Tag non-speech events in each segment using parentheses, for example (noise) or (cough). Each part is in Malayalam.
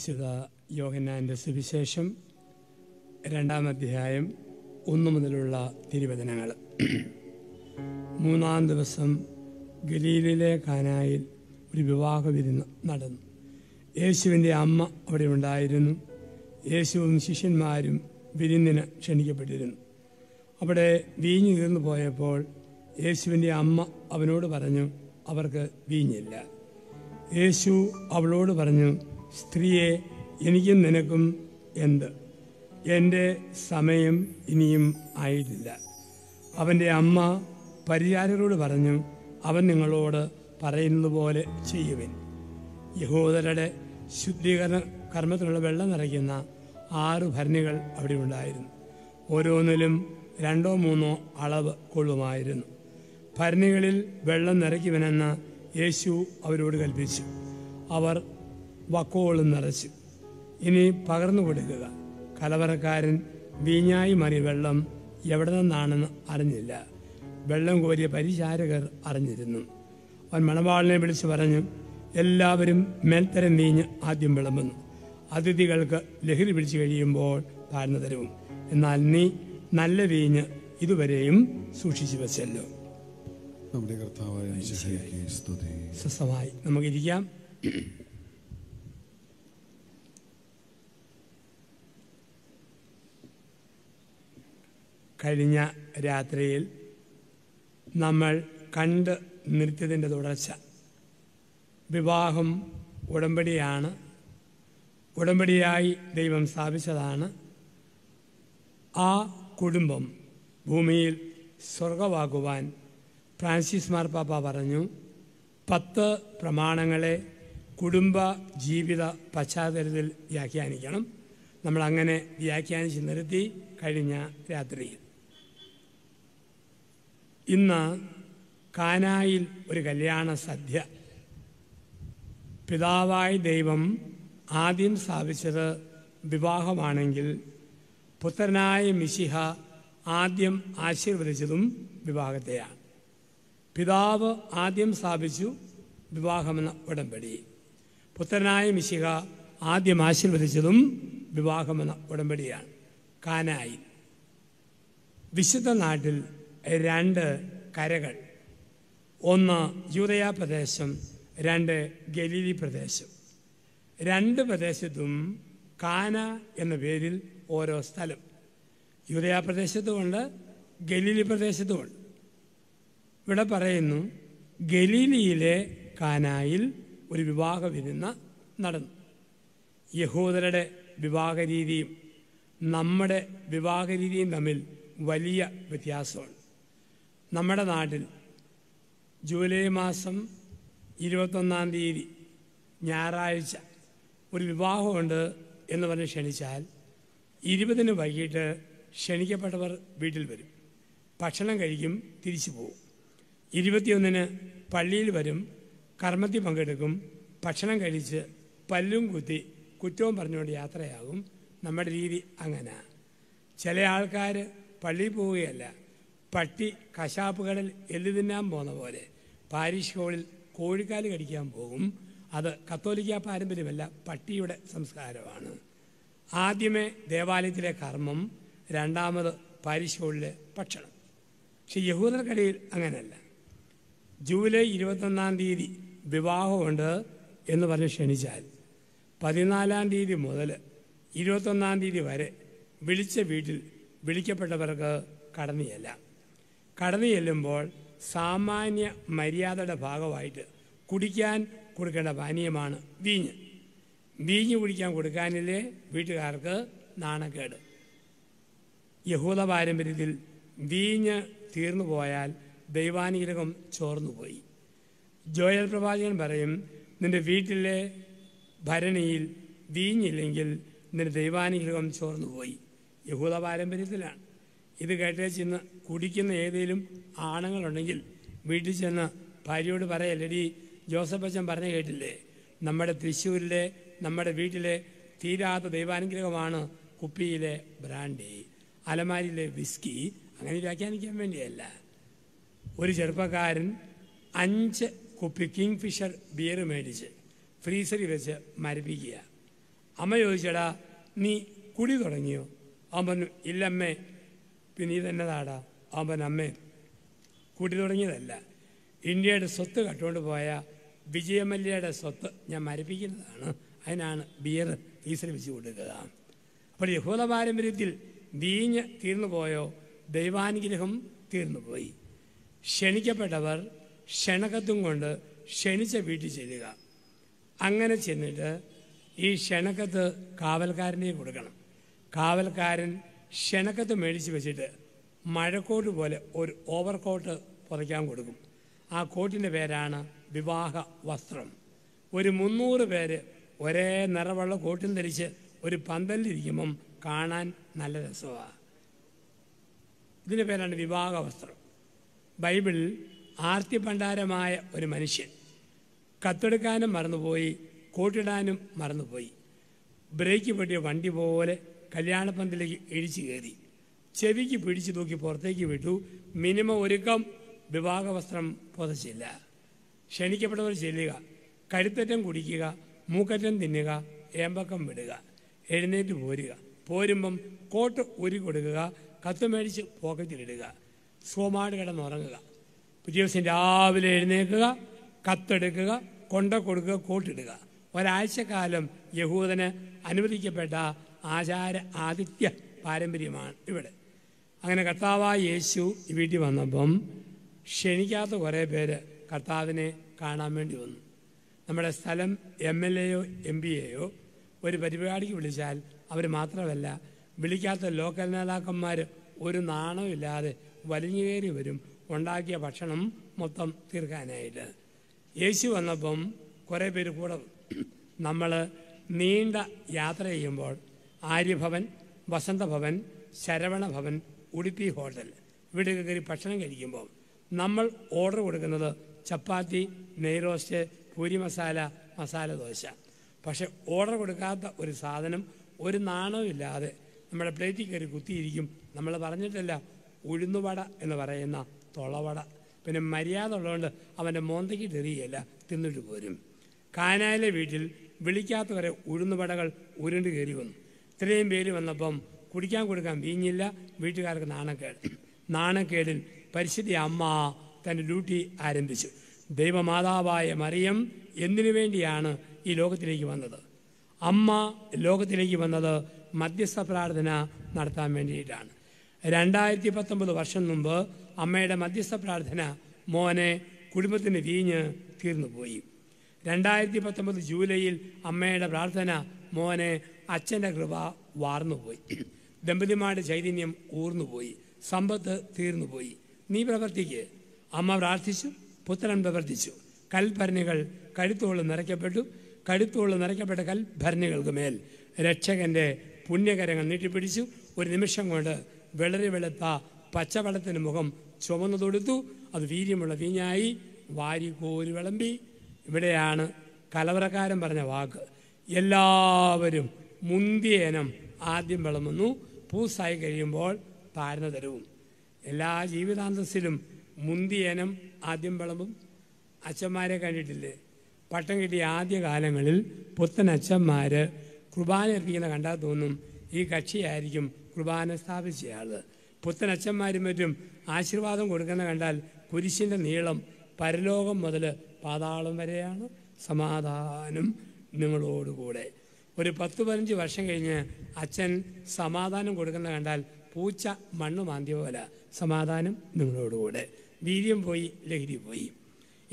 വിശുദ്ധ യോഗനാൻ്റെ സുവിശേഷം രണ്ടാം അധ്യായം ഒന്നു മുതലുള്ള തിരുവചനങ്ങൾ മൂന്നാം ദിവസം ഗലീലിലെ കാനായിൽ ഒരു വിവാഹ വിരുന്ന് നടന്നു യേശുവിൻ്റെ അമ്മ അവിടെ ഉണ്ടായിരുന്നു യേശുവും ശിഷ്യന്മാരും വിരുന്നിന് ക്ഷണിക്കപ്പെട്ടിരുന്നു അവിടെ വീഞ്ഞു തീർന്നു പോയപ്പോൾ യേശുവിൻ്റെ അമ്മ അവനോട് പറഞ്ഞു അവർക്ക് വീഞ്ഞില്ല യേശു അവളോട് പറഞ്ഞു സ്ത്രീയെ എനിക്കും നിനക്കും എന്ത് എൻ്റെ സമയം ഇനിയും ആയിട്ടില്ല അവൻ്റെ അമ്മ പരിചാരകരോട് പറഞ്ഞു അവൻ നിങ്ങളോട് പറയുന്നത് പോലെ ചെയ്യുവിൻ യഹൂദരുടെ ശുദ്ധീകരണ കർമ്മത്തിനുള്ള വെള്ളം നിറയ്ക്കുന്ന ആറ് ഭരണികൾ അവിടെ ഉണ്ടായിരുന്നു ഓരോന്നിലും രണ്ടോ മൂന്നോ അളവ് കൊള്ളുമായിരുന്നു ഭരണികളിൽ വെള്ളം നിറയ്ക്കുവനെന്ന് യേശു അവരോട് കൽപ്പിച്ചു അവർ വക്കോളും നിറച്ച് ഇനി പകർന്നു കൊടുക്കുക കലവറക്കാരൻ വീഞ്ഞായി മറി വെള്ളം എവിടെ നിന്നാണെന്ന് അറിഞ്ഞില്ല വെള്ളം കോരിയ പരിചാരകർ അറിഞ്ഞിരുന്നു അവൻ മണവാളിനെ വിളിച്ചു പറഞ്ഞു എല്ലാവരും മേൽത്തരം വീഞ്ഞ് ആദ്യം വിളമ്പുന്നു അതിഥികൾക്ക് ലഹരി പിടിച്ചു കഴിയുമ്പോൾ താഴ്ന്നു തരും എന്നാൽ നീ നല്ല വീഞ്ഞ് ഇതുവരെയും സൂക്ഷിച്ചു വെച്ചല്ലോ നമ്മുടെ കർത്താവായ സ്തുതി നമുക്ക് നമുക്കിരിക്കാം കഴിഞ്ഞ രാത്രിയിൽ നമ്മൾ കണ്ട് നിർത്തിയതിൻ്റെ തുടർച്ച വിവാഹം ഉടമ്പടിയാണ് ഉടമ്പടിയായി ദൈവം സ്ഥാപിച്ചതാണ് ആ കുടുംബം ഭൂമിയിൽ സ്വർഗമാകുവാൻ ഫ്രാൻസിസ് മാർപ്പാപ്പ പറഞ്ഞു പത്ത് പ്രമാണങ്ങളെ കുടുംബ ജീവിത പശ്ചാത്തലത്തിൽ വ്യാഖ്യാനിക്കണം നമ്മളങ്ങനെ വ്യാഖ്യാനിച്ച് നിർത്തി കഴിഞ്ഞ രാത്രിയിൽ ഇന്ന് കാനായിൽ ഒരു കല്യാണ സദ്യ പിതാവായ ദൈവം ആദ്യം സ്ഥാപിച്ചത് വിവാഹമാണെങ്കിൽ പുത്രനായ മിശിഹ ആദ്യം ആശീർവദിച്ചതും വിവാഹത്തെയാണ് പിതാവ് ആദ്യം സ്ഥാപിച്ചു വിവാഹമെന്ന ഉടമ്പടി പുത്രനായ മിശിഹ ആദ്യം ആശീർവദിച്ചതും വിവാഹമെന്ന ഉടമ്പടിയാണ് കാനായി വിശുദ്ധ നാട്ടിൽ രണ്ട് കരകൾ ഒന്ന് യൂതയ പ്രദേശം രണ്ട് ഗലീലി പ്രദേശം രണ്ട് പ്രദേശത്തും കാന എന്ന പേരിൽ ഓരോ സ്ഥലം യൂതയ പ്രദേശത്തുമുണ്ട് ഗലീലി പ്രദേശത്തുമുണ്ട് ഇവിടെ പറയുന്നു ഗലീലിയിലെ കാനായിൽ ഒരു വിവാഹ വിരുന്ന നടന്നു യഹൂദരുടെ വിവാഹ രീതിയും നമ്മുടെ വിവാഹ രീതിയും തമ്മിൽ വലിയ വ്യത്യാസമുണ്ട് നമ്മുടെ നാട്ടിൽ ജൂലൈ മാസം ഇരുപത്തൊന്നാം തീയതി ഞായറാഴ്ച ഒരു വിവാഹമുണ്ട് എന്ന് പറഞ്ഞ് ക്ഷണിച്ചാൽ ഇരുപതിന് വൈകിട്ട് ക്ഷണിക്കപ്പെട്ടവർ വീട്ടിൽ വരും ഭക്ഷണം കഴിക്കും തിരിച്ചു പോകും ഇരുപത്തിയൊന്നിന് പള്ളിയിൽ വരും കർമ്മത്തിൽ പങ്കെടുക്കും ഭക്ഷണം കഴിച്ച് പല്ലും കുത്തി കുറ്റവും പറഞ്ഞുകൊണ്ട് യാത്രയാകും നമ്മുടെ രീതി അങ്ങനെ ചില ആൾക്കാർ പള്ളിയിൽ പോവുകയല്ല പട്ടി കശാപ്പുകളിൽ കടൽ എല്ലു തിന്നാൻ പോകുന്ന പോലെ പാരീഷ് ഹോളിൽ കോഴിക്കാല് കടിക്കാൻ പോകും അത് കത്തോലിക്ക പാരമ്പര്യമല്ല പട്ടിയുടെ സംസ്കാരമാണ് ആദ്യമേ ദേവാലയത്തിലെ കർമ്മം രണ്ടാമത് പാരീഷ് ഹോളിലെ ഭക്ഷണം പക്ഷെ യഹൂദർക്കിടയിൽ അങ്ങനെയല്ല ജൂലൈ ഇരുപത്തൊന്നാം തീയതി വിവാഹമുണ്ട് എന്ന് പറഞ്ഞ് ക്ഷണിച്ചാൽ പതിനാലാം തീയതി മുതൽ ഇരുപത്തൊന്നാം തീയതി വരെ വിളിച്ച വീട്ടിൽ വിളിക്കപ്പെട്ടവർക്ക് കടന്നിയല്ല കടന്നു ചെല്ലുമ്പോൾ സാമാന്യ മര്യാദയുടെ ഭാഗമായിട്ട് കുടിക്കാൻ കൊടുക്കേണ്ട പാനീയമാണ് വീഞ്ഞ് വീഞ്ഞ് കുടിക്കാൻ കൊടുക്കാനില്ലേ വീട്ടുകാർക്ക് നാണക്കേട് യഹൂദ പാരമ്പര്യത്തിൽ വീഞ്ഞ് തീർന്നു പോയാൽ ദൈവാനുഗ്രഹം പോയി ജോയൽ പ്രവാചകൻ പറയും നിന്റെ വീട്ടിലെ ഭരണിയിൽ വീഞ്ഞില്ലെങ്കിൽ നിന്റെ ദൈവാനുഗ്രഹം പോയി യഹൂദ പാരമ്പര്യത്തിലാണ് ഇത് കേട്ട് ചെന്ന് കുടിക്കുന്ന ഏതെങ്കിലും ആണുങ്ങളുണ്ടെങ്കിൽ വീട്ടിൽ ചെന്ന് ഭാര്യയോട് പറയല്ലടി ജോസഫ് അച്ഛൻ പറഞ്ഞു കേട്ടില്ലേ നമ്മുടെ തൃശ്ശൂരിലെ നമ്മുടെ വീട്ടിലെ തീരാത്ത ദൈവാനുഗ്രഹമാണ് കുപ്പിയിലെ ബ്രാൻഡി അലമാരിയിലെ വിസ്കി അങ്ങനെ വ്യാഖ്യാനിക്കാൻ വേണ്ടിയല്ല ഒരു ചെറുപ്പക്കാരൻ അഞ്ച് കുപ്പി കിങ് ഫിഷർ ബിയർ മേടിച്ച് ഫ്രീസറിൽ വെച്ച് മരപ്പിക്കുക അമ്മ ചോദിച്ചടാ നീ കുടി തുടങ്ങിയോ അവൻ പറഞ്ഞു ഇല്ലമ്മേ പിന്നെ ഇതെന്നതാടാ അവൻ അമ്മേ കൂട്ടി തുടങ്ങിയതല്ല ഇന്ത്യയുടെ സ്വത്ത് കട്ടുകൊണ്ട് പോയ വിജയമല്യയുടെ സ്വത്ത് ഞാൻ മരപ്പിക്കുന്നതാണ് അതിനാണ് ബിയർ ഫീസിൽ വെച്ച് കൊടുക്കുക അപ്പോൾ യഹൂദ പാരമ്പര്യത്തിൽ വീഞ്ഞ് തീർന്നു പോയോ ദൈവാനുഗ്രഹം തീർന്നു പോയി ക്ഷണിക്കപ്പെട്ടവർ ക്ഷണകത്വം കൊണ്ട് ക്ഷണിച്ച വീട്ടിൽ ചെല്ലുക അങ്ങനെ ചെന്നിട്ട് ഈ ക്ഷണക്കത്ത് കാവൽക്കാരനെ കൊടുക്കണം കാവൽക്കാരൻ ക്ഷണക്കത്ത് മേടിച്ച് വെച്ചിട്ട് മഴക്കോട്ട് പോലെ ഒരു ഓവർ കോട്ട് പുതയ്ക്കാൻ കൊടുക്കും ആ കോട്ടിൻ്റെ പേരാണ് വിവാഹ വസ്ത്രം ഒരു മുന്നൂറ് പേര് ഒരേ നിറവുള്ള കോട്ടിൽ ധരിച്ച് ഒരു പന്തലിരിക്കുമ്പം കാണാൻ നല്ല രസമാണ് ഇതിൻ്റെ പേരാണ് വിവാഹ വസ്ത്രം ബൈബിളിൽ ആർത്തിപണ്ഡാരമായ ഒരു മനുഷ്യൻ കത്തെടുക്കാനും മറന്നുപോയി കോട്ടിടാനും മറന്നുപോയി ബ്രേക്ക് പൊട്ടിയ വണ്ടി പോലെ കല്യാണപ്പന്തലേക്ക് എഴിച്ചു കയറി ചെവിക്ക് പിടിച്ചു തൂക്കി പുറത്തേക്ക് വിട്ടു മിനിമം ഒരുക്കം വിവാഹ വസ്ത്രം പുതച്ചില്ല ക്ഷണിക്കപ്പെട്ടവർ ചെല്ലുക കരുത്തറ്റം കുടിക്കുക മൂക്കറ്റം തിന്നുക ഏമ്പക്കം വിടുക എഴുന്നേറ്റ് പോരുക പോരുമ്പം കോട്ട് ഊരി കൊടുക്കുക കത്ത് മേടിച്ച് പോക്കറ്റിലിടുക സോമാട് കിടന്നുറങ്ങുക പുതിയ ദിവസം രാവിലെ എഴുന്നേൽക്കുക കത്തെടുക്കുക കൊണ്ട കൊടുക്കുക കോട്ടിടുക ഒരാഴ്ചക്കാലം യഹൂദന് അനുവദിക്കപ്പെട്ട ആചാര ആതിഥ്യ പാരമ്പര്യമാണ് ഇവിടെ അങ്ങനെ കർത്താവായ യേശു വീട്ടിൽ വന്നപ്പം ക്ഷണിക്കാത്ത കുറേ പേര് കർത്താവിനെ കാണാൻ വേണ്ടി വന്നു നമ്മുടെ സ്ഥലം എം എൽ എയോ എം പി എയോ ഒരു പരിപാടിക്ക് വിളിച്ചാൽ അവർ മാത്രമല്ല വിളിക്കാത്ത ലോക്കൽ നേതാക്കന്മാർ ഒരു നാണമില്ലാതെ വലിഞ്ഞു കയറി വരും ഉണ്ടാക്കിയ ഭക്ഷണം മൊത്തം തീർക്കാനായിട്ട് യേശു വന്നപ്പം കുറേ പേര് കൂടെ നമ്മൾ നീണ്ട യാത്ര ചെയ്യുമ്പോൾ ആര്യഭവൻ വസന്തഭവൻ ശരവണഭവൻ ഉടുപ്പി ഹോട്ടൽ ഇവിടെ കയറി ഭക്ഷണം കഴിക്കുമ്പോൾ നമ്മൾ ഓർഡർ കൊടുക്കുന്നത് ചപ്പാത്തി നെയ്റോസ്റ്റ് പൂരി മസാല മസാല ദോശ പക്ഷെ ഓർഡർ കൊടുക്കാത്ത ഒരു സാധനം ഒരു നാണവുമില്ലാതെ നമ്മുടെ പ്ലേറ്റിൽ കയറി കുത്തിയിരിക്കും നമ്മൾ പറഞ്ഞിട്ടല്ല ഉഴുന്നുവട എന്ന് പറയുന്ന തുളവട പിന്നെ മര്യാദ ഉള്ളതുകൊണ്ട് അവൻ്റെ മോന്തയ്ക്ക് തെറിയല്ല തിന്നിട്ട് പോരും കാനായിലെ വീട്ടിൽ വിളിക്കാത്തവരെ ഉഴുന്നുവടകൾ ഉരുണ്ട് കയറി വന്നു ഇത്രയും പേര് വന്നപ്പം കുടിക്കാൻ കൊടുക്കാൻ വീഞ്ഞില്ല വീട്ടുകാർക്ക് നാണക്കേട് നാണക്കേടിൽ പരിശുദ്ധി അമ്മ തൻ്റെ ഡ്യൂട്ടി ആരംഭിച്ചു ദൈവമാതാവായ മറിയം എന്തിനു വേണ്ടിയാണ് ഈ ലോകത്തിലേക്ക് വന്നത് അമ്മ ലോകത്തിലേക്ക് വന്നത് മധ്യസ്ഥ പ്രാർത്ഥന നടത്താൻ വേണ്ടിയിട്ടാണ് രണ്ടായിരത്തി പത്തൊമ്പത് വർഷം മുമ്പ് അമ്മയുടെ മധ്യസ്ഥ പ്രാർത്ഥന മോനെ കുടുംബത്തിന് വീഞ്ഞ് തീർന്നുപോയി രണ്ടായിരത്തി പത്തൊമ്പത് ജൂലൈയിൽ അമ്മയുടെ പ്രാർത്ഥന മോനെ അച്ഛൻ്റെ കൃപ വാർന്നുപോയി ദമ്പതിമാരുടെ ചൈതന്യം ഊർന്നുപോയി സമ്പത്ത് തീർന്നുപോയി നീ പ്രവർത്തിക്ക് അമ്മ പ്രാർത്ഥിച്ചു പുത്രൻ പ്രവർത്തിച്ചു കൽഭരണികൾ കഴുത്തോളം നിറയ്ക്കപ്പെട്ടു കഴുത്തോളം നിറയ്ക്കപ്പെട്ട കൽഭരണികൾക്ക് മേൽ രക്ഷകൻ്റെ പുണ്യകരങ്ങൾ നീട്ടിപ്പിടിച്ചു ഒരു നിമിഷം കൊണ്ട് വിളറി വെളുത്ത പച്ചവെള്ളത്തിൻ്റെ മുഖം ചുമന്നു തൊടുത്തു അത് വീര്യമുള്ള വീഞ്ഞായി വാരി കോരി വിളമ്പി ഇവിടെയാണ് കലവറക്കാരൻ പറഞ്ഞ വാക്ക് എല്ലാവരും മുന്തിയ ആദ്യം വിളമ്പുന്നു പൂസായി കഴിയുമ്പോൾ പാരുന്ന തരവും എല്ലാ ജീവിതാന്തസ്സിലും മുന്തിയ ആദ്യം വിളമ്പും അച്ഛന്മാരെ കണ്ടിട്ടില്ലേ പട്ടം കിട്ടിയ ആദ്യ കാലങ്ങളിൽ പുത്തനച്ഛന്മാർ കുർബാന അർപ്പിക്കുന്ന കണ്ടാൽ തോന്നും ഈ കക്ഷിയായിരിക്കും കുർബാന സ്ഥാപിച്ചയാൾ പുത്തനച്ഛന്മാരും മറ്റും ആശീർവാദം കൊടുക്കുന്ന കണ്ടാൽ കുരിശിൻ്റെ നീളം പരലോകം മുതൽ പാതാളം വരെയാണ് സമാധാനം നിങ്ങളോടുകൂടെ ഒരു പത്ത് പതിനഞ്ച് വർഷം കഴിഞ്ഞ് അച്ഛൻ സമാധാനം കൊടുക്കുന്നത് കണ്ടാൽ പൂച്ച മണ്ണ് മാന്തിയ പോലെ സമാധാനം നിങ്ങളോടുകൂടെ വീര്യം പോയി ലഹരി പോയി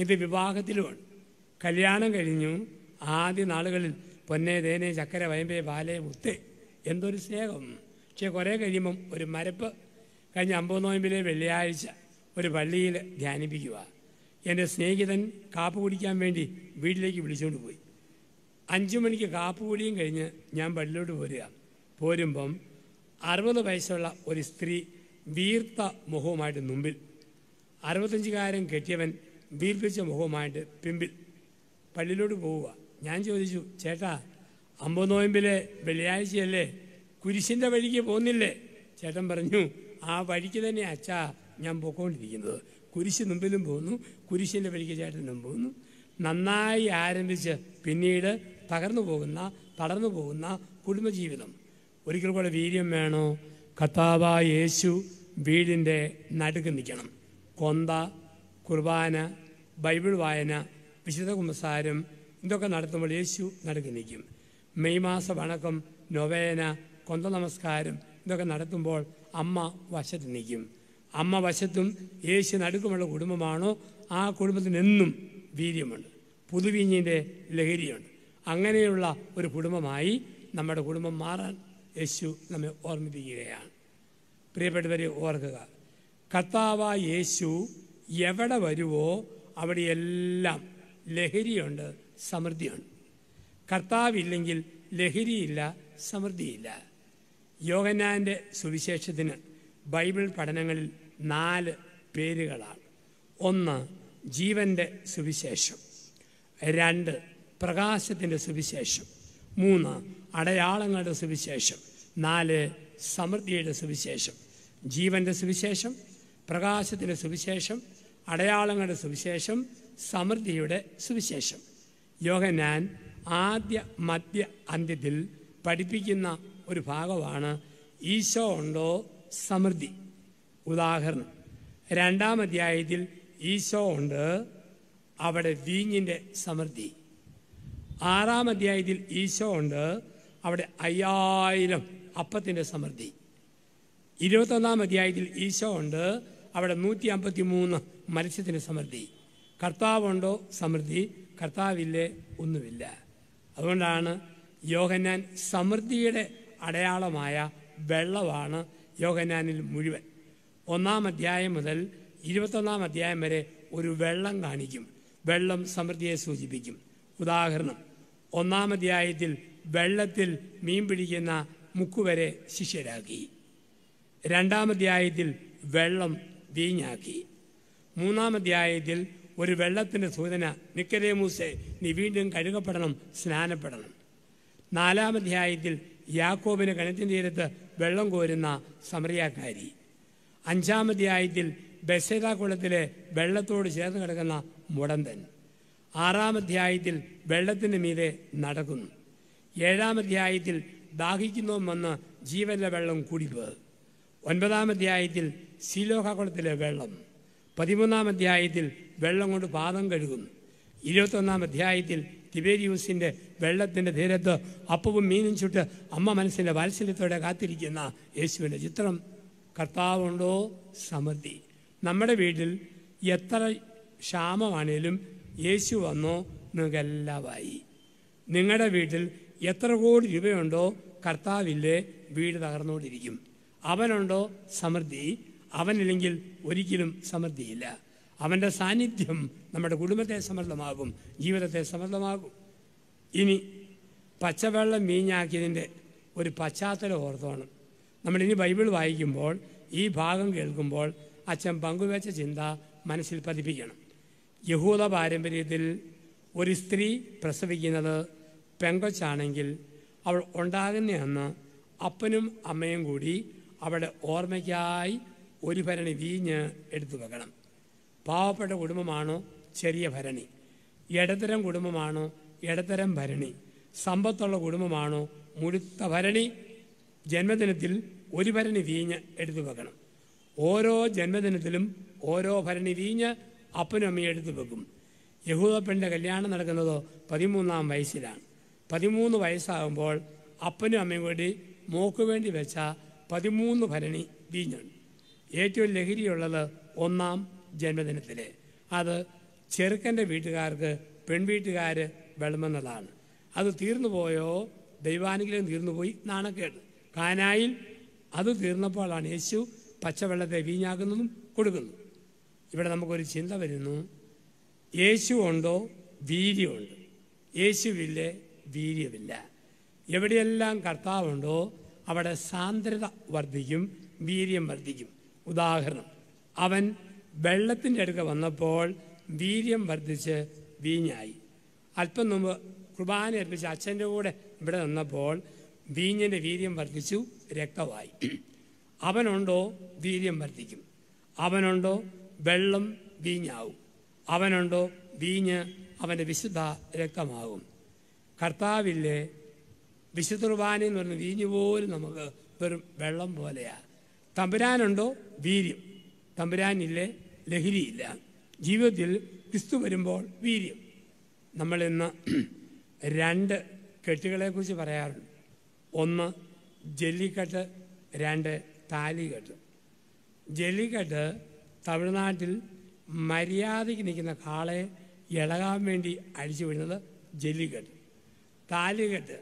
ഇത് വിവാഹത്തിലുമാണ് കല്യാണം കഴിഞ്ഞു ആദ്യ നാളുകളിൽ പൊന്നെ തേനെ ചക്കര വയമ്പേ പാലെ മുത്ത് എന്തൊരു സ്നേഹം പക്ഷേ കുറേ കഴിയുമ്പം ഒരു മരപ്പ് കഴിഞ്ഞ അമ്പത് നോയമ്പിലെ വെള്ളിയാഴ്ച ഒരു പള്ളിയിൽ ധ്യാനിപ്പിക്കുക എൻ്റെ സ്നേഹിതൻ കാപ്പ് കുടിക്കാൻ വേണ്ടി വീട്ടിലേക്ക് വിളിച്ചുകൊണ്ട് പോയി അഞ്ചു മണിക്ക് കാപ്പുകൂലിയും കഴിഞ്ഞ് ഞാൻ പള്ളിയോട് പോരുക പോരുമ്പം അറുപത് വയസ്സുള്ള ഒരു സ്ത്രീ വീർത്ത മുഖവുമായിട്ട് മുമ്പിൽ അറുപത്തഞ്ചുകാരൻ കെട്ടിയവൻ വീർപ്പിച്ച മുഖവുമായിട്ട് പിമ്പിൽ പള്ളിയിലോട്ട് പോവുക ഞാൻ ചോദിച്ചു ചേട്ടാ അമ്പ നോയമ്പിലെ വെള്ളിയാഴ്ചയല്ലേ കുരിശിൻ്റെ വഴിക്ക് പോകുന്നില്ലേ ചേട്ടൻ പറഞ്ഞു ആ വഴിക്ക് തന്നെ അച്ഛാ ഞാൻ പോയിക്കൊണ്ടിരിക്കുന്നത് കുരിശ് മുമ്പിലും പോകുന്നു കുരിശിൻ്റെ വഴിക്ക് ചേട്ടനും പോകുന്നു നന്നായി ആരംഭിച്ച് പിന്നീട് തകർന്നു പോകുന്ന തടർന്നു പോകുന്ന കുടുംബജീവിതം ഒരിക്കൽ കൂടെ വീര്യം വേണോ കത്താവ യേശു വീടിൻ്റെ നടുക്ക് നിൽക്കണം കൊന്ത കുർബാന ബൈബിൾ വായന വിശുദ്ധ കുമ്പസാരം ഇതൊക്കെ നടത്തുമ്പോൾ യേശു നടുക്ക് നിൽക്കും മെയ് മാസ വണക്കം നൊവേന കൊന്ത നമസ്കാരം ഇതൊക്കെ നടത്തുമ്പോൾ അമ്മ വശത്ത് നിൽക്കും അമ്മ വശത്തും യേശു നടുക്കുമുള്ള കുടുംബമാണോ ആ കുടുംബത്തിനെന്നും വീര്യമുണ്ട് പുതുവിഞ്ഞിൻ്റെ ലഹരിയുണ്ട് അങ്ങനെയുള്ള ഒരു കുടുംബമായി നമ്മുടെ കുടുംബം മാറാൻ യേശു നമ്മെ ഓർമ്മിപ്പിക്കുകയാണ് പ്രിയപ്പെട്ടവരെ ഓർക്കുക കർത്താവ യേശു എവിടെ വരുവോ അവിടെയെല്ലാം ലഹരിയുണ്ട് സമൃദ്ധിയുണ്ട് കർത്താവില്ലെങ്കിൽ ലഹരിയില്ല സമൃദ്ധിയില്ല യോഗനാൻ്റെ സുവിശേഷത്തിന് ബൈബിൾ പഠനങ്ങളിൽ നാല് പേരുകളാണ് ഒന്ന് ജീവൻ്റെ സുവിശേഷം രണ്ട് പ്രകാശത്തിൻ്റെ സുവിശേഷം മൂന്ന് അടയാളങ്ങളുടെ സുവിശേഷം നാല് സമൃദ്ധിയുടെ സുവിശേഷം ജീവൻ്റെ സുവിശേഷം പ്രകാശത്തിൻ്റെ സുവിശേഷം അടയാളങ്ങളുടെ സുവിശേഷം സമൃദ്ധിയുടെ സുവിശേഷം ഞാൻ ആദ്യ മധ്യ അന്ത്യത്തിൽ പഠിപ്പിക്കുന്ന ഒരു ഭാഗമാണ് ഈശോ ഉണ്ടോ സമൃദ്ധി ഉദാഹരണം രണ്ടാം അധ്യായത്തിൽ ഈശോ ഉണ്ട് അവിടെ വീഞ്ഞിൻ്റെ സമൃദ്ധി ആറാം അധ്യായത്തിൽ ഈശോ ഉണ്ട് അവിടെ അയ്യായിരം അപ്പത്തിൻ്റെ സമൃദ്ധി ഇരുപത്തൊന്നാം അധ്യായത്തിൽ ഈശോ ഉണ്ട് അവിടെ നൂറ്റി അമ്പത്തി മൂന്ന് മത്സ്യത്തിൻ്റെ സമൃദ്ധി കർത്താവുണ്ടോ സമൃദ്ധി കർത്താവില്ലേ ഒന്നുമില്ല അതുകൊണ്ടാണ് യോഹന്നാൻ സമൃദ്ധിയുടെ അടയാളമായ വെള്ളമാണ് യോഹന്നാനിൽ മുഴുവൻ ഒന്നാം അധ്യായം മുതൽ ഇരുപത്തൊന്നാം അധ്യായം വരെ ഒരു വെള്ളം കാണിക്കും വെള്ളം സമൃദ്ധിയെ സൂചിപ്പിക്കും ഉദാഹരണം ഒന്നാമധ്യായത്തിൽ വെള്ളത്തിൽ മീൻ പിടിക്കുന്ന മുക്കുവരെ ശിഷ്യരാക്കി രണ്ടാമധ്യായത്തിൽ വെള്ളം വീഞ്ഞാക്കി മൂന്നാമധ്യായത്തിൽ ഒരു വെള്ളത്തിൻ്റെ സൂചന നിക്കരേമൂസെ നീ വീണ്ടും കഴുകപ്പെടണം സ്നാനപ്പെടണം നാലാമധ്യായത്തിൽ യാക്കോബിന് കിണറ്റിൻ്റെ തീരത്ത് വെള്ളം കോരുന്ന സമറിയാക്കാരി അഞ്ചാമധ്യായത്തിൽ ബസേദ കുളത്തിലെ വെള്ളത്തോട് ചേർന്ന് കിടക്കുന്ന മുടന്തൻ ആറാം അധ്യായത്തിൽ വെള്ളത്തിന് മീതെ നടക്കുന്നു ഏഴാം അധ്യായത്തിൽ ദാഹിക്കുന്നോ വന്ന് ജീവന്റെ വെള്ളം കൂടിപ്പോയത് ഒൻപതാം അധ്യായത്തിൽ ശീലോഹകുളത്തിലെ വെള്ളം പതിമൂന്നാം അധ്യായത്തിൽ വെള്ളം കൊണ്ട് പാദം കഴുകുന്നു ഇരുപത്തൊന്നാം അധ്യായത്തിൽ തിബേരിയൂസിൻ്റെ വെള്ളത്തിൻ്റെ തീരത്ത് അപ്പവും മീനും ചുട്ട് അമ്മ മനസ്സിൻ്റെ വാത്സല്യത്തോടെ കാത്തിരിക്കുന്ന യേശുവിൻ്റെ ചിത്രം കർത്താവുണ്ടോ സമൃദ്ധി നമ്മുടെ വീട്ടിൽ എത്ര ക്ഷാമമാണേലും യേശു വന്നു നിങ്ങൾക്കെല്ലാമായി നിങ്ങളുടെ വീട്ടിൽ എത്ര കോടി രൂപയുണ്ടോ കർത്താവില്ലേ വീട് തകർന്നുകൊണ്ടിരിക്കും അവനുണ്ടോ സമൃദ്ധി അവനില്ലെങ്കിൽ ഒരിക്കലും സമൃദ്ധിയില്ല അവൻ്റെ സാന്നിധ്യം നമ്മുടെ കുടുംബത്തെ സമൃദ്ധമാകും ജീവിതത്തെ സമൃദ്ധമാകും ഇനി പച്ചവെള്ളം മീഞ്ഞാക്കിയതിൻ്റെ ഒരു പശ്ചാത്തലം ഓർത്തോണം നമ്മളിനി ബൈബിൾ വായിക്കുമ്പോൾ ഈ ഭാഗം കേൾക്കുമ്പോൾ അച്ഛൻ പങ്കുവെച്ച ചിന്ത മനസ്സിൽ പതിപ്പിക്കണം യഹൂദ പാരമ്പര്യത്തിൽ ഒരു സ്ത്രീ പ്രസവിക്കുന്നത് പെങ്കൊച്ചാണെങ്കിൽ അവൾ ഉണ്ടാകുന്ന അന്ന് അപ്പനും അമ്മയും കൂടി അവളുടെ ഓർമ്മയ്ക്കായി ഒരു ഭരണി വീഞ്ഞ് എടുത്തു വെക്കണം പാവപ്പെട്ട കുടുംബമാണോ ചെറിയ ഭരണി ഇടത്തരം കുടുംബമാണോ ഇടത്തരം ഭരണി സമ്പത്തുള്ള കുടുംബമാണോ മുഴുത്ത ഭരണി ജന്മദിനത്തിൽ ഒരു ഭരണി വീഞ്ഞ് എടുത്തു വെക്കണം ഓരോ ജന്മദിനത്തിലും ഓരോ ഭരണി വീഞ്ഞ് അപ്പനും അമ്മയും എടുത്തു വെക്കും യഹൂദപ്പൻ്റെ കല്യാണം നടക്കുന്നത് പതിമൂന്നാം വയസ്സിലാണ് പതിമൂന്ന് വയസ്സാകുമ്പോൾ അപ്പനും അമ്മയും കൂടി മോക്ക് വേണ്ടി വെച്ച പതിമൂന്ന് ഭരണി വീഞ്ഞുണ്ട് ഏറ്റവും ലഹരിയുള്ളത് ഒന്നാം ജന്മദിനത്തിൽ അത് ചെറുക്കൻ്റെ വീട്ടുകാർക്ക് പെൺവീട്ടുകാർ വെള്ളമെന്നതാണ് അത് തീർന്നു പോയോ ദൈവാനുഗ്രഹം തീർന്നുപോയി നാണക്കേട് കാനായിൽ അത് തീർന്നപ്പോഴാണ് യേശു പച്ചവെള്ളത്തെ വീഞ്ഞാക്കുന്നതും കൊടുക്കുന്നതും ഇവിടെ നമുക്കൊരു ചിന്ത വരുന്നു യേശു ഉണ്ടോ വീര്യമുണ്ട് യേശുവില്ലേ വീര്യമില്ല എവിടെയെല്ലാം കർത്താവുണ്ടോ അവിടെ സാന്ദ്രത വർദ്ധിക്കും വീര്യം വർദ്ധിക്കും ഉദാഹരണം അവൻ വെള്ളത്തിൻ്റെ അടുക്ക വന്നപ്പോൾ വീര്യം വർദ്ധിച്ച് വീഞ്ഞായി അല്പം മുമ്പ് കുർബാന അർപ്പിച്ച് അച്ഛൻ്റെ കൂടെ ഇവിടെ നിന്നപ്പോൾ വീഞ്ഞിൻ്റെ വീര്യം വർദ്ധിച്ചു രക്തമായി അവനുണ്ടോ വീര്യം വർദ്ധിക്കും അവനുണ്ടോ വെള്ളം വീഞ്ഞാവും അവനുണ്ടോ വീഞ്ഞ് അവൻ്റെ വിശുദ്ധ രക്തമാകും കർത്താവില്ലേ വിശുദ്ധ കുർബാന എന്ന് പറഞ്ഞ വീഞ്ഞ് പോലും നമുക്ക് വെറും വെള്ളം പോലെയാണ് തമ്പുരാനുണ്ടോ വീര്യം തമ്പുരാനില്ലേ ലഹരിയില്ല ജീവിതത്തിൽ ക്രിസ്തു വരുമ്പോൾ വീര്യം നമ്മളിന്ന് രണ്ട് (clears throat) രണ്ട് കെട്ടുകളെക്കുറിച്ച് പറയാറുണ്ട് ഒന്ന് ജെല്ലിക്കെട്ട് രണ്ട് താലികെട്ട് ജെല്ലിക്കെട്ട് തമിഴ്നാട്ടിൽ മര്യാദയ്ക്ക് നിൽക്കുന്ന കാളയെ ഇളകാൻ വേണ്ടി അഴിച്ചു വിടുന്നത് ജല്ലിക്കെട്ട് താലികെട്ട്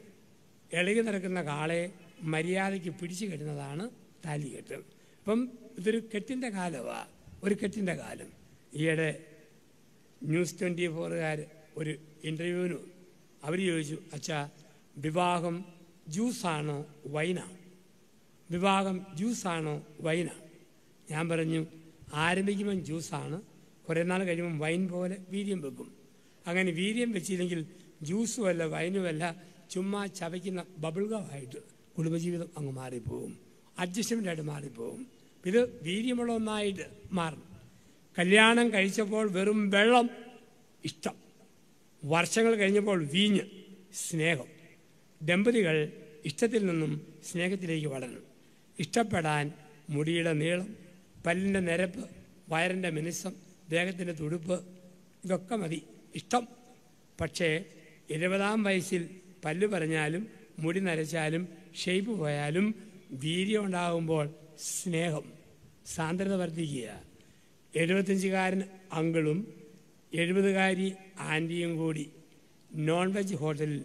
ഇളകി നിറക്കുന്ന കാളയെ മര്യാദയ്ക്ക് പിടിച്ചു കെട്ടുന്നതാണ് താലികെട്ട് ഇപ്പം ഇതൊരു കെട്ടിൻ്റെ കാലമാണ് ഒരു കെട്ടിൻ്റെ കാലം ഈയിടെ ന്യൂസ് ട്വൻറ്റി ഫോറുകാർ ഒരു ഇൻ്റർവ്യൂവിന് അവർ ചോദിച്ചു അച്ഛാ വിവാഹം ജ്യൂസാണോ വൈനാണ് വിവാഹം ജ്യൂസാണോ വൈനാണ് ഞാൻ പറഞ്ഞു ആരംഭിക്കുമ്പം ജ്യൂസാണ് കുറേ നാൾ കഴിയുമ്പം വൈൻ പോലെ വീര്യം വെക്കും അങ്ങനെ വീര്യം വെച്ചില്ലെങ്കിൽ ജ്യൂസുമല്ല വൈനുമല്ല ചുമ്മാ ചവയ്ക്കുന്ന ബബിൾഗമായിട്ട് കുടുംബജീവിതം അങ്ങ് മാറിപ്പോവും അഡ്ജസ്റ്റ്മെൻ്റായിട്ട് മാറിപ്പോവും ഇത് വീര്യമുള്ള ഒന്നായിട്ട് മാറും കല്യാണം കഴിച്ചപ്പോൾ വെറും വെള്ളം ഇഷ്ടം വർഷങ്ങൾ കഴിഞ്ഞപ്പോൾ വീഞ്ഞ് സ്നേഹം ദമ്പതികൾ ഇഷ്ടത്തിൽ നിന്നും സ്നേഹത്തിലേക്ക് വളരണം ഇഷ്ടപ്പെടാൻ മുടിയുടെ നീളം പല്ലിൻ്റെ നിരപ്പ് വയറിൻ്റെ മിനുസം ദേഹത്തിൻ്റെ തുടുപ്പ് ഇതൊക്കെ മതി ഇഷ്ടം പക്ഷേ ഇരുപതാം വയസ്സിൽ പല്ല് പറഞ്ഞാലും മുടി നരച്ചാലും ഷേപ്പ് പോയാലും വീര്യം ഉണ്ടാകുമ്പോൾ സ്നേഹം സാന്ദ്രത വർദ്ധിക്കുക എഴുപത്തഞ്ചുകാരൻ അങ്കിളും എഴുപതുകാരി ആൻറ്റിയും കൂടി നോൺ വെജ് ഹോട്ടലിൽ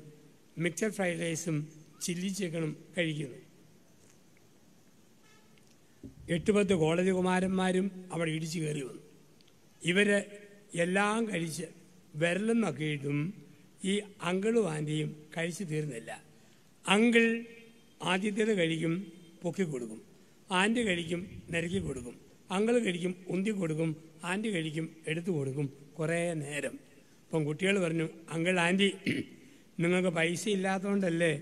മിക്സഡ് ഫ്രൈഡ് റൈസും ചില്ലി ചിക്കനും കഴിക്കുന്നു എട്ട് പത്ത് കോളേജ് കുമാരന്മാരും അവിടെ ഇടിച്ചു കയറി വന്നു ഇവർ എല്ലാം കഴിച്ച് വിരലെന്നൊക്കെ ഇട്ടും ഈ അങ്കിളും ആൻറ്റിയും കഴിച്ചു തീർന്നില്ല അങ്കിൾ ആദ്യത്തേത് കഴിക്കും പൊക്കി കൊടുക്കും ആൻറ്റി കഴിക്കും നിരക്കി കൊടുക്കും അങ്കിൾ കഴിക്കും ഉന്തി കൊടുക്കും ആൻറ്റി കഴിക്കും എടുത്തു കൊടുക്കും കുറേ നേരം അപ്പം കുട്ടികൾ പറഞ്ഞു അങ്കിൾ ആൻറ്റി നിങ്ങൾക്ക് പൈസ ഇല്ലാത്തതുകൊണ്ടല്ലേ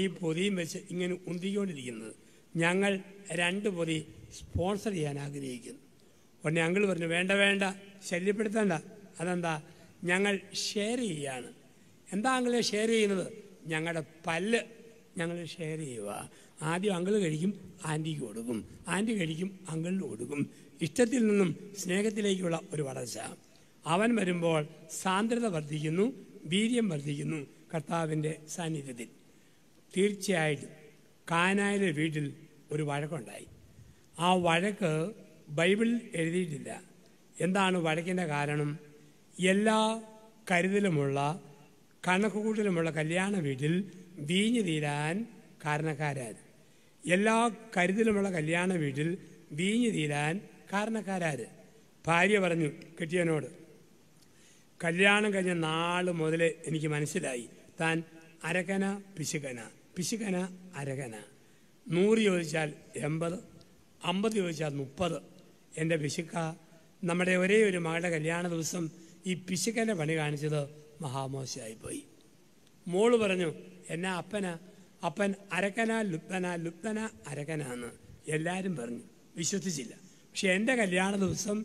ഈ പൊതിയും വെച്ച് ഇങ്ങനെ ഉന്തിക്കൊണ്ടിരിക്കുന്നത് ഞങ്ങൾ രണ്ട് പൊതി സ്പോൺസർ ചെയ്യാൻ ആഗ്രഹിക്കുന്നു ഉടനെ ഞങ്ങൾ പറഞ്ഞു വേണ്ട വേണ്ട ശല്യപ്പെടുത്തേണ്ട അതെന്താ ഞങ്ങൾ ഷെയർ ചെയ്യാണ് എന്താ അങ്കിളെ ഷെയർ ചെയ്യുന്നത് ഞങ്ങളുടെ പല്ല് ഞങ്ങൾ ഷെയർ ചെയ്യുക ആദ്യം അങ്കിൾ കഴിക്കും ആൻറ്റിക്ക് കൊടുക്കും ആൻറ്റി കഴിക്കും അങ്കിളിന് കൊടുക്കും ഇഷ്ടത്തിൽ നിന്നും സ്നേഹത്തിലേക്കുള്ള ഒരു വളർച്ച അവൻ വരുമ്പോൾ സാന്ദ്രത വർദ്ധിക്കുന്നു വീര്യം വർദ്ധിക്കുന്നു കർത്താവിൻ്റെ സാന്നിധ്യത്തിൽ തീർച്ചയായിട്ടും കാനായിലെ വീട്ടിൽ ഒരു വഴക്കുണ്ടായി ആ വഴക്ക് ബൈബിൾ എഴുതിയിട്ടില്ല എന്താണ് വഴക്കിൻ്റെ കാരണം എല്ലാ കരുതലുമുള്ള കണക്കുകൂട്ടലുമുള്ള കല്യാണ വീട്ടിൽ വീഞ്ഞു തീരാൻ കാരണക്കാരാര് എല്ലാ കരുതലുമുള്ള കല്യാണ വീട്ടിൽ വീഞ്ഞു തീരാൻ കാരണക്കാരാര് ഭാര്യ പറഞ്ഞു കിട്ടിയനോട് കല്യാണം കഴിഞ്ഞ നാൾ മുതൽ എനിക്ക് മനസ്സിലായി താൻ അരകന പിശുക്കന പിശുക്കന അരകന നൂറ് ചോദിച്ചാൽ എൺപത് അമ്പത് ചോദിച്ചാൽ മുപ്പത് എൻ്റെ പിശുക്ക നമ്മുടെ ഒരേ ഒരു മകളുടെ കല്യാണ ദിവസം ഈ പിശുക്കൻ്റെ പണി കാണിച്ചത് മഹാമോശയായിപ്പോയി മോള് പറഞ്ഞു എന്നാ അപ്പന അപ്പൻ അരക്കന ലുപ്തന ലുപ്തന അരക്കനാന്ന് എല്ലാവരും പറഞ്ഞു വിശ്വസിച്ചില്ല പക്ഷെ എൻ്റെ കല്യാണ ദിവസം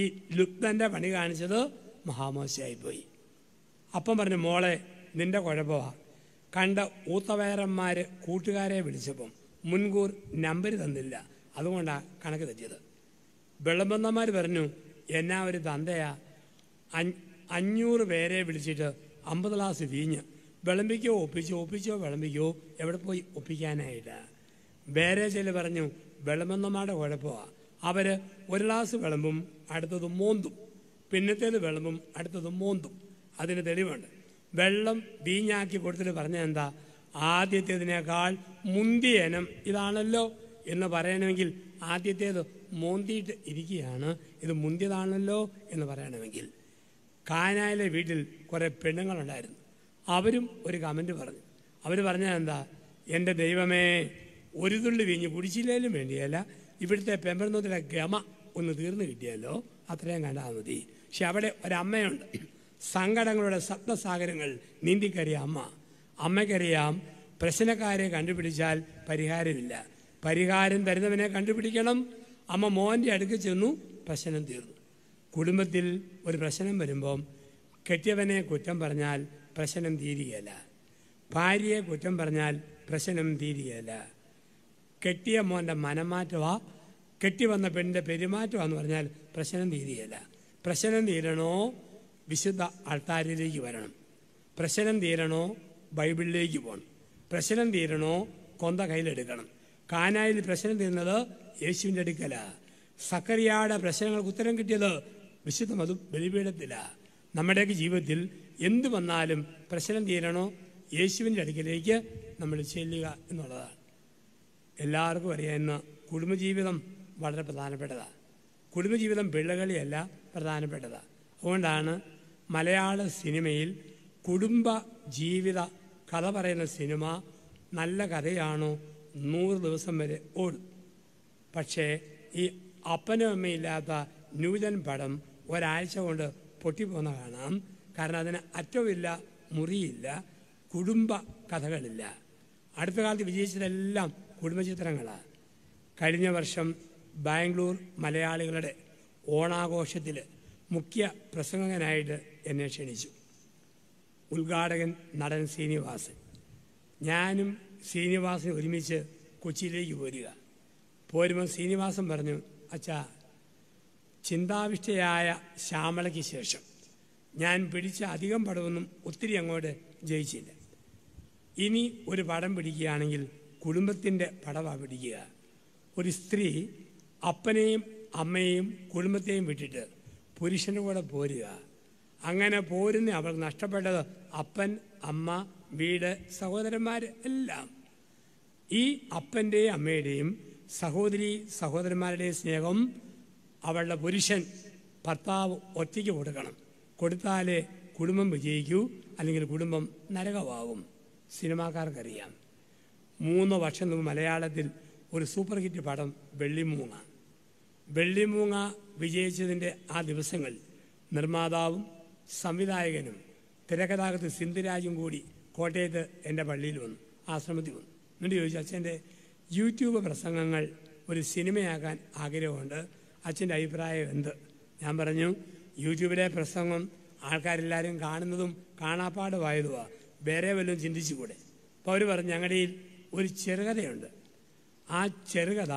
ഈ ലുപ്തൻ്റെ പണി കാണിച്ചത് മഹാമോശയായിപ്പോയി അപ്പം പറഞ്ഞു മോളെ നിൻ്റെ കുഴപ്പമാണ് കണ്ട ഊത്തവേരന്മാർ കൂട്ടുകാരെ വിളിച്ചപ്പം മുൻകൂർ നമ്പർ തന്നില്ല അതുകൊണ്ടാണ് കണക്ക് തെറ്റിയത് വെള്ളമ്പന്നന്മാർ പറഞ്ഞു എന്നാ ഒരു തന്തയാ അഞ്ഞൂറ് പേരെ വിളിച്ചിട്ട് അമ്പത് ഗ്ലാസ് വീഞ്ഞ് വിളമ്പിക്കോ ഒപ്പിച്ചോ ഒപ്പിച്ചോ വിളമ്പിക്കോ എവിടെ പോയി ഒപ്പിക്കാനായിട്ട് വേറെ ചില പറഞ്ഞു വിളമ്പന്നമാരുടെ കുഴപ്പമാണ് അവർ ഒരു ഗ്ലാസ് വിളമ്പും അടുത്തത് മോന്തും പിന്നത്തേത് വിളമ്പും അടുത്തത് മോന്തും അതിന് തെളിവുണ്ട് വെള്ളം വീഞ്ഞാക്കി കൊടുത്തിട്ട് പറഞ്ഞ എന്താ ആദ്യത്തേതിനേക്കാൾ മുന്തിയനം ഇതാണല്ലോ എന്ന് പറയണമെങ്കിൽ ആദ്യത്തേത് മോന്തിയിട്ട് ഇരിക്കുകയാണ് ഇത് മുന്തിയതാണല്ലോ എന്ന് പറയണമെങ്കിൽ കാനായിലെ വീട്ടിൽ കുറേ പെണ്ണുങ്ങളുണ്ടായിരുന്നു അവരും ഒരു കമൻറ്റ് പറഞ്ഞു അവർ പറഞ്ഞാൽ എന്താ എൻ്റെ ദൈവമേ ഒരു തുള്ളി വീഞ്ഞ് കുടിച്ചില്ലേലും വേണ്ടിയല്ല ഇവിടുത്തെ പെമ്പറന്നൂത്തിലെ ഗമ ഒന്ന് തീർന്നു കിട്ടിയല്ലോ അത്രയും കണ്ടാൽ മതി പക്ഷെ അവിടെ ഒരമ്മയുണ്ട് സങ്കടങ്ങളുടെ സപ്തസാഗരങ്ങൾ നീന്തിക്കറിയ അമ്മ അമ്മയ്ക്കറിയാം പ്രശ്നക്കാരെ കണ്ടുപിടിച്ചാൽ പരിഹാരമില്ല പരിഹാരം തരുന്നവനെ കണ്ടുപിടിക്കണം അമ്മ മോൻ്റെ അടുക്ക് ചെന്നു പ്രശ്നം തീർന്നു കുടുംബത്തിൽ ഒരു പ്രശ്നം വരുമ്പം കെട്ടിയവനെ കുറ്റം പറഞ്ഞാൽ പ്രശ്നം തീരുകയില്ല ഭാര്യയെ കുറ്റം പറഞ്ഞാൽ പ്രശ്നം തീരുകയില്ല കെട്ടിയ മോൻ്റെ മനംമാറ്റമാ കെട്ടി വന്ന പെണ്ണിൻ്റെ പെരുമാറ്റമാന്ന് പറഞ്ഞാൽ പ്രശ്നം തീരുകയില്ല പ്രശ്നം തീരണോ വിശുദ്ധ അൾത്താരിലേക്ക് വരണം പ്രശ്നം തീരണോ ബൈബിളിലേക്ക് പോകണം പ്രശ്നം തീരണോ കൊന്ത കയ്യിലെടുക്കണം കാനായിൽ പ്രശ്നം തീർന്നത് യേശുവിൻ്റെ അടുക്കല സക്കറിയാടെ പ്രശ്നങ്ങൾക്ക് ഉത്തരം കിട്ടിയത് വിശുദ്ധ മതു ബലിപീഠത്തില നമ്മുടെയൊക്കെ ജീവിതത്തിൽ എന്ത് വന്നാലും പ്രശ്നം തീരണോ യേശുവിൻ്റെ അടുക്കിലേക്ക് നമ്മൾ ചെല്ലുക എന്നുള്ളതാണ് എല്ലാവർക്കും അറിയാവുന്ന കുടുംബജീവിതം വളരെ പ്രധാനപ്പെട്ടതാണ് കുടുംബജീവിതം പിള്ളകളിയല്ല പ്രധാനപ്പെട്ടതാണ് അതുകൊണ്ടാണ് മലയാള സിനിമയിൽ കുടുംബ ജീവിത കഥ പറയുന്ന സിനിമ നല്ല കഥയാണോ നൂറ് ദിവസം വരെ ഓടും പക്ഷേ ഈ അപ്പനും അമ്മയില്ലാത്ത ന്യൂജൻ പടം ഒരാഴ്ച കൊണ്ട് പൊട്ടിപ്പോന്ന കാണാം കാരണം അതിന് അറ്റവുമില്ല മുറിയില്ല കുടുംബ കഥകളില്ല അടുത്ത കാലത്ത് വിജയിച്ചതെല്ലാം കുടുംബചിത്രങ്ങളാണ് കഴിഞ്ഞ വർഷം ബാംഗ്ലൂർ മലയാളികളുടെ ഓണാഘോഷത്തിൽ മുഖ്യ പ്രസംഗകനായിട്ട് എന്നെ ക്ഷണിച്ചു ഉദ്ഘാടകൻ നടൻ ശ്രീനിവാസൻ ഞാനും ശ്രീനിവാസൻ ഒരുമിച്ച് കൊച്ചിയിലേക്ക് പോരുക പോരുമ്പോൾ ശ്രീനിവാസൻ പറഞ്ഞു അച്ഛാ ചിന്താവിഷ്ടയായ ശ്യാമളയ്ക്ക് ശേഷം ഞാൻ പിടിച്ച അധികം പടമൊന്നും ഒത്തിരി അങ്ങോട്ട് ജയിച്ചില്ല ഇനി ഒരു പടം പിടിക്കുകയാണെങ്കിൽ കുടുംബത്തിൻ്റെ പടമാണ് പിടിക്കുക ഒരു സ്ത്രീ അപ്പനെയും അമ്മയെയും കുടുംബത്തെയും വിട്ടിട്ട് പുരുഷൻ്റെ കൂടെ പോരുക അങ്ങനെ പോരുന്ന അവൾ നഷ്ടപ്പെട്ടത് അപ്പൻ അമ്മ വീട് സഹോദരന്മാർ എല്ലാം ഈ അപ്പൻ്റെയും അമ്മയുടെയും സഹോദരി സഹോദരന്മാരുടെയും സ്നേഹം അവളുടെ പുരുഷൻ ഭർത്താവ് ഒറ്റയ്ക്ക് കൊടുക്കണം കൊടുത്താലേ കുടുംബം വിജയിക്കൂ അല്ലെങ്കിൽ കുടുംബം നരകമാകും സിനിമാക്കാർക്കറിയാം മൂന്ന് വർഷം മുമ്പ് മലയാളത്തിൽ ഒരു സൂപ്പർ ഹിറ്റ് പടം വെള്ളിമൂങ്ങ വെള്ളിമൂങ്ങ വിജയിച്ചതിൻ്റെ ആ ദിവസങ്ങൾ നിർമ്മാതാവും സംവിധായകനും തിരക്കഥാകൃത്ത് സിന്ധുരാജും കൂടി കോട്ടയത്ത് എൻ്റെ പള്ളിയിൽ വന്നു ആശ്രമത്തിൽ വന്നു എന്നിട്ട് ചോദിച്ചു അച്ഛൻ്റെ യൂട്യൂബ് പ്രസംഗങ്ങൾ ഒരു സിനിമയാക്കാൻ ആഗ്രഹമുണ്ട് അച്ഛൻ്റെ അഭിപ്രായം എന്ത് ഞാൻ പറഞ്ഞു യൂട്യൂബിലെ പ്രസംഗം ആൾക്കാരെല്ലാവരും കാണുന്നതും കാണാപ്പാടുമായതുമാണ് വേറെ വല്ലതും ചിന്തിച്ചുകൂടെ അപ്പോൾ അവർ പറഞ്ഞു ഞങ്ങളുടെ ഒരു ചെറുകഥയുണ്ട് ആ ചെറുകഥ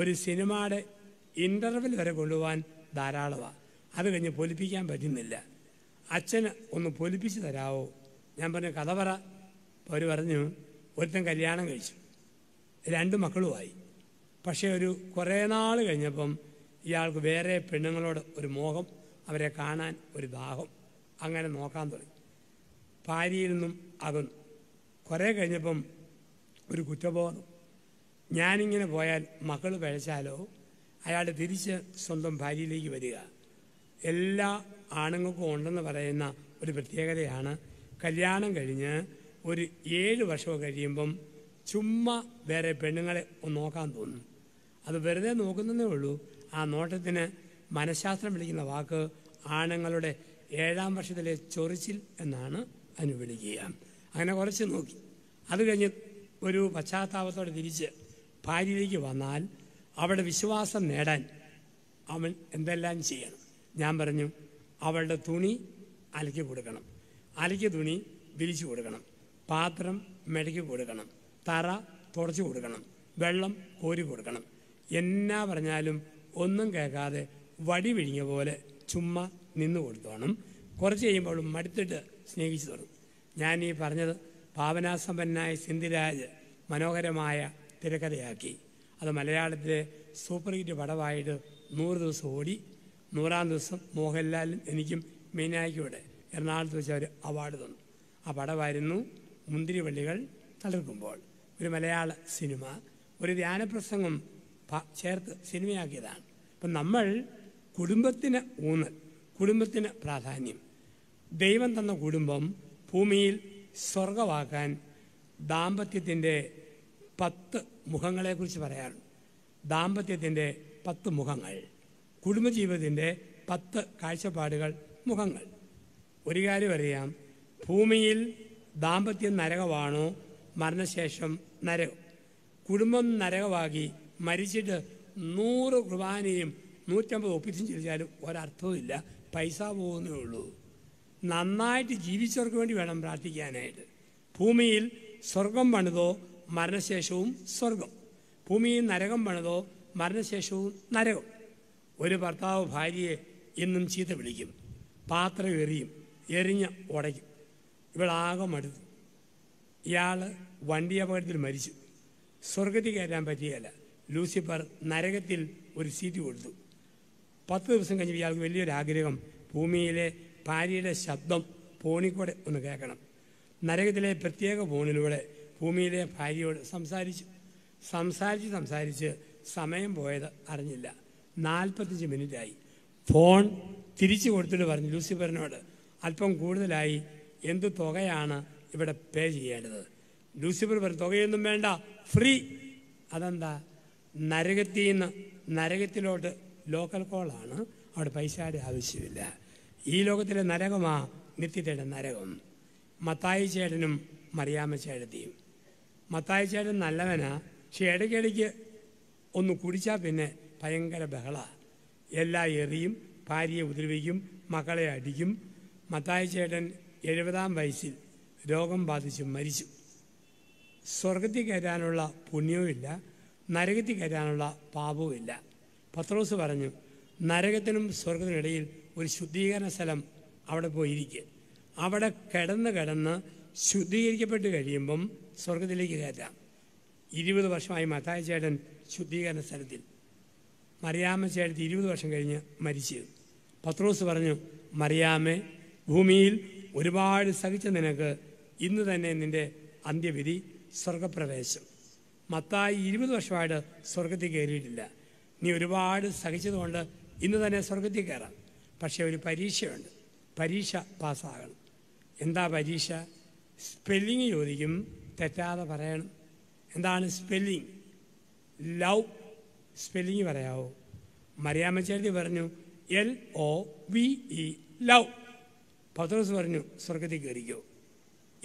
ഒരു സിനിമയുടെ ഇൻ്റർവൽ വരെ കൊണ്ടുപോകാൻ ധാരാളമാണ് അത് കഴിഞ്ഞ് പൊലിപ്പിക്കാൻ പറ്റുന്നില്ല അച്ഛന് ഒന്ന് പൊലിപ്പിച്ച് തരാവോ ഞാൻ പറഞ്ഞു കഥ പറ അവർ പറഞ്ഞു ഒരുത്തൻ കല്യാണം കഴിച്ചു രണ്ട് മക്കളുമായി പക്ഷേ ഒരു കുറേ നാൾ കഴിഞ്ഞപ്പം ഇയാൾക്ക് വേറെ പെണ്ണുങ്ങളോട് ഒരു മോഹം അവരെ കാണാൻ ഒരു ദാഹം അങ്ങനെ നോക്കാൻ തുടങ്ങി ഭാര്യയിൽ നിന്നും അകന്നു കുറേ കഴിഞ്ഞപ്പം ഒരു കുറ്റബോധം ഞാനിങ്ങനെ പോയാൽ മകൾ പഴച്ചാലോ അയാൾ തിരിച്ച് സ്വന്തം ഭാര്യയിലേക്ക് വരിക എല്ലാ ആണുങ്ങൾക്കും ഉണ്ടെന്ന് പറയുന്ന ഒരു പ്രത്യേകതയാണ് കല്യാണം കഴിഞ്ഞ് ഒരു ഏഴ് വർഷം കഴിയുമ്പം ചുമ്മാ വേറെ പെണ്ണുങ്ങളെ നോക്കാൻ തോന്നും അത് വെറുതെ നോക്കുന്നതേ ഉള്ളൂ ആ നോട്ടത്തിന് മനഃശാസ്ത്രം വിളിക്കുന്ന വാക്ക് ആണുങ്ങളുടെ ഏഴാം വർഷത്തിലെ ചൊറിച്ചിൽ എന്നാണ് അതിന് വിളിക്കുക അങ്ങനെ കുറച്ച് നോക്കി അത് കഴിഞ്ഞ് ഒരു പശ്ചാത്താപത്തോടെ തിരിച്ച് ഭാര്യയിലേക്ക് വന്നാൽ അവളുടെ വിശ്വാസം നേടാൻ അവൻ എന്തെല്ലാം ചെയ്യണം ഞാൻ പറഞ്ഞു അവളുടെ തുണി അലക്കി കൊടുക്കണം അലക്കിയ തുണി വിരിച്ചു കൊടുക്കണം പാത്രം മെടുക്കി കൊടുക്കണം തറ തുടച്ചു കൊടുക്കണം വെള്ളം കോരി കൊടുക്കണം എന്നാ പറഞ്ഞാലും ഒന്നും കേൾക്കാതെ വടി വിഴിഞ്ഞ പോലെ ചുമ്മാ നിന്ന് കൊടുത്തോണം കുറച്ച് കഴിയുമ്പോഴും മടുത്തിട്ട് സ്നേഹിച്ചു തുടങ്ങും ഞാൻ ഈ പറഞ്ഞത് ഭാവനാസമ്പന്നായ സിന്ധിരാജ് മനോഹരമായ തിരക്കഥയാക്കി അത് മലയാളത്തിലെ സൂപ്പർ ഹിറ്റ് പടമായിട്ട് നൂറ് ദിവസം ഓടി നൂറാം ദിവസം മോഹൻലാലും എനിക്കും മീനായിക്കൂടെ എറണാകുളത്ത് വെച്ച് അവർ അവാർഡ് തന്നു ആ പടമായിരുന്നു മുന്തിരിവള്ളികൾ തളിർക്കുമ്പോൾ ഒരു മലയാള സിനിമ ഒരു ധ്യാനപ്രസംഗം ചേർത്ത് സിനിമയാക്കിയതാണ് അപ്പം നമ്മൾ കുടുംബത്തിന് ഊന്നൽ കുടുംബത്തിന് പ്രാധാന്യം ദൈവം തന്ന കുടുംബം ഭൂമിയിൽ സ്വർഗമാക്കാൻ ദാമ്പത്യത്തിൻ്റെ പത്ത് മുഖങ്ങളെക്കുറിച്ച് പറയാറുണ്ട് ദാമ്പത്യത്തിൻ്റെ പത്ത് മുഖങ്ങൾ കുടുംബജീവിതത്തിൻ്റെ പത്ത് കാഴ്ചപ്പാടുകൾ മുഖങ്ങൾ ഒരു കാര്യം അറിയാം ഭൂമിയിൽ ദാമ്പത്യം നരകമാണോ മരണശേഷം നരകം കുടുംബം നരകമാകി മരിച്ചിട്ട് നൂറ് കുർബാനയും നൂറ്റമ്പത് ഒപ്പിച്ചും ചെറിയാലും ഒരർത്ഥവുമില്ല പൈസ പോകുന്നേ ഉള്ളൂ നന്നായിട്ട് ജീവിച്ചവർക്ക് വേണ്ടി വേണം പ്രാർത്ഥിക്കാനായിട്ട് ഭൂമിയിൽ സ്വർഗം പണിതോ മരണശേഷവും സ്വർഗം ഭൂമിയിൽ നരകം പണിതോ മരണശേഷവും നരകം ഒരു ഭർത്താവ് ഭാര്യയെ എന്നും ചീത്ത വിളിക്കും പാത്രം എറിയും എറിഞ്ഞ് ഉടയ്ക്കും ഇവളാകെ മടുത്തു ഇയാൾ വണ്ടി അപകടത്തിൽ മരിച്ചു സ്വർഗത്തിൽ കയറ്റാൻ പറ്റിയല്ല ലൂസിഫർ നരകത്തിൽ ഒരു സീറ്റ് കൊടുത്തു പത്ത് ദിവസം കഴിഞ്ഞ് ഇയാൾക്ക് വലിയൊരു ആഗ്രഹം ഭൂമിയിലെ ഭാര്യയുടെ ശബ്ദം ഫോണിൽ ഒന്ന് കേൾക്കണം നരകത്തിലെ പ്രത്യേക ഫോണിലൂടെ ഭൂമിയിലെ ഭാര്യയോട് സംസാരിച്ചു സംസാരിച്ച് സംസാരിച്ച് സമയം പോയത് അറിഞ്ഞില്ല നാൽപ്പത്തഞ്ച് മിനിറ്റായി ഫോൺ തിരിച്ചു കൊടുത്തിട്ട് പറഞ്ഞു ലൂസിഫറിനോട് അല്പം കൂടുതലായി എന്ത് തുകയാണ് ഇവിടെ പേ ചെയ്യേണ്ടത് ലൂസിഫർ പറഞ്ഞു തുകയൊന്നും വേണ്ട ഫ്രീ അതെന്താ നരകത്തിൽ നിന്ന് നരകത്തിലോട്ട് ലോക്കൽ കോളാണ് അവിടെ പൈസയുടെ ആവശ്യമില്ല ഈ ലോകത്തിലെ നരകമാ നിത്യതയുടെ നരകം മത്തായി ചേട്ടനും മറിയാമ്മ ചേട്ടത്തിയും മത്തായി ചേട്ടൻ നല്ലവനാ പക്ഷെ ഇടയ്ക്കിടയ്ക്ക് ഒന്ന് കുടിച്ചാൽ പിന്നെ ഭയങ്കര ബഹള എല്ലാ എറിയും ഭാര്യയെ ഉദ്രവിക്കും മക്കളെ അടിക്കും മത്തായി ചേട്ടൻ എഴുപതാം വയസ്സിൽ രോഗം ബാധിച്ച് മരിച്ചു സ്വർഗത്തിൽ കയറാനുള്ള പുണ്യവുമില്ല നരകത്തിൽ കയറാനുള്ള പാപവുമില്ല പത്രോസ് പറഞ്ഞു നരകത്തിനും സ്വർഗത്തിനിടയിൽ ഇടയിൽ ഒരു ശുദ്ധീകരണ സ്ഥലം അവിടെ പോയിരിക്കുക അവിടെ കിടന്ന് കിടന്ന് ശുദ്ധീകരിക്കപ്പെട്ട് കഴിയുമ്പം സ്വർഗത്തിലേക്ക് കയറ്റാം ഇരുപത് വർഷമായി മത്തായ ചേട്ടൻ ശുദ്ധീകരണ സ്ഥലത്തിൽ മറിയാമ്മ ചേട്ടത്തി ഇരുപത് വർഷം കഴിഞ്ഞ് മരിച്ചു പത്രോസ് പറഞ്ഞു മറിയാമ്മേ ഭൂമിയിൽ ഒരുപാട് സഹിച്ച നിനക്ക് ഇന്ന് തന്നെ നിന്റെ അന്ത്യവിധി സ്വർഗപ്രവേശം മത്തായി ഇരുപത് വർഷമായിട്ട് സ്വർഗത്തിൽ കയറിയിട്ടില്ല നീ ഒരുപാട് സഹിച്ചതുകൊണ്ട് ഇന്ന് തന്നെ സ്വർഗത്തിൽ കയറാം പക്ഷേ ഒരു പരീക്ഷയുണ്ട് പരീക്ഷ പാസ്സാകണം എന്താ പരീക്ഷ സ്പെല്ലിങ് ചോദിക്കും തെറ്റാതെ പറയണം എന്താണ് സ്പെല്ലിങ് ലവ് സ്പെല്ലിങ് പറയാവോ മറിയാമ്മച്ചേർത്തി പറഞ്ഞു L O V E love പത്രോസ് പറഞ്ഞു സ്വർഗത്തിൽ കയറിക്കോ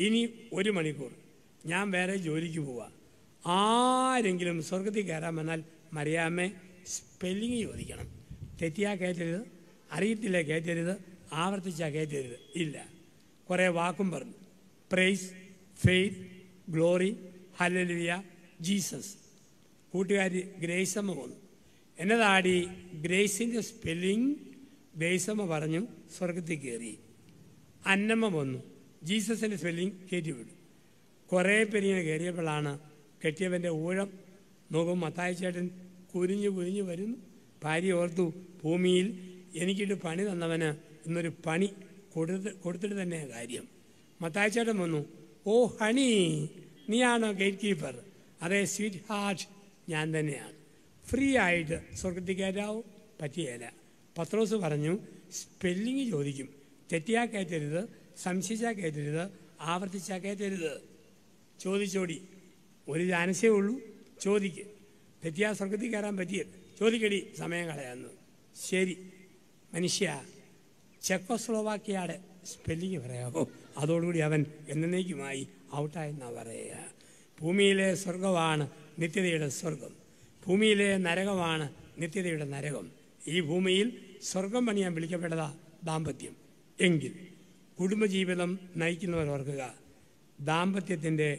ഇനി ഒരു മണിക്കൂർ ഞാൻ വേറെ ജോലിക്ക് പോവാം ആരെങ്കിലും സ്വർഗത്തിൽ കയറാൻ വന്നാൽ മറിയാമേ സ്പെല്ലിങ് ചോദിക്കണം തെറ്റിയാ കയറ്റരുത് അറിയത്തില്ല കയറ്റരുത് ആവർത്തിച്ചാൽ കയറ്റരുത് ഇല്ല കുറേ വാക്കും പറഞ്ഞു praise faith glory hallelujah Jesus കൂട്ടുകാരി ഗ്രേസമ്മ വന്നു എന്നതാടി ഗ്രേസിൻ്റെ സ്പെല്ലിങ് ഗ്രേസമ്മ പറഞ്ഞു സ്വർഗത്തിൽ കയറി അന്നമ്മ വന്നു ജീസസിൻ്റെ സ്പെല്ലിങ് കയറ്റി വിടും കുറേ പേര് ഇങ്ങനെ കയറിയപ്പോഴാണ് കെട്ടിയവൻ്റെ ഊഴം നോക്കും മത്തായച്ചേട്ടൻ കുരിഞ്ഞു കുരിഞ്ഞു വരുന്നു ഭാര്യ ഓർത്തു ഭൂമിയിൽ എനിക്കിട്ട് പണി തന്നവന് ഇന്നൊരു പണി കൊടുത്ത് കൊടുത്തിട്ട് തന്നെ കാര്യം മത്തായച്ചേട്ടൻ വന്നു ഓ ഹണി നീയാണോ ഗേറ്റ് കീപ്പർ അതെ സ്വീറ്റ് ഹാർട്ട് ഞാൻ തന്നെയാണ് ഫ്രീ ആയിട്ട് സ്വർഗത്തിൽ കയറ്റാവും പറ്റിയേല പത്രോസ് പറഞ്ഞു സ്പെല്ലിങ് ചോദിക്കും തെറ്റിയാ കയറ്റരുത് സംശയിച്ചാൽ കയറ്റരുത് ആവർത്തിച്ചാൽ കയറ്റരുത് ചോദിച്ചോടി ഒരു ജാനസേ ഉള്ളൂ ചോദിക്ക് തെറ്റിയാ സ്വർഗത്തിൽ കയറാൻ പറ്റിയത് ചോദിക്കടി സമയം കളയാന്ന് ശരി മനുഷ്യ ചെക്കോസ്ലോവാക്കിയാടെ സ്പെല്ലിങ് പറയാമോ അതോടുകൂടി അവൻ എന്നേക്കുമായി ഔട്ടായെന്നാ പറയുക ഭൂമിയിലെ സ്വർഗമാണ് നിത്യതയുടെ സ്വർഗം ഭൂമിയിലെ നരകമാണ് നിത്യതയുടെ നരകം ഈ ഭൂമിയിൽ സ്വർഗം പണിയാൻ വിളിക്കപ്പെട്ടതാ ദാമ്പത്യം എങ്കിൽ കുടുംബജീവിതം നയിക്കുന്നവർ ഓർക്കുക ദാമ്പത്യത്തിൻ്റെ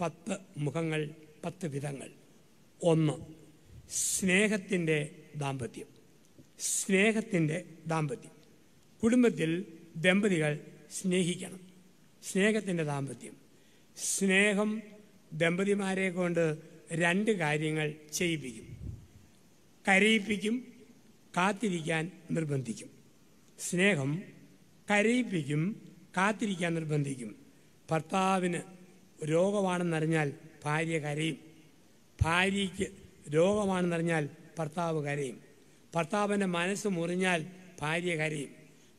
പത്ത് മുഖങ്ങൾ പത്ത് വിധങ്ങൾ ഒന്ന് സ്നേഹത്തിൻ്റെ ദാമ്പത്യം സ്നേഹത്തിൻ്റെ ദാമ്പത്യം കുടുംബത്തിൽ ദമ്പതികൾ സ്നേഹിക്കണം സ്നേഹത്തിൻ്റെ ദാമ്പത്യം സ്നേഹം ദമ്പതിമാരെ കൊണ്ട് രണ്ട് കാര്യങ്ങൾ ചെയ്യിപ്പിക്കും കരയിപ്പിക്കും കാത്തിരിക്കാൻ നിർബന്ധിക്കും സ്നേഹം കരയിപ്പിക്കും കാത്തിരിക്കാൻ നിർബന്ധിക്കും ഭർത്താവിന് രോഗമാണെന്നറിഞ്ഞാൽ ഭാര്യ കരയും ഭാര്യയ്ക്ക് രോഗമാണെന്നറിഞ്ഞാൽ ഭർത്താവ് കരയും ഭർത്താവിൻ്റെ മനസ്സ് മുറിഞ്ഞാൽ ഭാര്യ കരയും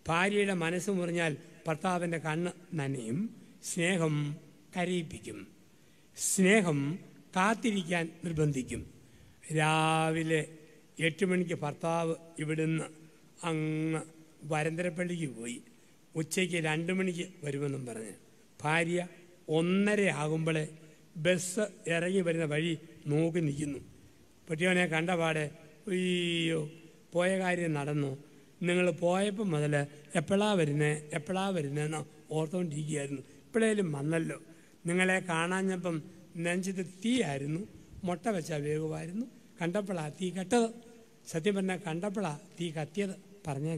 ഭാര്യയുടെ മനസ്സ് മുറിഞ്ഞാൽ ഭർത്താവിൻ്റെ കണ്ണ് നനയും സ്നേഹം കരയിപ്പിക്കും സ്നേഹം കാത്തിരിക്കാൻ നിർബന്ധിക്കും രാവിലെ എട്ട് മണിക്ക് ഭർത്താവ് ഇവിടുന്ന് അങ്ങ് വരന്തരപ്പള്ളിക്ക് പോയി ഉച്ചയ്ക്ക് രണ്ട് മണിക്ക് വരുമെന്നും പറഞ്ഞ് ഭാര്യ ഒന്നര ആകുമ്പോളെ ബസ് ഇറങ്ങി വരുന്ന വഴി നോക്കി നിൽക്കുന്നു പെട്ടിയോനെ കണ്ട പാടെ അയ്യോ പോയ കാര്യം നടന്നു നിങ്ങൾ പോയപ്പോൾ മുതൽ എപ്പോഴാ വരുന്നത് എപ്പോഴാ വരുന്നതെന്ന് ഓർത്തുകൊണ്ടിരിക്കുകയായിരുന്നു ഇപ്പോഴേലും വന്നല്ലോ നിങ്ങളെ കാണാഞ്ഞപ്പം നെഞ്ചത്ത് തീയായിരുന്നു മുട്ട വെച്ച വേഗമായിരുന്നു കണ്ടപ്പോഴാണ് തീ കെട്ടത് സത്യം പറഞ്ഞാൽ കണ്ടപ്പോഴാണ് തീ കത്തിയത് ഇപ്പോഴാണ്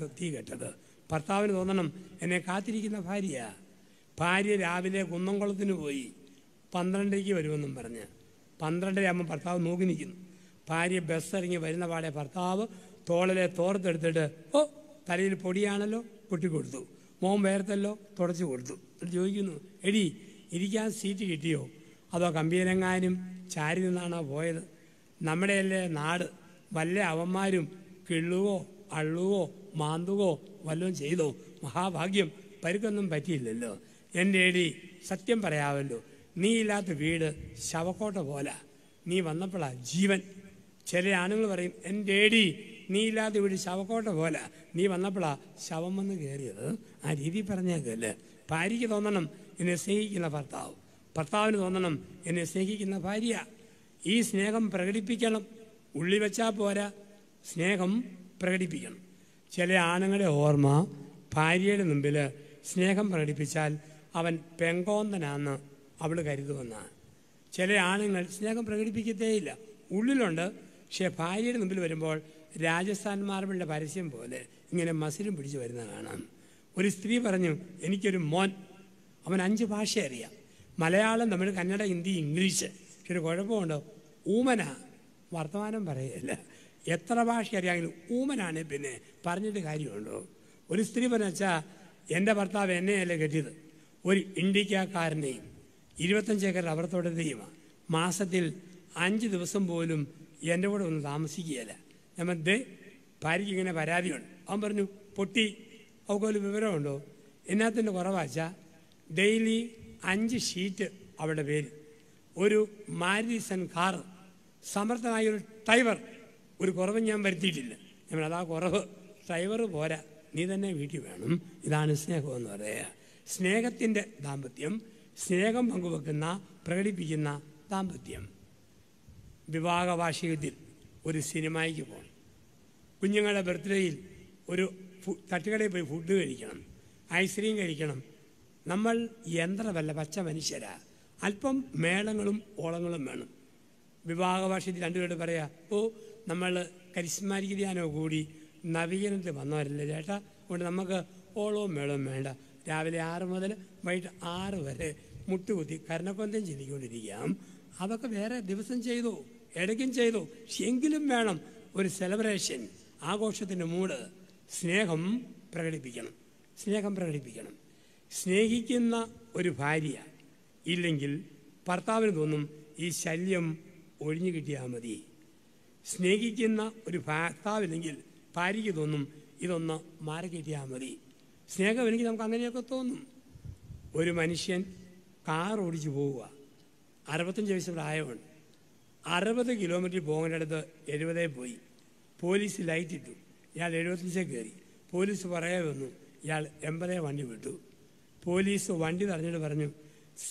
കേട്ടോ തീ കെട്ടത് ഭർത്താവിന് തോന്നണം എന്നെ കാത്തിരിക്കുന്ന ഭാര്യ ഭാര്യ രാവിലെ കുന്നംകുളത്തിന് പോയി പന്ത്രണ്ടരയ്ക്ക് വരുമെന്നും പറഞ്ഞ് പന്ത്രണ്ടരയാകുമ്പോൾ ഭർത്താവ് നോക്കി നിൽക്കുന്നു ഭാര്യ ബസ് ഇറങ്ങി വരുന്ന പാടെ ഭർത്താവ് തോളിലെ തോർത്തെടുത്തിട്ട് ഓ തലയിൽ പൊടിയാണല്ലോ പൊട്ടിക്കൊടുത്തു മോൻ വേർത്തല്ലോ തുടച്ചു കൊടുത്തു എന്നിട്ട് ചോദിക്കുന്നു എടി ഇരിക്കാൻ സീറ്റ് കിട്ടിയോ അതോ കമ്പീരങ്ങാനും ചാരി നിന്നാണോ പോയത് നമ്മുടെയല്ലേ നാട് വല്ല അവന്മാരും കിള്ളുവോ അള്ളുകോ മാന്തുകോ വല്ലതും ചെയ്തോ മഹാഭാഗ്യം പരുക്കൊന്നും പറ്റിയില്ലല്ലോ എൻ്റെ എടി സത്യം പറയാമല്ലോ നീ ഇല്ലാത്ത വീട് ശവക്കോട്ട പോലെ നീ വന്നപ്പോഴാ ജീവൻ ചില ആണുങ്ങൾ പറയും എൻ്റെ എടി നീ ഇല്ലാത്ത വീട് ശവക്കോട്ട പോലെ നീ വന്നപ്പോഴാ ശവം വന്ന് കയറിയത് ആ രീതി പറഞ്ഞേക്കല്ലേ ഭാര്യയ്ക്ക് തോന്നണം എന്നെ സ്നേഹിക്കുന്ന ഭർത്താവ് ഭർത്താവിന് തോന്നണം എന്നെ സ്നേഹിക്കുന്ന ഭാര്യ ഈ സ്നേഹം പ്രകടിപ്പിക്കണം ഉള്ളി വെച്ചാൽ പോരാ സ്നേഹം പ്രകടിപ്പിക്കണം ചില ആണുങ്ങളുടെ ഓർമ്മ ഭാര്യയുടെ മുമ്പിൽ സ്നേഹം പ്രകടിപ്പിച്ചാൽ അവൻ പെങ്കോന്തനാന്ന് അവൾ കരുതുമെന്നാണ് ചില ആണുങ്ങൾ സ്നേഹം പ്രകടിപ്പിക്കത്തേയില്ല ഉള്ളിലുണ്ട് പക്ഷേ ഭാര്യയുടെ മുമ്പിൽ വരുമ്പോൾ രാജസ്ഥാൻ മാർബിളിൻ്റെ പരസ്യം പോലെ ഇങ്ങനെ മസിലും പിടിച്ച് വരുന്ന കാണാം ഒരു സ്ത്രീ പറഞ്ഞു എനിക്കൊരു മോൻ അവൻ അഞ്ച് ഭാഷ അറിയാം മലയാളം തമിഴ് കന്നഡ ഹിന്ദി ഇംഗ്ലീഷ് പക്ഷെ ഒരു കുഴപ്പമുണ്ടോ ഊമന വർത്തമാനം പറയല്ല എത്ര ഭാഷ അറിയാമെങ്കിലും ഊമനാണ് പിന്നെ പറഞ്ഞിട്ട് കാര്യമുണ്ടോ ഒരു സ്ത്രീ പറഞ്ഞാൽ എൻ്റെ ഭർത്താവ് എന്നെയല്ലേ കെട്ടിയത് ഒരു ഇന്ത്യക്കാരനെയും ഇരുപത്തഞ്ച് ഏക്കർ റബ്ബർ മാസത്തിൽ അഞ്ച് ദിവസം പോലും എൻ്റെ കൂടെ ഒന്ന് താമസിക്കുകയല്ല ഞാൻ ദേ ഭാര്യയ്ക്ക് ഇങ്ങനെ പരാതിയുണ്ട് അവൻ പറഞ്ഞു പൊട്ടി അവക്കൊരു വിവരമുണ്ടോ എന്നാത്തിൻ്റെ കുറവാച്ച ഡെയിലി അഞ്ച് ഷീറ്റ് അവളുടെ പേര് ഒരു മാരിസൺ കാർ സമർത്ഥനായ ഒരു ഡ്രൈവർ ഒരു കുറവ് ഞാൻ വരുത്തിയിട്ടില്ല ഞാൻ അതാ കുറവ് ഡ്രൈവർ പോരാ നീ തന്നെ വീട്ടിൽ വേണം ഇതാണ് സ്നേഹം എന്ന് പറയുക സ്നേഹത്തിൻ്റെ ദാമ്പത്യം സ്നേഹം പങ്കുവെക്കുന്ന പ്രകടിപ്പിക്കുന്ന ദാമ്പത്യം വാർഷികത്തിൽ ഒരു സിനിമയ്ക്ക് പോകണം കുഞ്ഞുങ്ങളുടെ ബർത്ത്ഡേയിൽ ഒരു തട്ടുകടയിൽ പോയി ഫുഡ് കഴിക്കണം ഐസ്ക്രീം കഴിക്കണം നമ്മൾ യന്ത്രമല്ല പച്ച മനുഷ്യരാ അല്പം മേളങ്ങളും ഓളങ്ങളും വേണം വിവാഹ വാർഷികത്തിൽ രണ്ടുപേരോട് പറയാ ഓ നമ്മൾ കരിസ്മാരിക ധ്യാനവും കൂടി നവീകരണത്തിൽ വന്നവരല്ലേ ചേട്ടാ അതുകൊണ്ട് നമുക്ക് ഓളവും മേളവും വേണ്ട രാവിലെ ആറ് മുതൽ വൈകിട്ട് ആറ് വരെ മുട്ടുകുത്തി കരണക്കൊന്തം ചിന്തിക്കൊണ്ടിരിക്കാം അതൊക്കെ വേറെ ദിവസം ചെയ്തു ഇടയ്ക്കും ചെയ്തു എങ്കിലും വേണം ഒരു സെലിബ്രേഷൻ ആഘോഷത്തിൻ്റെ മൂട് സ്നേഹം പ്രകടിപ്പിക്കണം സ്നേഹം പ്രകടിപ്പിക്കണം സ്നേഹിക്കുന്ന ഒരു ഭാര്യ ഇല്ലെങ്കിൽ ഭർത്താവിന് തോന്നും ഈ ശല്യം ഒഴിഞ്ഞു കിട്ടിയാൽ മതി സ്നേഹിക്കുന്ന ഒരു ഭർത്താവില്ലെങ്കിൽ ഭാര്യയ്ക്ക് തോന്നും ഇതൊന്ന് മാറിക്കിട്ടിയാൽ മതി സ്നേഹമില്ലെങ്കിൽ നമുക്ക് അങ്ങനെയൊക്കെ തോന്നും ഒരു മനുഷ്യൻ കാർ ഓടിച്ചു പോവുക അറുപത്തഞ്ച് വയസ്സ് പ്രായമാണ് അറുപത് കിലോമീറ്റർ പോകേണ്ടടുത്ത് എഴുപതേ പോയി പോലീസ് ലൈറ്റ് ഇട്ടു ഇയാൾ എഴുപത്തഞ്ചേ കയറി പോലീസ് പറയാൻ വന്നു ഇയാൾ എൺപതേ വണ്ടി വിട്ടു പോലീസ് വണ്ടി തടഞ്ഞിട്ട് പറഞ്ഞു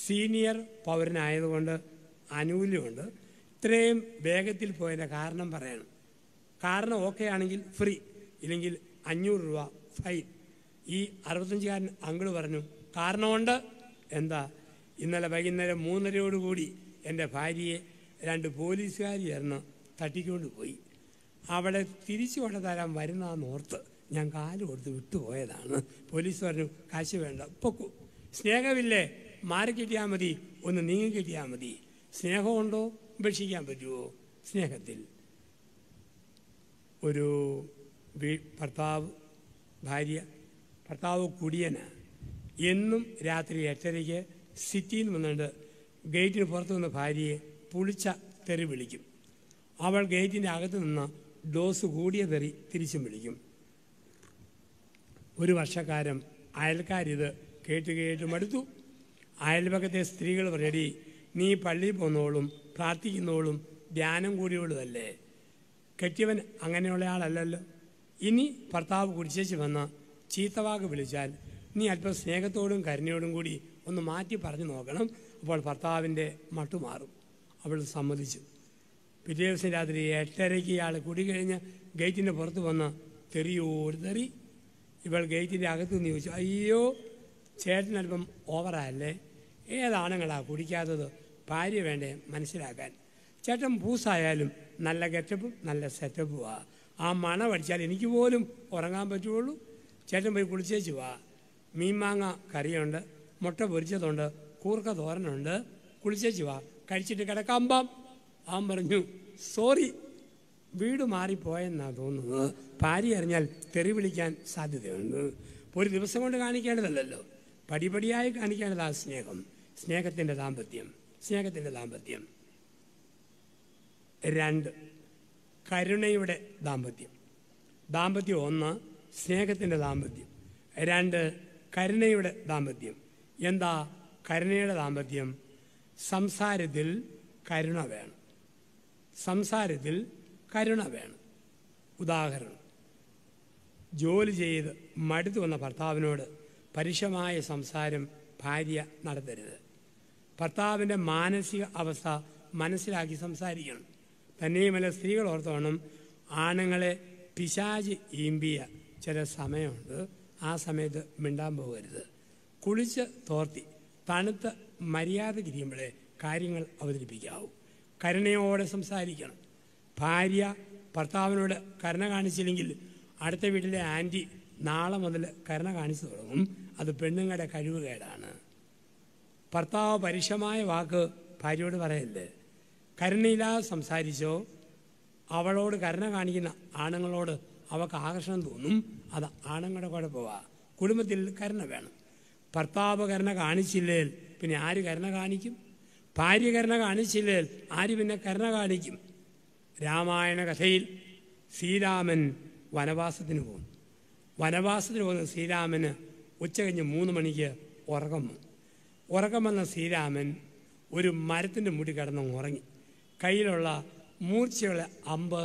സീനിയർ പൗരനായതുകൊണ്ട് ആനുകൂല്യമുണ്ട് ഇത്രയും വേഗത്തിൽ പോയതിൻ്റെ കാരണം പറയണം കാരണം ഓക്കെ ആണെങ്കിൽ ഫ്രീ ഇല്ലെങ്കിൽ അഞ്ഞൂറ് രൂപ ഫൈൻ ഈ അറുപത്തഞ്ചുകാരൻ അങ്കിള് പറഞ്ഞു കാരണമുണ്ട് എന്താ ഇന്നലെ വൈകുന്നേരം മൂന്നരയോടുകൂടി എൻ്റെ ഭാര്യയെ രണ്ട് പോലീസുകാർ ചേർന്ന് തട്ടിക്കൊണ്ട് പോയി അവിടെ തിരിച്ചു കൊണ്ട് തരാൻ വരുന്നതെന്ന് ഓർത്ത് ഞാൻ കാല് കൊടുത്ത് വിട്ടുപോയതാണ് പോലീസ് പറഞ്ഞു കാശ് വേണ്ട പൊക്കു സ്നേഹമില്ലേ മാറി കിട്ടിയാൽ മതി ഒന്ന് നീങ്ങി കിട്ടിയാൽ മതി സ്നേഹമുണ്ടോ ഉപേക്ഷിക്കാൻ പറ്റുമോ സ്നേഹത്തിൽ ഒരു ഭർത്താവ് ഭാര്യ ഭർത്താവ് കുടിയന് എന്നും രാത്രി എട്ടരയ്ക്ക് സിറ്റിയിൽ വന്നുകൊണ്ട് ഗേറ്റിന് പുറത്തു വന്ന ഭാര്യയെ പുളിച്ച തെറി വിളിക്കും അവൾ ഗേറ്റിൻ്റെ അകത്ത് നിന്ന് ഡോസ് കൂടിയ തെറി തിരിച്ചും വിളിക്കും ഒരു വർഷക്കാരൻ അയൽക്കാരിത് കേട്ട് കേട്ട് മടുത്തു അയൽപക്കത്തെ സ്ത്രീകൾ പറഞ്ഞടി നീ പള്ളിയിൽ പോന്നോളും പ്രാർത്ഥിക്കുന്നവളും ധ്യാനം കൂടിയുള്ളതല്ലേ കെട്ടിയവൻ അങ്ങനെയുള്ള ആളല്ലല്ലോ ഇനി ഭർത്താവ് കുടിച്ചേച്ച് വന്ന ചീത്തവാക്ക് വിളിച്ചാൽ നീ അല്പം സ്നേഹത്തോടും കരുണയോടും കൂടി ഒന്ന് മാറ്റി പറഞ്ഞു നോക്കണം അപ്പോൾ ഭർത്താവിൻ്റെ മാറും അവൾ സമ്മതിച്ചു പിറ്റേ ദിവസം രാത്രി എട്ടരയ്ക്ക് ഇയാൾ കുടിക്കഴിഞ്ഞ് ഗേറ്റിൻ്റെ പുറത്ത് വന്ന തെറിയോട് തെറി ഇവൾ ഗേറ്റിൻ്റെ അകത്ത് നിന്ന് ചോദിച്ചു അയ്യോ ചേട്ടനല്പം ഓവറല്ലേ ഏതാണുങ്ങളാ കുടിക്കാത്തത് ഭാര്യ വേണ്ടേ മനസ്സിലാക്കാൻ ചേട്ടൻ പൂസായാലും നല്ല ഗെറ്റപ്പും നല്ല സെറ്റപ്പും ആ മണ പഠിച്ചാൽ എനിക്ക് പോലും ഉറങ്ങാൻ പറ്റുള്ളൂ ചേട്ടൻ പോയി കുളിച്ചേച്ച് വാ മാങ്ങ കറിയുണ്ട് മുട്ട പൊരിച്ചതുണ്ട് കൂർക്ക തോരനുണ്ട് കുളിച്ചേച്ച് വാ കഴിച്ചിട്ട് കിടക്കാമ്പാം ആ പറഞ്ഞു സോറി വീട് മാറിപ്പോയെന്നാണ് തോന്നുന്നത് ഭാര്യ അറിഞ്ഞാൽ തെറി വിളിക്കാൻ സാധ്യതയുണ്ട് ഒരു ദിവസം കൊണ്ട് കാണിക്കേണ്ടതല്ലല്ലോ പടിപടിയായി കാണിക്കേണ്ടതാണ് സ്നേഹം സ്നേഹത്തിൻ്റെ ദാമ്പത്യം സ്നേഹത്തിൻ്റെ ദാമ്പത്യം രണ്ട് കരുണയുടെ ദാമ്പത്യം ദാമ്പത്യം ഒന്ന് സ്നേഹത്തിൻ്റെ ദാമ്പത്യം രണ്ട് കരുണയുടെ ദാമ്പത്യം എന്താ കരുണയുടെ ദാമ്പത്യം സംസാരത്തിൽ കരുണ വേണം സംസാരത്തിൽ കരുണ വേണം ഉദാഹരണം ജോലി ചെയ്ത് മടുത്തു വന്ന ഭർത്താവിനോട് പരുഷമായ സംസാരം ഭാര്യ നടത്തരുത് ഭർത്താവിൻ്റെ മാനസിക അവസ്ഥ മനസ്സിലാക്കി സംസാരിക്കണം തന്നെയുമല്ല സ്ത്രീകൾ ഓർത്തോണം ആണുങ്ങളെ പിശാജ് ഈമ്പിയ ചില സമയമുണ്ട് ആ സമയത്ത് മിണ്ടാൻ പോകരുത് കുളിച്ച് തോർത്തി തണുത്ത് മര്യാദ ഇരിക്കുമ്പോഴേ കാര്യങ്ങൾ അവതരിപ്പിക്കാവൂ കരുണയോടെ സംസാരിക്കണം ഭാര്യ ഭർത്താവിനോട് കരുണ കാണിച്ചില്ലെങ്കിൽ അടുത്ത വീട്ടിലെ ആൻറ്റി നാളെ മുതൽ കരുണ കാണിച്ചു തുടങ്ങും അത് പെണ്ണുങ്ങളുടെ കഴിവുകേടാണ് ഭർത്താവ് പരുഷമായ വാക്ക് ഭാര്യയോട് പറയല്ലേ കരുണയില്ലാതെ സംസാരിച്ചോ അവളോട് കരുണ കാണിക്കുന്ന ആണുങ്ങളോട് അവൾക്ക് ആകർഷണം തോന്നും അത് ആണുങ്ങളുടെ കുഴപ്പമാണ് കുടുംബത്തിൽ കരുണ വേണം ഭർത്താവ് കരുണ കാണിച്ചില്ലേൽ പിന്നെ ആര് കരുണ കാണിക്കും ഭാര്യ കരുണ കാണിച്ചില്ലേൽ ആര് പിന്നെ കരുണ കാണിക്കും രാമായണ കഥയിൽ ശ്രീരാമൻ വനവാസത്തിന് പോകും വനവാസത്തിന് പോകുന്ന ശ്രീരാമന് ഉച്ച കഴിഞ്ഞ് മൂന്ന് മണിക്ക് ഉറങ്ങും ഉറക്കം വന്ന ശ്രീരാമൻ ഒരു മരത്തിൻ്റെ മുടി കിടന്ന് ഉറങ്ങി കയ്യിലുള്ള മൂർച്ചയുള്ള അമ്പ്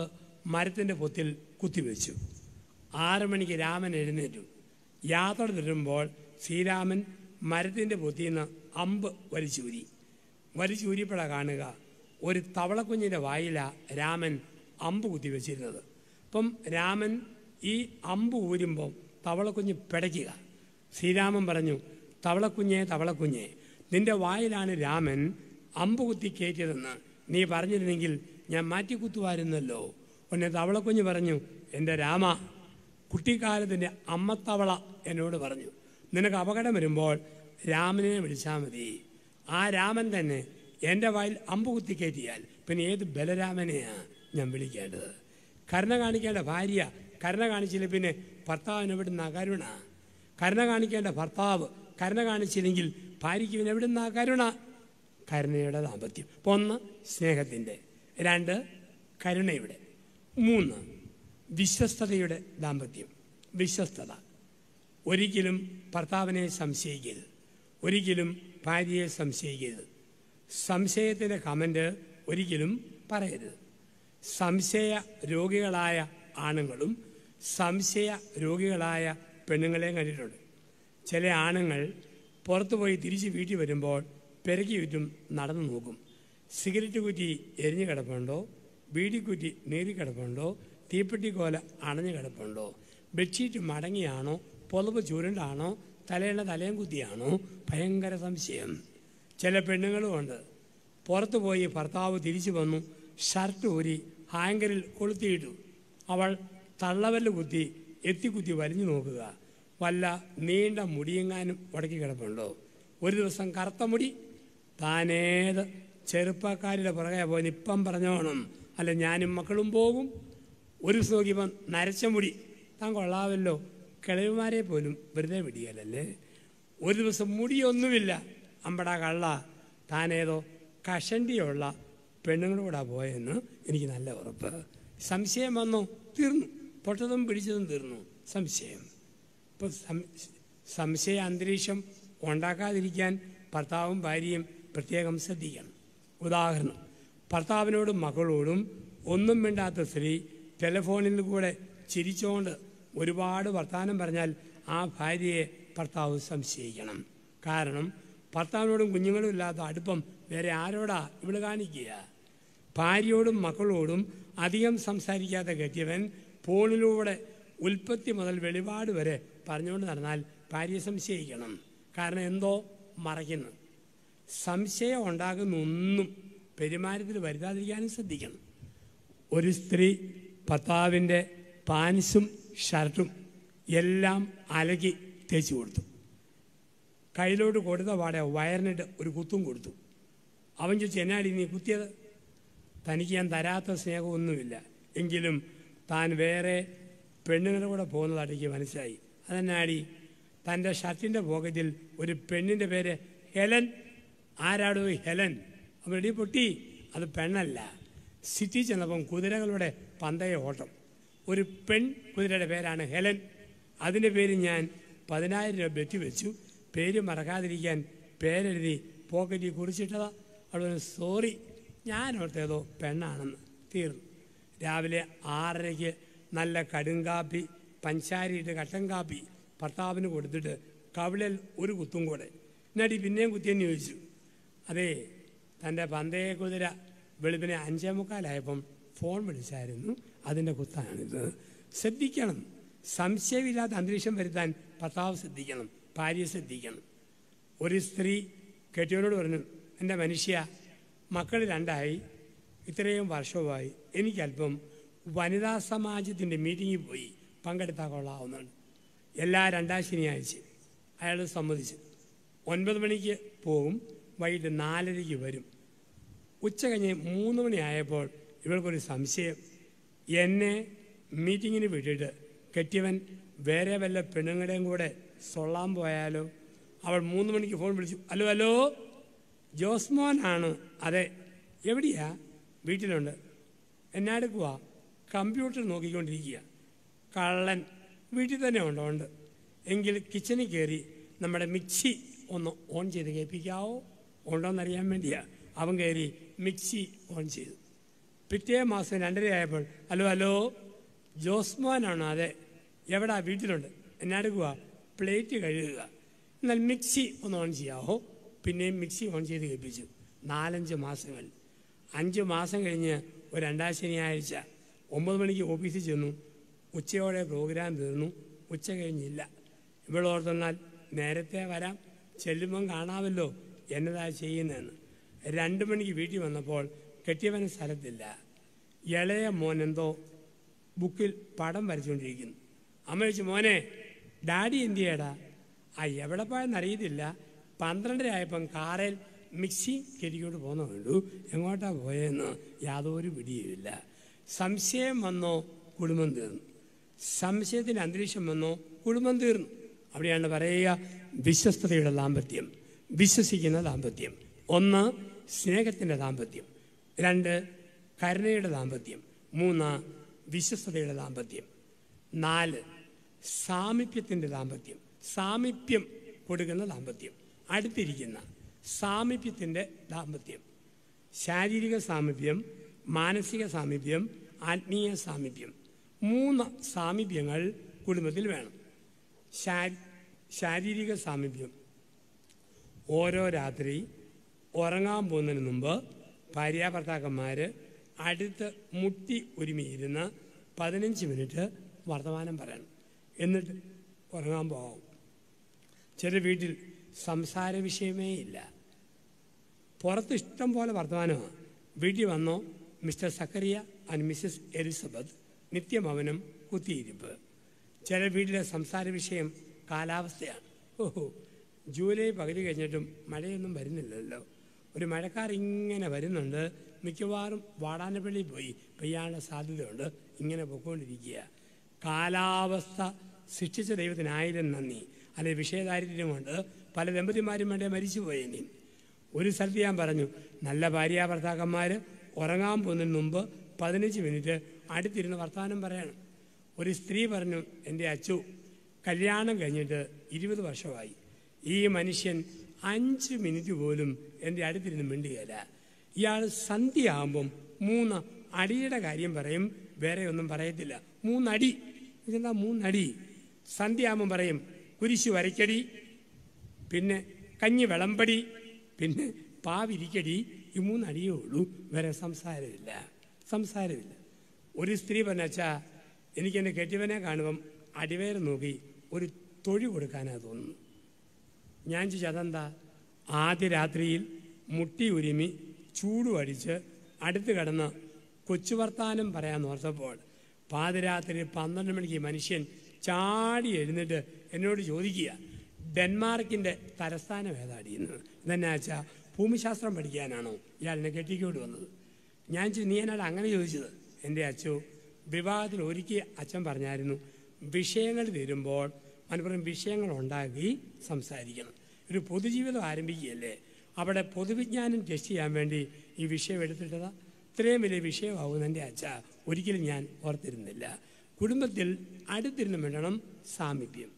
മരത്തിൻ്റെ പൊത്തിൽ കുത്തിവെച്ചു ആറു മണിക്ക് രാമൻ എഴുന്നേറ്റു യാത്ര തുടരുമ്പോൾ ശ്രീരാമൻ മരത്തിൻ്റെ പൊത്തിൽ നിന്ന് അമ്പ് വലിച്ചൂരി വലിച്ചൂരിപ്പഴ കാണുക ഒരു തവളക്കുഞ്ഞിൻ്റെ വായില രാമൻ അമ്പ് കുത്തിവെച്ചിരുന്നത് അപ്പം രാമൻ ഈ അമ്പ് ഊരുമ്പം തവളക്കുഞ്ഞ് പിടയ്ക്കുക ശ്രീരാമൻ പറഞ്ഞു തവളക്കുഞ്ഞെ തവളക്കുഞ്ഞെ നിന്റെ വായിലാണ് രാമൻ അമ്പുകുത്തി കയറ്റിയതെന്ന് നീ പറഞ്ഞിരുന്നെങ്കിൽ ഞാൻ മാറ്റിക്കുത്തുമായിരുന്നല്ലോ ഒന്നെ തവളക്കുഞ്ഞ് പറഞ്ഞു എൻ്റെ രാമ കുട്ടിക്കാലത്തിൻ്റെ അമ്മത്തവള എന്നോട് പറഞ്ഞു നിനക്ക് അപകടം വരുമ്പോൾ രാമനെ വിളിച്ചാൽ മതി ആ രാമൻ തന്നെ എൻ്റെ വായിൽ അമ്പ് കുത്തി കയറ്റിയാൽ പിന്നെ ഏത് ബലരാമനെയാണ് ഞാൻ വിളിക്കേണ്ടത് കരുണ കാണിക്കേണ്ട ഭാര്യ കരുണ കാണിച്ചില്ല പിന്നെ വിടുന്ന കരുണ കരുണ കാണിക്കേണ്ട ഭർത്താവ് കരുണ കാണിച്ചില്ലെങ്കിൽ ഭാര്യയ്ക്ക് പിന്നെ എവിടെ നിന്നാ കരുണ കരുണയുടെ ദാമ്പത്യം ഒന്ന് സ്നേഹത്തിൻ്റെ രണ്ട് കരുണയുടെ മൂന്ന് വിശ്വസ്തതയുടെ ദാമ്പത്യം വിശ്വസ്തത ഒരിക്കലും ഭർത്താവിനെ സംശയിക്കരുത് ഒരിക്കലും ഭാര്യയെ സംശയിക്കരുത് സംശയത്തിൻ്റെ കമൻ്റ് ഒരിക്കലും പറയരുത് സംശയ രോഗികളായ ആണുങ്ങളും സംശയ രോഗികളായ പെണ്ണുങ്ങളെയും കണ്ടിട്ടുണ്ട് ചില ആണുങ്ങൾ പുറത്തു പോയി തിരിച്ച് വീട്ടിൽ വരുമ്പോൾ പെരക്കി ചുറ്റും നടന്നു നോക്കും സിഗരറ്റ് കുറ്റി എരിഞ്ഞു കിടപ്പുണ്ടോ ബീഡിക്കുറ്റി നീറി കിടപ്പുണ്ടോ തീപ്പെട്ടി കോല അണഞ്ഞു കിടപ്പുണ്ടോ ബെഡ്ഷീറ്റ് മടങ്ങിയാണോ പൊതുവ് ചൂരണ്ടാണോ തലയുടെ തലയും കുത്തിയാണോ ഭയങ്കര സംശയം ചില പെണ്ണുങ്ങളുമുണ്ട് പുറത്തു പോയി ഭർത്താവ് തിരിച്ചു വന്നു ഷർട്ട് ഊരി ഹാങ്കറിൽ കൊളുത്തിയിട്ടു അവൾ തള്ളവല്ല് കുത്തി എത്തിക്കുത്തി വലിഞ്ഞു നോക്കുക വല്ല നീണ്ട മുടിയെങ്ങാനും ഉടക്കി കിടപ്പുണ്ടോ ഒരു ദിവസം കറുത്ത മുടി താനേത് ചെറുപ്പക്കാരുടെ പുറകെ പോയി ഇപ്പം പറഞ്ഞോണം അല്ല ഞാനും മക്കളും പോകും ഒരു ദിവസം നോക്കിയപ്പം നരച്ച മുടി താൻ കൊള്ളാവല്ലോ കിളവിമാരെ പോലും വെറുതെ പിടിയല്ലേ ഒരു ദിവസം മുടിയൊന്നുമില്ല അമ്പടാ കള്ള താനേതോ കഷണ്ടിയുള്ള പെണ്ണുങ്ങളുടെ കൂടെ പോയെന്ന് എനിക്ക് നല്ല ഉറപ്പ് സംശയം വന്നു തീർന്നു പൊട്ടതും പിടിച്ചതും തീർന്നു സംശയം അപ്പോൾ സംശയ അന്തരീക്ഷം ഉണ്ടാക്കാതിരിക്കാൻ ഭർത്താവും ഭാര്യയും പ്രത്യേകം ശ്രദ്ധിക്കണം ഉദാഹരണം ഭർത്താവിനോടും മകളോടും ഒന്നും വേണ്ടാത്ത സ്ത്രീ ടെലിഫോണിൽ കൂടെ ചിരിച്ചുകൊണ്ട് ഒരുപാട് വർത്തമാനം പറഞ്ഞാൽ ആ ഭാര്യയെ ഭർത്താവ് സംശയിക്കണം കാരണം ഭർത്താവിനോടും കുഞ്ഞുങ്ങളും ഇല്ലാത്ത അടുപ്പം വേറെ ആരോടാ ഇവൾ കാണിക്കുക ഭാര്യയോടും മക്കളോടും അധികം സംസാരിക്കാത്ത കെട്ടിയവൻ ഫോണിലൂടെ ഉൽപ്പത്തി മുതൽ വെളിപാട് വരെ പറഞ്ഞുകൊണ്ട് നടന്നാൽ ഭാര്യയെ സംശയിക്കണം കാരണം എന്തോ മറയ്ക്കുന്നു സംശയം ഉണ്ടാകുന്ന ഒന്നും പെരുമാറ്റത്തിൽ വരുത്താതിരിക്കാനും ശ്രദ്ധിക്കണം ഒരു സ്ത്രീ ഭർത്താവിൻ്റെ പാൻസും ഷർട്ടും എല്ലാം അലകി തേച്ച് കൊടുത്തു കയ്യിലോട്ട് കൊടുത്ത പാടെ വയറിനിട്ട് ഒരു കുത്തും കൊടുത്തു അവൻ ചോദിച്ചു എന്നാടി നീ കുത്തിയത് തനിക്ക് ഞാൻ തരാത്ത സ്നേഹമൊന്നുമില്ല എങ്കിലും താൻ വേറെ പെണ്ണുങ്ങളുടെ കൂടെ പോകുന്നതായിട്ട് എനിക്ക് മനസ്സിലായി അതെന്നാടി തൻ്റെ ഷർട്ടിൻ്റെ പോക്കറ്റിൽ ഒരു പെണ്ണിൻ്റെ പേര് ഹെലൻ ആരാടോ ഹെലൻ അപ്പം എടി പൊട്ടി അത് പെണ്ണല്ല സിറ്റി ചെന്നപ്പം കുതിരകളുടെ പന്തയ ഓട്ടം ഒരു പെൺ കുതിരയുടെ പേരാണ് ഹെലൻ അതിൻ്റെ പേര് ഞാൻ പതിനായിരം രൂപ ബെറ്റ് വെച്ചു പേര് മറക്കാതിരിക്കാൻ പേരെഴുതി പോക്കറ്റിൽ കുറിച്ചിട്ടതാ അവിടെ സോറി ഞാൻ ഓർത്തേതോ പെണ്ണാണെന്ന് തീർന്നു രാവിലെ ആറരയ്ക്ക് നല്ല കടുങ്കാപ്പി പഞ്ചാരിയിട്ട് കട്ടൻ കാപ്പി ഭർത്താവിന് കൊടുത്തിട്ട് കവിളൽ ഒരു കുത്തും കൂടെ എന്നടി പിന്നെയും കുത്തിയെന്ന് ചോദിച്ചു അതേ തൻ്റെ പന്തയ കുതിര വെളുപ്പിനെ അഞ്ചേ മുക്കാലായപ്പം ഫോൺ വിളിച്ചായിരുന്നു അതിൻ്റെ കുത്താണിത് ശ്രദ്ധിക്കണം സംശയമില്ലാത്ത അന്തരീക്ഷം വരുത്താൻ ഭർത്താവ് ശ്രദ്ധിക്കണം ഭാര്യ ശ്രദ്ധിക്കണം ഒരു സ്ത്രീ കെട്ടിയവനോട് പറഞ്ഞു എൻ്റെ മനുഷ്യ മക്കൾ രണ്ടായി ഇത്രയും വർഷവുമായി എനിക്കല്പം വനിതാ സമാജത്തിൻ്റെ മീറ്റിങ്ങിൽ പോയി പങ്കെടുത്താൽ കൊള്ളാവുന്നതാണ് എല്ലാ രണ്ടാം ശനിയാഴ്ച അയാൾ സമ്മതിച്ചു ഒൻപത് മണിക്ക് പോകും വൈകിട്ട് നാലരയ്ക്ക് വരും ഉച്ച കഴിഞ്ഞ് മൂന്ന് മണിയായപ്പോൾ ഇവൾക്കൊരു സംശയം എന്നെ മീറ്റിങ്ങിന് വിട്ടിട്ട് കെട്ടിയവൻ വേറെ വല്ല പെണ്ണുങ്ങളുടെയും കൂടെ സൊള്ളാൻ പോയാലോ അവൾ മൂന്ന് മണിക്ക് ഫോൺ വിളിച്ചു ഹലോ ഹലോ ജോസ്മോനാണ് അതെ എവിടെയാ വീട്ടിലുണ്ട് എന്നെടുക്കുക കമ്പ്യൂട്ടർ നോക്കിക്കൊണ്ടിരിക്കുക കള്ളൻ വീട്ടിൽ തന്നെ ഉണ്ട് ഉണ്ട് എങ്കിൽ കിച്ചണിൽ കയറി നമ്മുടെ മിക്സി ഒന്ന് ഓൺ ചെയ്ത് കേൾപ്പിക്കാവോ ഉണ്ടോയെന്നറിയാൻ വേണ്ടിയാ അവൻ കയറി മിക്സി ഓൺ ചെയ്തു പിറ്റേ മാസം രണ്ടരയായപ്പോൾ ഹലോ ഹലോ ജോസ്മോനാണ് അതെ എവിടാ വീട്ടിലുണ്ട് അടുക്കുക പ്ലേറ്റ് കഴുകുക എന്നാൽ മിക്സി ഒന്ന് ഓൺ ചെയ്യാവോ പിന്നെയും മിക്സി ഓൺ ചെയ്ത് കേൾപ്പിച്ചു നാലഞ്ച് മാസങ്ങൾ അഞ്ച് മാസം കഴിഞ്ഞ് ഒരു രണ്ടാം ശനിയാഴ്ച ഒമ്പത് മണിക്ക് ഓഫീസിൽ ചെന്നു ഉച്ചയോടെ പ്രോഗ്രാം തീർന്നു ഉച്ച കഴിഞ്ഞില്ല ഇവളോർത്തെന്നാൽ നേരത്തെ വരാം ചെല്ലുമ്പം കാണാമല്ലോ എന്നതാ ചെയ്യുന്നതെന്ന് രണ്ടു മണിക്ക് വീട്ടിൽ വന്നപ്പോൾ കെട്ടിയവൻ സ്ഥലത്തില്ല ഇളയ മോനെന്തോ ബുക്കിൽ പടം വരച്ചുകൊണ്ടിരിക്കുന്നു അമ്മ ചോദിച്ചു മോനെ ഡാഡി എന്ത് ചെയ്യടാ ആ എവിടെ പോയെന്നറിയത്തില്ല പന്ത്രണ്ടരയായപ്പം കാറിൽ മിക്സി കെരിക്കോട്ട് പോകുന്ന കണ്ടു എങ്ങോട്ടാണ് പോയതെന്ന് യാതൊരു പിടിയുമില്ല സംശയം വന്നോ കുടുംബം തീർന്നു സംശയത്തിന് അന്തരീക്ഷം വന്നു കുടുംബം തീർന്നു അവിടെയാണ് പറയുക വിശ്വസ്തതയുടെ ദാമ്പത്യം വിശ്വസിക്കുന്ന ദാമ്പത്യം ഒന്ന് സ്നേഹത്തിൻ്റെ ദാമ്പത്യം രണ്ട് കരുണയുടെ ദാമ്പത്യം മൂന്ന് വിശ്വസ്തതയുടെ ദാമ്പത്യം നാല് സാമീപ്യത്തിൻ്റെ ദാമ്പത്യം സാമീപ്യം കൊടുക്കുന്ന ദാമ്പത്യം അടുത്തിരിക്കുന്ന സാമീപ്യത്തിൻ്റെ ദാമ്പത്യം ശാരീരിക സാമീപ്യം മാനസിക സാമീപ്യം ആത്മീയ സാമീപ്യം മൂന്ന് സാമീപ്യങ്ങൾ കുടുംബത്തിൽ വേണം ശാരീരിക സാമീപ്യം ഓരോ രാത്രി ഉറങ്ങാൻ പോകുന്നതിന് മുമ്പ് ഭാര്യ ഭർത്താക്കന്മാർ അടുത്ത് മുട്ടി ഒരുമിയിരുന്ന് പതിനഞ്ച് മിനിറ്റ് വർത്തമാനം പറയണം എന്നിട്ട് ഉറങ്ങാൻ പോകാം ചില വീട്ടിൽ സംസാര വിഷയമേ ഇല്ല പുറത്ത് ഇഷ്ടം പോലെ വർത്തമാനമാണ് വീട്ടിൽ വന്നോ Mr Zachariah and Mrs Elizabeth നിത്യഭവനം കുത്തിയിരിപ്പ് ചില വീട്ടിലെ സംസാര വിഷയം കാലാവസ്ഥയാണ് ഓഹോ ജൂലൈ പകുതി കഴിഞ്ഞിട്ടും മഴയൊന്നും വരുന്നില്ലല്ലോ ഒരു മഴക്കാർ ഇങ്ങനെ വരുന്നുണ്ട് മിക്കവാറും വാടാനപ്പള്ളിയിൽ പോയി പെയ്യാനുള്ള സാധ്യതയുണ്ട് ഇങ്ങനെ പൊയ്ക്കൊണ്ടിരിക്കുക കാലാവസ്ഥ സൃഷ്ടിച്ച ദൈവത്തിനായിരം നന്ദി അല്ലെങ്കിൽ വിഷയദാരിദ്ര്യമുണ്ട് പല ദമ്പതിമാരും വേണ്ട മരിച്ചുപോയി ഇനി ഒരു സ്ഥലത്ത് ഞാൻ പറഞ്ഞു നല്ല ഭാര്യ ഭർത്താക്കന്മാർ ഉറങ്ങാൻ പോകുന്നതിന് മുമ്പ് പതിനഞ്ച് മിനിറ്റ് അടുത്തിരുന്ന് വർത്തമാനം പറയണം ഒരു സ്ത്രീ പറഞ്ഞു എൻ്റെ അച്ചു കല്യാണം കഴിഞ്ഞിട്ട് ഇരുപത് വർഷമായി ഈ മനുഷ്യൻ അഞ്ച് മിനിറ്റ് പോലും എൻ്റെ അടുത്തിരുന്ന് മിണ്ടുകയില്ല ഇയാൾ സന്ധ്യയാകുമ്പം മൂന്ന് അടിയുടെ കാര്യം പറയും വേറെ ഒന്നും പറയത്തില്ല മൂന്നടി എന്താ മൂന്നടി സന്ധ്യയാകുമ്പം പറയും കുരിശു വരയ്ക്കടി പിന്നെ കഞ്ഞി വിളമ്പടി പിന്നെ പാവിരിക്കടി ഈ മൂന്നടിയേ ഉള്ളൂ വേറെ സംസാരമില്ല സംസാരമില്ല ഒരു സ്ത്രീ പറഞ്ഞാച്ചാ എന്നെ കെട്ടിയവനെ കാണുമ്പം അടിവേര് നോക്കി ഒരു തൊഴി കൊടുക്കാനാ തോന്നുന്നു ഞാൻ ചോദിച്ചു അതെന്താ ആദ്യ രാത്രിയിൽ മുട്ടി ഉരുമി ചൂടുമടിച്ച് അടുത്ത് കിടന്ന് കൊച്ചു വർത്താനം പറയാമെന്ന് ഓർത്തപ്പോൾ പാതിരാത്രി പന്ത്രണ്ട് മണിക്ക് മനുഷ്യൻ ചാടി എഴുന്നിട്ട് എന്നോട് ചോദിക്കുക ഡെൻമാർക്കിൻ്റെ തലസ്ഥാനം ഏതാടി ഇതെന്നാ വെച്ചാൽ ഭൂമിശാസ്ത്രം പഠിക്കാനാണോ ഇയാളിനെ കെട്ടിക്കോട്ട് വന്നത് ഞാൻ നീ എന്നാൽ അങ്ങനെ ചോദിച്ചത് എൻ്റെ അച്ചു വിവാഹത്തിൽ ഒരിക്കൽ അച്ഛൻ പറഞ്ഞായിരുന്നു വിഷയങ്ങൾ വരുമ്പോൾ മനപ്പുറം വിഷയങ്ങൾ ഉണ്ടാക്കി സംസാരിക്കണം ഒരു പൊതുജീവിതം ആരംഭിക്കുകയല്ലേ അവിടെ പൊതുവിജ്ഞാനം ടെസ്റ്റ് ചെയ്യാൻ വേണ്ടി ഈ വിഷയം എടുത്തിട്ടതാ ഇത്രയും വലിയ വിഷയമാകുന്ന എൻ്റെ അച്ഛ ഒരിക്കലും ഞാൻ ഓർത്തിരുന്നില്ല കുടുംബത്തിൽ അടുത്തിരുന്ന് വേണം സാമീപ്യം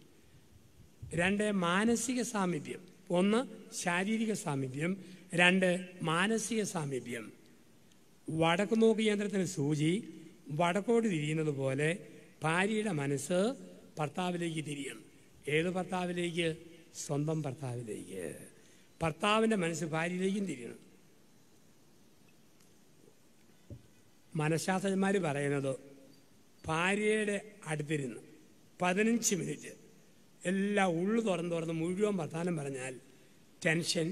രണ്ട് മാനസിക സാമീപ്യം ഒന്ന് ശാരീരിക സാമീപ്യം രണ്ട് മാനസിക സാമീപ്യം വടക്കുനോക്ക് യന്ത്രത്തിന് സൂചി വടക്കോട്ട് തിരിയുന്നത് പോലെ ഭാര്യയുടെ മനസ്സ് ഭർത്താവിലേക്ക് തിരിയണം ഏത് ഭർത്താവിലേക്ക് സ്വന്തം ഭർത്താവിലേക്ക് ഭർത്താവിൻ്റെ മനസ്സ് ഭാര്യയിലേക്കും തിരിയണം മനഃശാസ്ത്രജ്ഞന്മാർ പറയുന്നത് ഭാര്യയുടെ അടുത്തിരുന്ന് പതിനഞ്ച് മിനിറ്റ് എല്ലാം ഉള്ളു തുറന്ന് തുറന്ന് മുഴുവൻ വർത്തമാനം പറഞ്ഞാൽ ടെൻഷൻ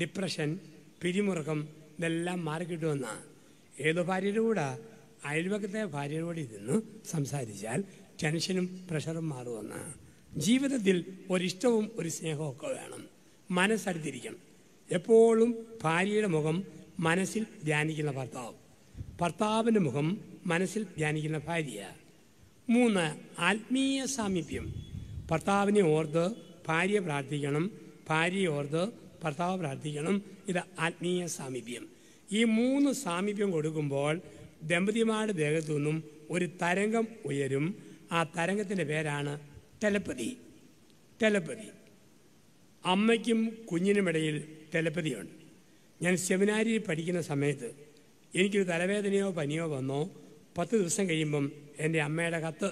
ഡിപ്രഷൻ പിരിമുറുക്കം ഇതെല്ലാം മാറിക്കിട്ടുമെന്നാണ് ഏതോ ഭാര്യയുടെ കൂടെ അയൽവക്കത്തെ ഭാര്യയോട് ഇരുന്ന് സംസാരിച്ചാൽ ടെൻഷനും പ്രഷറും മാറുമെന്ന് ജീവിതത്തിൽ ഒരിഷ്ടവും ഒരു സ്നേഹവും ഒക്കെ വേണം മനസ്സടുത്തിരിക്കണം എപ്പോഴും ഭാര്യയുടെ മുഖം മനസ്സിൽ ധ്യാനിക്കുന്ന ഭർത്താവ് ഭർത്താവിൻ്റെ മുഖം മനസ്സിൽ ധ്യാനിക്കുന്ന ഭാര്യ മൂന്ന് ആത്മീയ സാമീപ്യം ഭർത്താവിനെ ഓർത്ത് ഭാര്യ പ്രാർത്ഥിക്കണം ഭാര്യയെ ഓർത്ത് ഭർത്താവ് പ്രാർത്ഥിക്കണം ഇത് ആത്മീയ സാമീപ്യം ഈ മൂന്ന് സാമീപ്യം കൊടുക്കുമ്പോൾ ദമ്പതിമാരുടെ ദേഹത്തു നിന്നും ഒരു തരംഗം ഉയരും ആ തരംഗത്തിൻ്റെ പേരാണ് തലപ്പതി തലപ്പതി അമ്മയ്ക്കും കുഞ്ഞിനുമിടയിൽ തലപ്പതിയുണ്ട് ഞാൻ സെമിനാരിയിൽ പഠിക്കുന്ന സമയത്ത് എനിക്കൊരു തലവേദനയോ പനിയോ വന്നോ പത്ത് ദിവസം കഴിയുമ്പം എൻ്റെ അമ്മയുടെ കത്ത്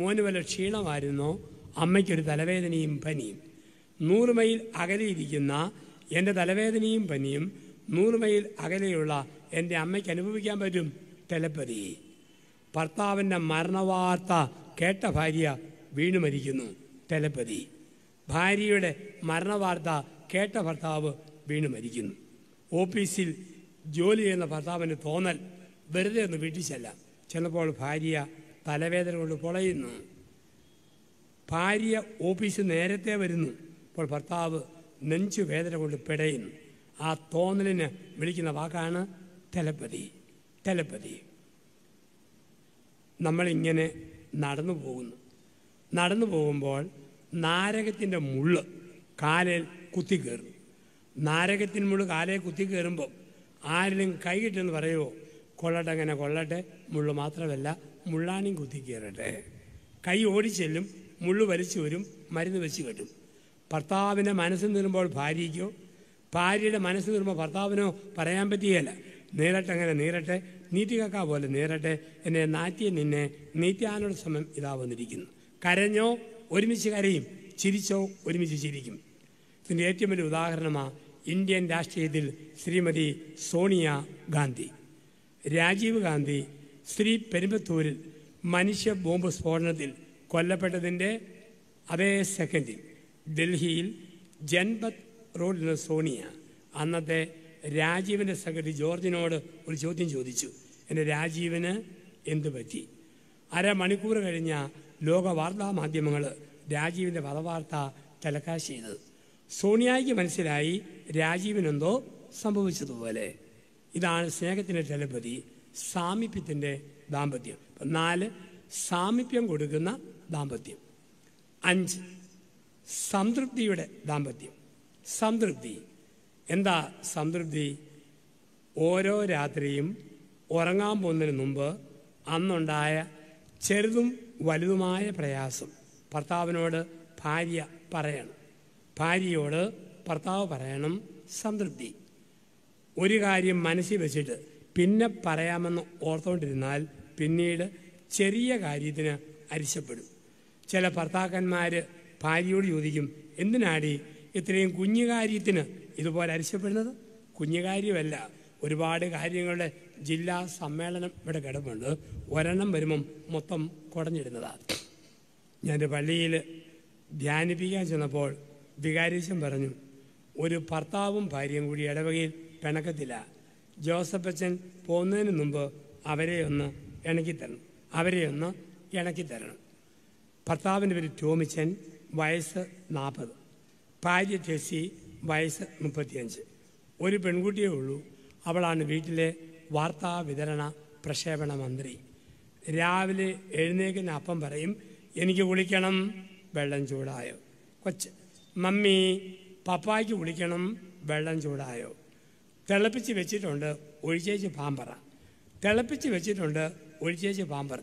മോന് വല്ല ക്ഷീണമായിരുന്നു അമ്മയ്ക്കൊരു തലവേദനയും പനിയും നൂറ് മൈൽ അകലെയിരിക്കുന്ന എൻ്റെ തലവേദനയും പനിയും നൂറ് മൈൽ അകലെയുള്ള എൻ്റെ അമ്മയ്ക്ക് അനുഭവിക്കാൻ പറ്റും തലപ്പതി ഭർത്താവിൻ്റെ മരണവാർത്ത കേട്ട ഭാര്യ വീണു മരിക്കുന്നു തലപ്പതി ഭാര്യയുടെ മരണവാർത്ത കേട്ട ഭർത്താവ് വീണു മരിക്കുന്നു ഓഫീസിൽ ജോലി ചെയ്യുന്ന ഭർത്താവിന് തോന്നൽ വെറുതെ ഒന്ന് വീട്ടിൽ ചെല്ലാം ചിലപ്പോൾ ഭാര്യ തലവേദന കൊണ്ട് പൊളയുന്നു ഭാര്യ ഓഫീസ് നേരത്തെ വരുന്നു അപ്പോൾ ഭർത്താവ് വേദന കൊണ്ട് പിടയുന്നു ആ തോന്നലിന് വിളിക്കുന്ന വാക്കാണ് തലപ്പതി തലപ്പതി നമ്മളിങ്ങനെ നടന്നു പോകുന്നു നടന്നു പോകുമ്പോൾ നാരകത്തിൻ്റെ മുള് കാലിൽ കുത്തിക്കയറും നാരകത്തിൻ്റെ മുള് കാലിൽ കുത്തി കയറുമ്പോൾ ആരെങ്കിലും കൈകിട്ടെന്ന് പറയുമോ കൊള്ളട്ടെ അങ്ങനെ കൊള്ളട്ടെ മുള്ളു മാത്രമല്ല മുള്ളാണിയും കുത്തി കയറട്ടെ കൈ ഓടിച്ചെല്ലും മുള്ളു വലിച്ചു വരും മരുന്ന് വെച്ച് കെട്ടും ഭർത്താവിൻ്റെ മനസ്സിൽ നിന്നുമ്പോൾ ഭാര്യയ്ക്കോ ഭാര്യയുടെ മനസ്സ് തീർമ്പോൾ ഭർത്താവിനോ പറയാൻ പറ്റിയല്ല നേരട്ടെ അങ്ങനെ നേരട്ടെ നീറ്റികക്ക പോലെ നേരട്ടെ എന്നെ നാറ്റിയെ നിന്നെ നീറ്റാനുള്ള ശ്രമം ഇതാ വന്നിരിക്കുന്നു കരഞ്ഞോ ഒരുമിച്ച് കരയും ചിരിച്ചോ ഒരുമിച്ച് ചിരിക്കും ഇതിൻ്റെ ഏറ്റവും വലിയ ഉദാഹരണമാണ് ഇന്ത്യൻ രാഷ്ട്രീയത്തിൽ ശ്രീമതി സോണിയ ഗാന്ധി രാജീവ് ഗാന്ധി ശ്രീ പെരുമ്പത്തൂരിൽ മനുഷ്യ ബോംബ് സ്ഫോടനത്തിൽ കൊല്ലപ്പെട്ടതിൻ്റെ അതേ സെക്കൻഡിൽ ഡൽഹിയിൽ ജൻപത് റോഡിന് സോണിയ അന്നത്തെ രാജീവിൻ്റെ സെക്രട്ടറി ജോർജിനോട് ഒരു ചോദ്യം ചോദിച്ചു എൻ്റെ രാജീവിന് എന്തു പറ്റി അരമണിക്കൂർ കഴിഞ്ഞ ലോക വാർത്താ മാധ്യമങ്ങൾ രാജീവിൻ്റെ വധവാർത്ത ടെലകാസ്റ്റ് ചെയ്തത് സോണിയയ്ക്ക് മനസ്സിലായി രാജീവിനെന്തോ സംഭവിച്ചതുപോലെ ഇതാണ് സ്നേഹത്തിൻ്റെ ടെലപ്പതി സാമീപ്യത്തിൻ്റെ ദാമ്പത്യം നാല് സാമീപ്യം കൊടുക്കുന്ന ദാമ്പത്യം അഞ്ച് സംതൃപ്തിയുടെ ദാമ്പത്യം സംതൃപ്തി എന്താ സംതൃപ്തി ഓരോ രാത്രിയും ഉറങ്ങാൻ പോകുന്നതിന് മുമ്പ് അന്നുണ്ടായ ചെറുതും വലുതുമായ പ്രയാസം ഭർത്താവിനോട് ഭാര്യ പറയണം ഭാര്യയോട് ഭർത്താവ് പറയണം സംതൃപ്തി ഒരു കാര്യം മനസ്സിൽ വെച്ചിട്ട് പിന്നെ പറയാമെന്ന് ഓർത്തുകൊണ്ടിരുന്നാൽ പിന്നീട് ചെറിയ കാര്യത്തിന് അരിശപ്പെടും ചില ഭർത്താക്കന്മാർ ഭാര്യയോട് ചോദിക്കും എന്തിനാടി ഇത്രയും കുഞ്ഞു കാര്യത്തിന് ഇതുപോലെ അരിശപ്പെടുന്നത് കുഞ്ഞു കാര്യമല്ല ഒരുപാട് കാര്യങ്ങളുടെ ജില്ലാ സമ്മേളനം ഇവിടെ കിടപ്പുണ്ട് ഒരെണ്ണം വരുമ്പം മൊത്തം കുടഞ്ഞിടുന്നതാണ് ഞാൻ പള്ളിയിൽ ധ്യാനിപ്പിക്കാൻ ചെന്നപ്പോൾ വികാരിച്ചൻ പറഞ്ഞു ഒരു ഭർത്താവും ഭാര്യയും കൂടി ഇടവകയിൽ പിണക്കത്തില്ല ജോസഫ് അച്ഛൻ പോകുന്നതിന് മുമ്പ് അവരെ ഒന്ന് ഇണക്കിത്തരണം അവരെ ഒന്ന് ഇണക്കിത്തരണം ഭർത്താവിൻ്റെ പേര് ടോമിച്ചൻ വയസ്സ് നാൽപ്പത് ഭാര്യ ടെസി വയസ്സ് മുപ്പത്തിയഞ്ച് ഒരു പെൺകുട്ടിയേ ഉള്ളൂ അവളാണ് വീട്ടിലെ വാർത്താ വിതരണ പ്രക്ഷേപണ മന്ത്രി രാവിലെ എഴുന്നേക്കുന്ന അപ്പം പറയും എനിക്ക് കുളിക്കണം വെള്ളം ചൂടായോ കൊച്ച് മമ്മി പപ്പായ്ക്ക് കുളിക്കണം വെള്ളം ചൂടായോ തിളപ്പിച്ച് വെച്ചിട്ടുണ്ട് ഒഴിച്ചേച്ച് പാമ്പറ തിളപ്പിച്ച് വെച്ചിട്ടുണ്ട് ഒഴിച്ചേച്ച് പാമ്പർ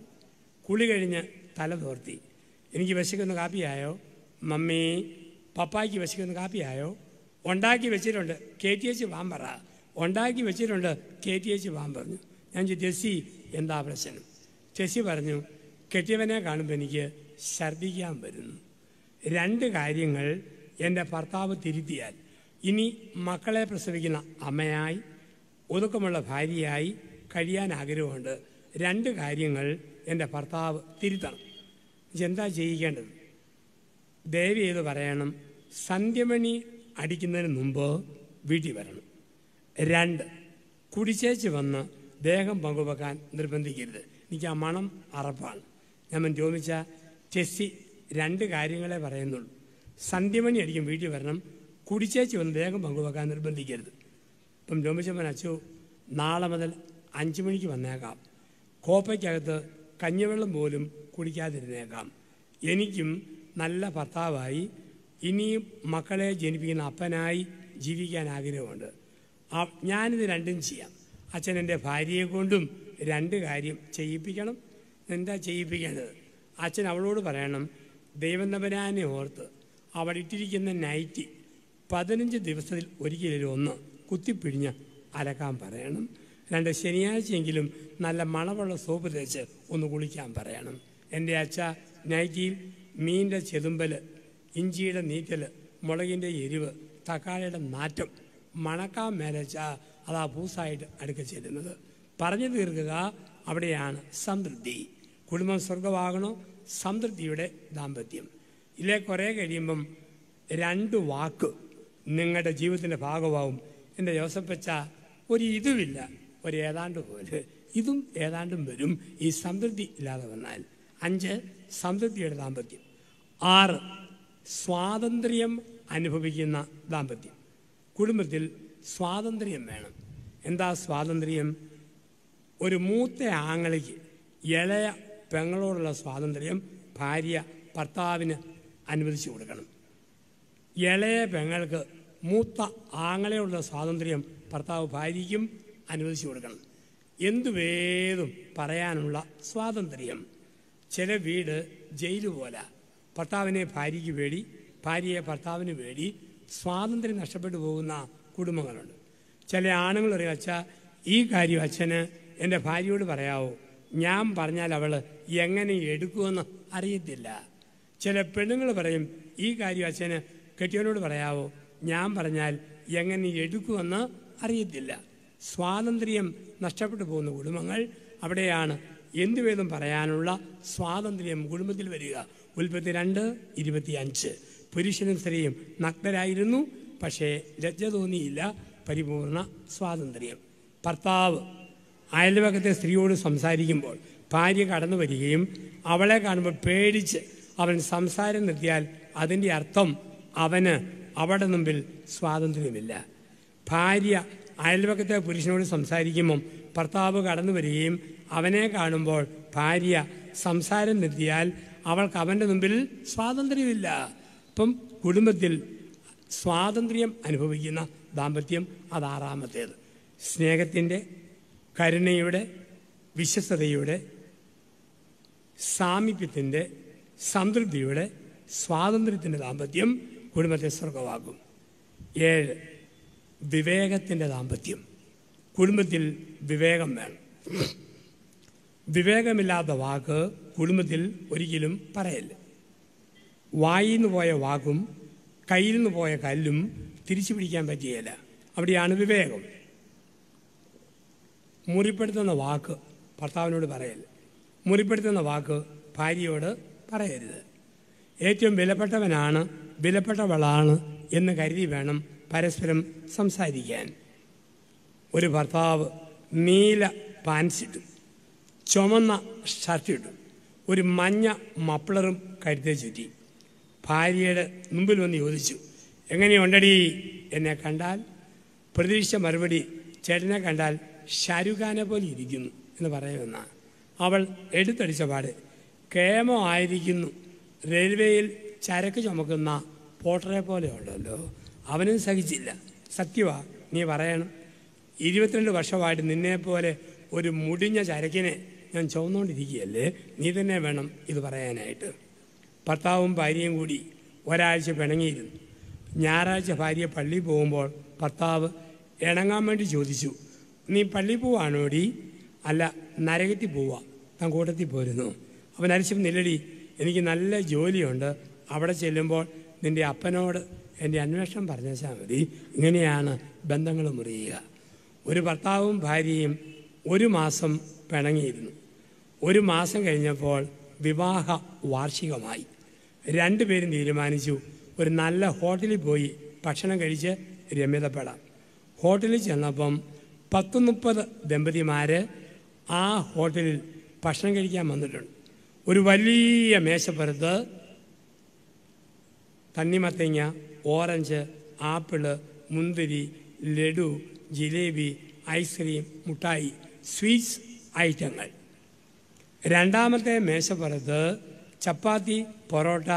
കുളി കഴിഞ്ഞ് തല തോർത്തി എനിക്ക് വിശക്കുന്ന കാപ്പിയായോ മമ്മി പപ്പായ്ക്ക് വെച്ചിരിക്കുന്ന കാപ്പിയായോ ഉണ്ടാക്കി വെച്ചിട്ടുണ്ട് കെ ടി എച്ച് വാമ്പറ ഉണ്ടാക്കി വെച്ചിട്ടുണ്ട് കെ ടി എച്ച് വാമ്പറഞ്ഞു ഞാൻ ജെസ്സി എന്താ പ്രശ്നം ജെസ്സി പറഞ്ഞു കെട്ടിയവനെ കാണുമ്പോൾ എനിക്ക് ഛർദ്ദിക്കാൻ വരുന്നു രണ്ട് കാര്യങ്ങൾ എൻ്റെ ഭർത്താവ് തിരുത്തിയാൽ ഇനി മക്കളെ പ്രസവിക്കുന്ന അമ്മയായി ഒതുക്കമുള്ള ഭാര്യയായി കഴിയാൻ ആഗ്രഹമുണ്ട് രണ്ട് കാര്യങ്ങൾ എൻ്റെ ഭർത്താവ് തിരുത്തണം എന്താ ചെയ്യിക്കേണ്ടത് ദയവ് ചെയ്ത് പറയണം സന്ധ്യമണി അടിക്കുന്നതിന് മുമ്പ് വീട്ടിൽ വരണം രണ്ട് കുടിച്ചേച്ച് വന്ന് ദേഹം പങ്കുവെക്കാൻ നിർബന്ധിക്കരുത് എനിക്ക് ആ മണം അറപ്പാണ് ഞാൻ ചോദിച്ച ടെസ്സി രണ്ട് കാര്യങ്ങളെ പറയുന്നുള്ളൂ സന്ധ്യമണി അടിക്കും വീട്ടിൽ വരണം കുടിച്ചേച്ച് വന്ന് ദേഹം പങ്കുവെക്കാൻ നിർബന്ധിക്കരുത് ഇപ്പം ജോമിച്ചമ്മൻ അച്ചു നാളെ മുതൽ അഞ്ച് മണിക്ക് വന്നേക്കാം കോപ്പയ്ക്കകത്ത് കഞ്ഞിവെള്ളം പോലും കുടിക്കാതിരുന്നേക്കാം എനിക്കും നല്ല ഭർത്താവായി ഇനിയും മക്കളെ ജനിപ്പിക്കുന്ന അപ്പനായി ജീവിക്കാൻ ആഗ്രഹമുണ്ട് ഞാനിത് രണ്ടും ചെയ്യാം അച്ഛൻ എൻ്റെ ഭാര്യയെ കൊണ്ടും രണ്ട് കാര്യം ചെയ്യിപ്പിക്കണം എന്താ ചെയ്യിപ്പിക്കേണ്ടത് അച്ഛൻ അവളോട് പറയണം ദൈവനപരാനെ ഓർത്ത് അവൾ ഇട്ടിരിക്കുന്ന നൈറ്റി പതിനഞ്ച് ദിവസത്തിൽ ഒരിക്കലും ഒന്ന് കുത്തിപ്പിഴിഞ്ഞ് അലക്കാൻ പറയണം രണ്ട് ശനിയാഴ്ചയെങ്കിലും നല്ല മണമുള്ള സോപ്പ് തേച്ച് ഒന്ന് കുളിക്കാൻ പറയണം എൻ്റെ അച്ഛ നൈറ്റിയിൽ മീനിൻ്റെ ചെതുമ്പൽ ഇഞ്ചിയുടെ നീറ്റൽ മുളകിൻ്റെ എരിവ് തക്കാളിയുടെ നാറ്റം മണക്കാൻ മേലച്ച അത് ആ പൂസായിട്ട് അടുക്ക ചെല്ലുന്നത് പറഞ്ഞു തീർക്കുക അവിടെയാണ് സമൃദ്ധി കുടുംബം സ്വർഗമാകണോ സംതൃപ്തിയുടെ ദാമ്പത്യം ഇതിലെ കുറേ കഴിയുമ്പം രണ്ട് വാക്ക് നിങ്ങളുടെ ജീവിതത്തിൻ്റെ ഭാഗമാവും എൻ്റെ ജോസഫച്ച ഒരു ഇതുമില്ല ഒരു ഏതാണ്ട് പോലെ ഇതും ഏതാണ്ടും വരും ഈ സംതൃപ്തി ഇല്ലാതെ വന്നാൽ അഞ്ച് സംതൃപ്തിയുടെ ദാമ്പത്യം ആറ് സ്വാതന്ത്ര്യം അനുഭവിക്കുന്ന ദാമ്പത്യം കുടുംബത്തിൽ സ്വാതന്ത്ര്യം വേണം എന്താ സ്വാതന്ത്ര്യം ഒരു മൂത്ത ആങ്ങളിക്ക് ഇളയ പെങ്ങളോടുള്ള സ്വാതന്ത്ര്യം ഭാര്യ ഭർത്താവിന് അനുവദിച്ചു കൊടുക്കണം ഇളയ പെങ്ങൾക്ക് മൂത്ത ആങ്ങളെയുള്ള സ്വാതന്ത്ര്യം ഭർത്താവ് ഭാര്യയ്ക്കും അനുവദിച്ചു കൊടുക്കണം എന്തുവേതും പറയാനുള്ള സ്വാതന്ത്ര്യം ചില വീട് ജയിലു പോലെ ഭർത്താവിനെ ഭാര്യയ്ക്ക് വേണ്ടി ഭാര്യയെ ഭർത്താവിന് വേണ്ടി സ്വാതന്ത്ര്യം നഷ്ടപ്പെട്ടു പോകുന്ന കുടുംബങ്ങളുണ്ട് ചില ആണുങ്ങൾ അറിയാം ഈ കാര്യം അച്ഛന് എൻ്റെ ഭാര്യയോട് പറയാവോ ഞാൻ പറഞ്ഞാൽ അവൾ എങ്ങനെ എടുക്കുമെന്ന് അറിയത്തില്ല ചില പെണ്ണുങ്ങൾ പറയും ഈ കാര്യം അച്ഛന് കെട്ടിയവനോട് പറയാവോ ഞാൻ പറഞ്ഞാൽ എങ്ങനെ എടുക്കുമെന്ന് അറിയത്തില്ല സ്വാതന്ത്ര്യം നഷ്ടപ്പെട്ടു പോകുന്ന കുടുംബങ്ങൾ അവിടെയാണ് എന്തുവേദം പറയാനുള്ള സ്വാതന്ത്ര്യം കുടുംബത്തിൽ വരിക ഉൽപ്പത്തി രണ്ട് ഇരുപത്തിയഞ്ച് പുരുഷനും സ്ത്രീയും നഗ്നരായിരുന്നു പക്ഷേ ലജ്ജ തോന്നിയില്ല പരിപൂർണ സ്വാതന്ത്ര്യം ഭർത്താവ് അയൽവകത്തെ സ്ത്രീയോട് സംസാരിക്കുമ്പോൾ ഭാര്യ കടന്നു വരികയും അവളെ കാണുമ്പോൾ പേടിച്ച് അവൻ സംസാരം നിർത്തിയാൽ അതിൻ്റെ അർത്ഥം അവന് അവിടെ മുമ്പിൽ സ്വാതന്ത്ര്യമില്ല ഭാര്യ അയൽവക്കത്തെ പുരുഷനോട് സംസാരിക്കുമ്പം ഭർത്താവ് കടന്നു വരികയും അവനെ കാണുമ്പോൾ ഭാര്യ സംസാരം നിർത്തിയാൽ അവൾക്ക് അവൻ്റെ മുമ്പിൽ സ്വാതന്ത്ര്യമില്ല ഇപ്പം കുടുംബത്തിൽ സ്വാതന്ത്ര്യം അനുഭവിക്കുന്ന ദാമ്പത്യം അത് ആറാമത്തേത് സ്നേഹത്തിൻ്റെ കരുണയുടെ വിശ്വസതയുടെ സാമീപ്യത്തിൻ്റെ സംതൃപ്തിയുടെ സ്വാതന്ത്ര്യത്തിൻ്റെ ദാമ്പത്യം കുടുംബത്തെ സ്വർഗമാകും ഏഴ് വിവേകത്തിൻ്റെ ദാമ്പത്യം കുടുംബത്തിൽ വിവേകം വേണം വിവേകമില്ലാത്ത വാക്ക് കുടുംബത്തിൽ ഒരിക്കലും പറയല്ല വായിൽ നിന്ന് പോയ വാക്കും കയ്യിൽ നിന്ന് പോയ കല്ലും തിരിച്ചു പിടിക്കാൻ പറ്റുകയില്ല അവിടെയാണ് വിവേകം മുറിപ്പെടുത്തുന്ന വാക്ക് ഭർത്താവിനോട് പറയല്ല മുറിപ്പെടുത്തുന്ന വാക്ക് ഭാര്യയോട് പറയരുത് ഏറ്റവും വിലപ്പെട്ടവനാണ് വിലപ്പെട്ടവളാണ് എന്ന് കരുതി വേണം പരസ്പരം സംസാരിക്കാൻ ഒരു ഭർത്താവ് നീല പാൻസിട്ടും ചുമന്ന ഷർട്ട് ഇട്ടു ഒരു മഞ്ഞ മപ്പിളറും കരുത്തെ ചുറ്റി ഭാര്യയുടെ മുമ്പിൽ വന്ന് ചോദിച്ചു എങ്ങനെയുണ്ടടി എന്നെ കണ്ടാൽ പ്രതീക്ഷ മറുപടി ചേട്ടനെ കണ്ടാൽ ഷരുഖാനെ പോലെ ഇരിക്കുന്നു എന്ന് പറയുമെന്നാണ് അവൾ എടുത്തടിച്ച പാട് കേമോ ആയിരിക്കുന്നു റെയിൽവേയിൽ ചരക്ക് ചുമക്കുന്ന പോട്ടറെ ഉണ്ടല്ലോ അവനും സഹിച്ചില്ല സത്യവാ നീ പറയണം ഇരുപത്തിരണ്ട് വർഷമായിട്ട് നിന്നെപ്പോലെ ഒരു മുടിഞ്ഞ ചരക്കിനെ ഞാൻ ചുവന്നുകൊണ്ടിരിക്കുകയല്ലേ നീ തന്നെ വേണം ഇത് പറയാനായിട്ട് ഭർത്താവും ഭാര്യയും കൂടി ഒരാഴ്ച പിണങ്ങിയിരുന്നു ഞായറാഴ്ച ഭാര്യ പള്ളിയിൽ പോകുമ്പോൾ ഭർത്താവ് ഇണങ്ങാൻ വേണ്ടി ചോദിച്ചു നീ പള്ളിയിൽ പോവാണോടി അല്ല നരകത്തിൽ പോവാ ഞാൻ കൂട്ടത്തിൽ പോരുന്നു അപ്പോൾ നരശം നിലടി എനിക്ക് നല്ല ജോലിയുണ്ട് അവിടെ ചെല്ലുമ്പോൾ നിൻ്റെ അപ്പനോട് എൻ്റെ അന്വേഷണം പറഞ്ഞാൽ മതി ഇങ്ങനെയാണ് ബന്ധങ്ങൾ മുറിയുക ഒരു ഭർത്താവും ഭാര്യയും ഒരു മാസം പിണങ്ങിയിരുന്നു ഒരു മാസം കഴിഞ്ഞപ്പോൾ വിവാഹ വാർഷികമായി രണ്ടുപേരും തീരുമാനിച്ചു ഒരു നല്ല ഹോട്ടലിൽ പോയി ഭക്ഷണം കഴിച്ച് രമ്യതപ്പെടാം ഹോട്ടലിൽ ചെന്നപ്പം പത്ത് മുപ്പത് ദമ്പതിമാർ ആ ഹോട്ടലിൽ ഭക്ഷണം കഴിക്കാൻ വന്നിട്ടുണ്ട് ഒരു വലിയ മേശപ്പുറത്ത് തണ്ണിമത്തങ്ങ ഓറഞ്ച് ആപ്പിള് മുന്തിരി ലഡു ജിലേബി ഐസ്ക്രീം മുട്ടായി സ്വീറ്റ്സ് ഐറ്റങ്ങൾ രണ്ടാമത്തെ മേശപ്പുറത്ത് ചപ്പാത്തി പൊറോട്ട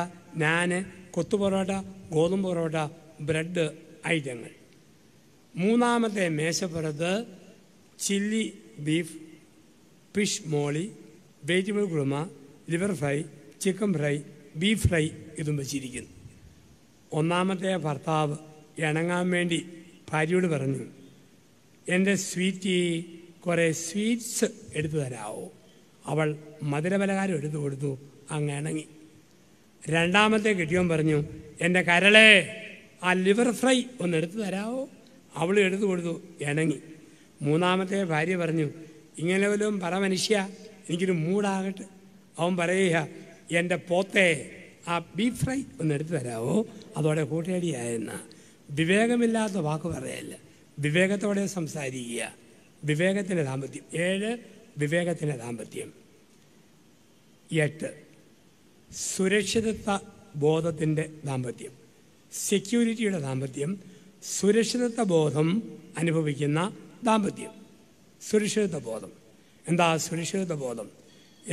നാന് കൊത്തു പൊറോട്ട ഗോതമ്പ് പൊറോട്ട ബ്രെഡ് ഐറ്റങ്ങൾ മൂന്നാമത്തെ മേശപ്പുറത്ത് chilli beef fish molee vegetable kurma liver fry chicken fry beef fry ഇതും വെച്ചിരിക്കുന്നു ഒന്നാമത്തെ ഭർത്താവ് ഇണങ്ങാൻ വേണ്ടി ഭാര്യയോട് പറഞ്ഞു എൻ്റെ സ്വീറ്റി കുറേ സ്വീറ്റ്സ് എടുത്തു തരാമോ അവൾ മധുരപലകാരം എടുത്തു കൊടുത്തു അങ്ങ് ഇണങ്ങി രണ്ടാമത്തെ കിട്ടിയോൻ പറഞ്ഞു എൻ്റെ കരളെ ആ ലിവർ ഫ്രൈ ഒന്ന് എടുത്തു തരാമോ അവൾ എടുത്തു കൊടുത്തു ഇണങ്ങി മൂന്നാമത്തെ ഭാര്യ പറഞ്ഞു ഇങ്ങനെ വല്ലതും പറ മനുഷ്യ എനിക്കൊരു മൂടാകട്ടെ അവൻ പറയുക എൻ്റെ പോത്തെ ആ ബീഫ് ഫ്രൈ ഒന്ന് എടുത്തു തരാവോ അതോടെ കൂട്ടേടിയായെന്ന വിവേകമില്ലാത്ത വാക്ക് പറയല്ല വിവേകത്തോടെ സംസാരിക്കുക വിവേകത്തിൻ്റെ ദാമ്പത്യം ഏഴ് വിവേകത്തിൻ്റെ ദാമ്പത്യം എട്ട് സുരക്ഷിതത്വ ബോധത്തിൻ്റെ ദാമ്പത്യം സെക്യൂരിറ്റിയുടെ ദാമ്പത്യം സുരക്ഷിതത്വ ബോധം അനുഭവിക്കുന്ന ദാമ്പത്യം സുരക്ഷിതത്വ ബോധം എന്താ സുരക്ഷിതത്വ ബോധം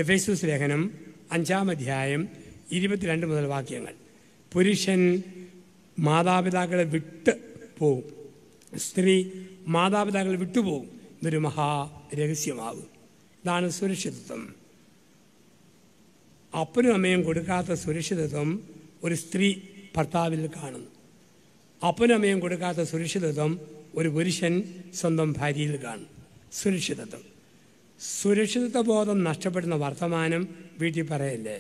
എഫേസൂസ് ലേഖനം അഞ്ചാം അധ്യായം ഇരുപത്തിരണ്ട് മുതൽ വാക്യങ്ങൾ പുരുഷൻ മാതാപിതാക്കളെ വിട്ട് പോകും സ്ത്രീ മാതാപിതാക്കളെ വിട്ടുപോകും ഇതൊരു മഹാ ഇതാണ് സുരക്ഷിതത്വം അപ്പനും അമ്മയും കൊടുക്കാത്ത സുരക്ഷിതത്വം ഒരു സ്ത്രീ ഭർത്താവിൽ കാണുന്നു അപ്പനും അമ്മയും കൊടുക്കാത്ത സുരക്ഷിതത്വം ഒരു പുരുഷൻ സ്വന്തം ഭാര്യയിൽ കാണും സുരക്ഷിതത്വം സുരക്ഷിതത്വ ബോധം നഷ്ടപ്പെടുന്ന വർത്തമാനം വീട്ടിൽ പറയല്ലേ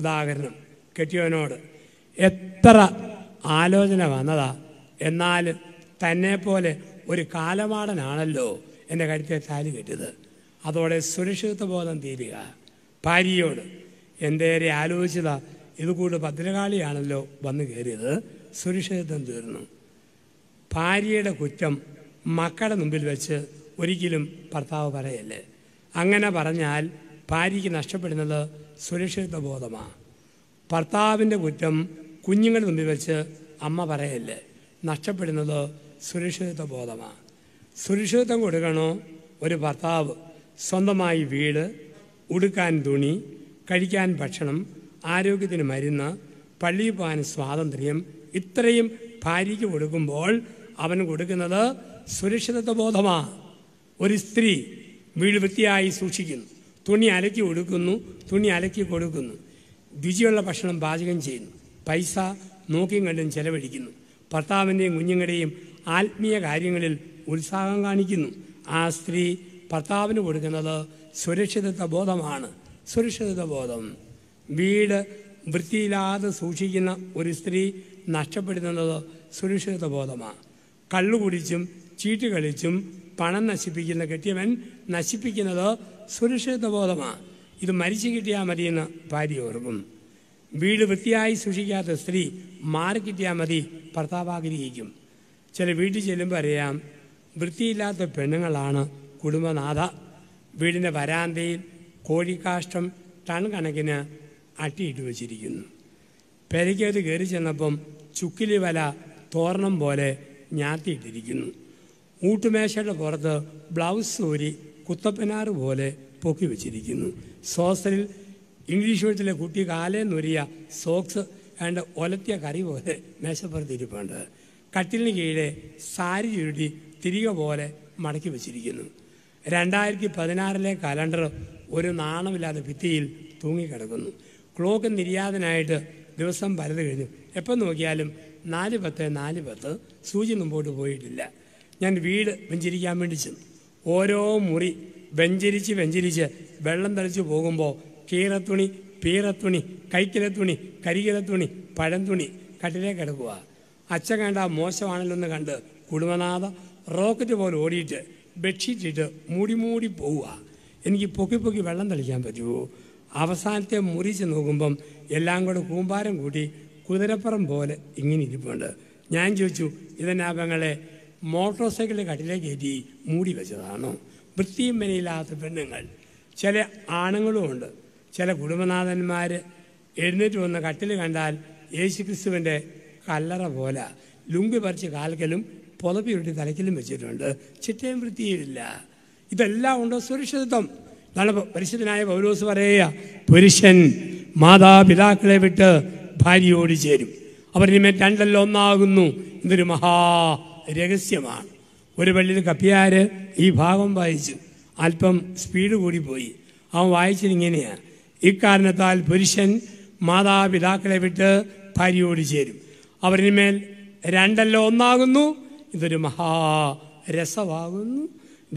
ഉദാഹരണം കെട്ടിയവനോട് എത്ര ആലോചന വന്നതാ എന്നാൽ തന്നെപ്പോലെ ഒരു കാലമാടനാണല്ലോ എൻ്റെ കഴുത്തെ താലി കെട്ടിയത് അതോടെ സുരക്ഷിതത്വ ബോധം തീരുക ഭാര്യയോട് എൻ്റെ നേരെ ആലോചിച്ചത് ഇത് കൂടെ ഭദ്രകാളിയാണല്ലോ വന്നു കയറിയത് സുരക്ഷിതത്വം തീർന്നു ഭാര്യയുടെ കുറ്റം മക്കളുടെ മുമ്പിൽ വെച്ച് ഒരിക്കലും ഭർത്താവ് പറയല്ലേ അങ്ങനെ പറഞ്ഞാൽ ഭാര്യയ്ക്ക് നഷ്ടപ്പെടുന്നത് സുരക്ഷിതത്വ ബോധമാണ് ഭർത്താവിൻ്റെ കുറ്റം കുഞ്ഞുങ്ങളുടെ മുമ്പിൽ വെച്ച് അമ്മ പറയല്ലേ നഷ്ടപ്പെടുന്നത് സുരക്ഷിതത്വ ബോധമാണ് സുരക്ഷിതത്വം കൊടുക്കണോ ഒരു ഭർത്താവ് സ്വന്തമായി വീട് ഉടുക്കാൻ തുണി കഴിക്കാൻ ഭക്ഷണം ആരോഗ്യത്തിന് മരുന്ന് പള്ളിയിൽ പോകാൻ സ്വാതന്ത്ര്യം ഇത്രയും ഭാര്യയ്ക്ക് കൊടുക്കുമ്പോൾ അവൻ കൊടുക്കുന്നത് സുരക്ഷിതത്വ ബോധമാ ഒരു സ്ത്രീ വീട് വൃത്തിയായി സൂക്ഷിക്കുന്നു തുണി അലക്കി കൊടുക്കുന്നു തുണി അലക്കി കൊടുക്കുന്നു രുചിയുള്ള ഭക്ഷണം പാചകം ചെയ്യുന്നു പൈസ നോക്കിയും കണ്ടും ചെലവഴിക്കുന്നു ഭർത്താവിൻ്റെയും കുഞ്ഞുങ്ങളുടെയും ആത്മീയ കാര്യങ്ങളിൽ ഉത്സാഹം കാണിക്കുന്നു ആ സ്ത്രീ ഭർത്താവിന് കൊടുക്കുന്നത് സുരക്ഷിതത്വ ബോധമാണ് സുരക്ഷിതത്വ ബോധം വീട് വൃത്തിയില്ലാതെ സൂക്ഷിക്കുന്ന ഒരു സ്ത്രീ നഷ്ടപ്പെടുത്തുന്നത് സുരക്ഷിതത്വ ബോധമാണ് കള്ളു കുടിച്ചും ചീട്ട് കളിച്ചും പണം നശിപ്പിക്കുന്ന കെട്ടിയവൻ നശിപ്പിക്കുന്നത് സുരക്ഷിതത്വ ബോധമാണ് ഇത് മരിച്ചു കിട്ടിയാൽ മതിയെന്ന് ഭാര്യ ഓർക്കും വീട് വൃത്തിയായി സൂക്ഷിക്കാത്ത സ്ത്രീ മാറിക്കിട്ടിയാൽ മതി ഭർത്താവ് ആഗ്രഹിക്കും ചില വീട്ടിൽ ചെല്ലുമ്പോൾ അറിയാം വൃത്തിയില്ലാത്ത പെണ്ണുങ്ങളാണ് കുടുംബനാഥ വീടിൻ്റെ വരാന്തയിൽ കോഴിക്കാഷ്ടം ടൺ കണക്കിന് അട്ടിയിട്ട് വച്ചിരിക്കുന്നു പെരയ്ക്കകത്ത് കയറി ചെന്നപ്പം ചുക്കിലി വല തോരണം പോലെ ഞാത്തിയിട്ടിരിക്കുന്നു ഊട്ടുമേശയുടെ പുറത്ത് ബ്ലൗസ് ഊരി കുത്തപ്പനാർ പോലെ പൊക്കി വെച്ചിരിക്കുന്നു സോസറിൽ ഇംഗ്ലീഷ് വീട്ടിലെ കുട്ടി കാലേ നൊരിയ സോക്സ് ആൻഡ് ഒലത്തിയ കറി പോലെ മേശപ്പുറത്ത് ഇരിപ്പുണ്ട് കട്ടിലിന് കീഴിലെ സാരി ചുരുട്ടി തിരികെ പോലെ മടക്കി വെച്ചിരിക്കുന്നു രണ്ടായിരത്തി പതിനാറിലെ കലണ്ടർ ഒരു നാണമില്ലാതെ ഭിത്തിയിൽ തൂങ്ങിക്കിടക്കുന്നു ക്ലോക്ക് നിര്യാതനായിട്ട് ദിവസം പലത് കഴിഞ്ഞു എപ്പം നോക്കിയാലും നാല് പത്ത് നാല് പത്ത് സൂചി മുമ്പോട്ട് പോയിട്ടില്ല ഞാൻ വീട് വെഞ്ചരിക്കാൻ വേണ്ടി ചെന്നു ഓരോ മുറി വെഞ്ചരിച്ച് വെഞ്ചരിച്ച് വെള്ളം തളിച്ച് പോകുമ്പോൾ കീറത്തുണി പീറത്തുണി കൈക്കിലത്തുണി കരികിലത്തുണി പഴന്തുണി പഴം തുണി കട്ടിലേ കിടക്കുക അച്ഛ കണ്ട മോശമാണല്ലോ എന്ന് കണ്ട് കുടുംബനാഥ റോക്കറ്റ് പോലെ ഓടിയിട്ട് ബെഡ്ഷീറ്റ് ഇട്ട് മൂടി മൂടി പോവുക എനിക്ക് പൊക്കി പൊക്കി വെള്ളം തളിക്കാൻ പറ്റുമോ അവസാനത്തെ മുറിച്ച് നോക്കുമ്പം എല്ലാം കൂടെ കൂമ്പാരം കൂട്ടി കുതിരപ്പുറം പോലെ ഇങ്ങനെ ഇരിപ്പുണ്ട് ഞാൻ ചോദിച്ചു ഇതെന്നാ പെങ്ങളെ മോട്ടോർ സൈക്കിളിൽ കട്ടിലേക്ക് കയറ്റി മൂടി വെച്ചതാണോ വൃത്തിയും മെനയില്ലാത്ത പെണ്ണുങ്ങൾ ചില ആണുങ്ങളുമുണ്ട് ചില കുടുംബനാഥന്മാർ എഴുന്നേറ്റ് വന്ന കട്ടിൽ കണ്ടാൽ യേശു ക്രിസ്തുവിൻ്റെ കല്ലറ പോലെ ലുങ്കി പറിച്ച് കാൽക്കലും പുതപ്പിയുരുട്ടി തലക്കിലും വെച്ചിട്ടുണ്ട് ചിട്ടയും വൃത്തിയില്ല ഇതെല്ലാം ഉണ്ടോ സുരക്ഷിതത്വം നല്ല പരിശുദ്ധനായ പൗലോസ് പറയുക പുരുഷൻ മാതാപിതാക്കളെ വിട്ട് ഭാര്യയോട് ചേരും അവർ ഇനിമേൽ രണ്ടല്ല ഒന്നാകുന്നു ഇതൊരു മഹാ രഹസ്യമാണ് ഒരു പള്ളിയിൽ കപ്പിയാർ ഈ ഭാഗം വായിച്ചു അല്പം സ്പീഡ് കൂടി പോയി അവൻ വായിച്ചിരിങ്ങനെയാണ് ഇക്കാരണത്താൽ പുരുഷൻ മാതാപിതാക്കളെ വിട്ട് ഭാര്യയോട് ചേരും അവരിന്മേൽ രണ്ടല്ല ഒന്നാകുന്നു ഇതൊരു മഹാ രസമാകുന്നു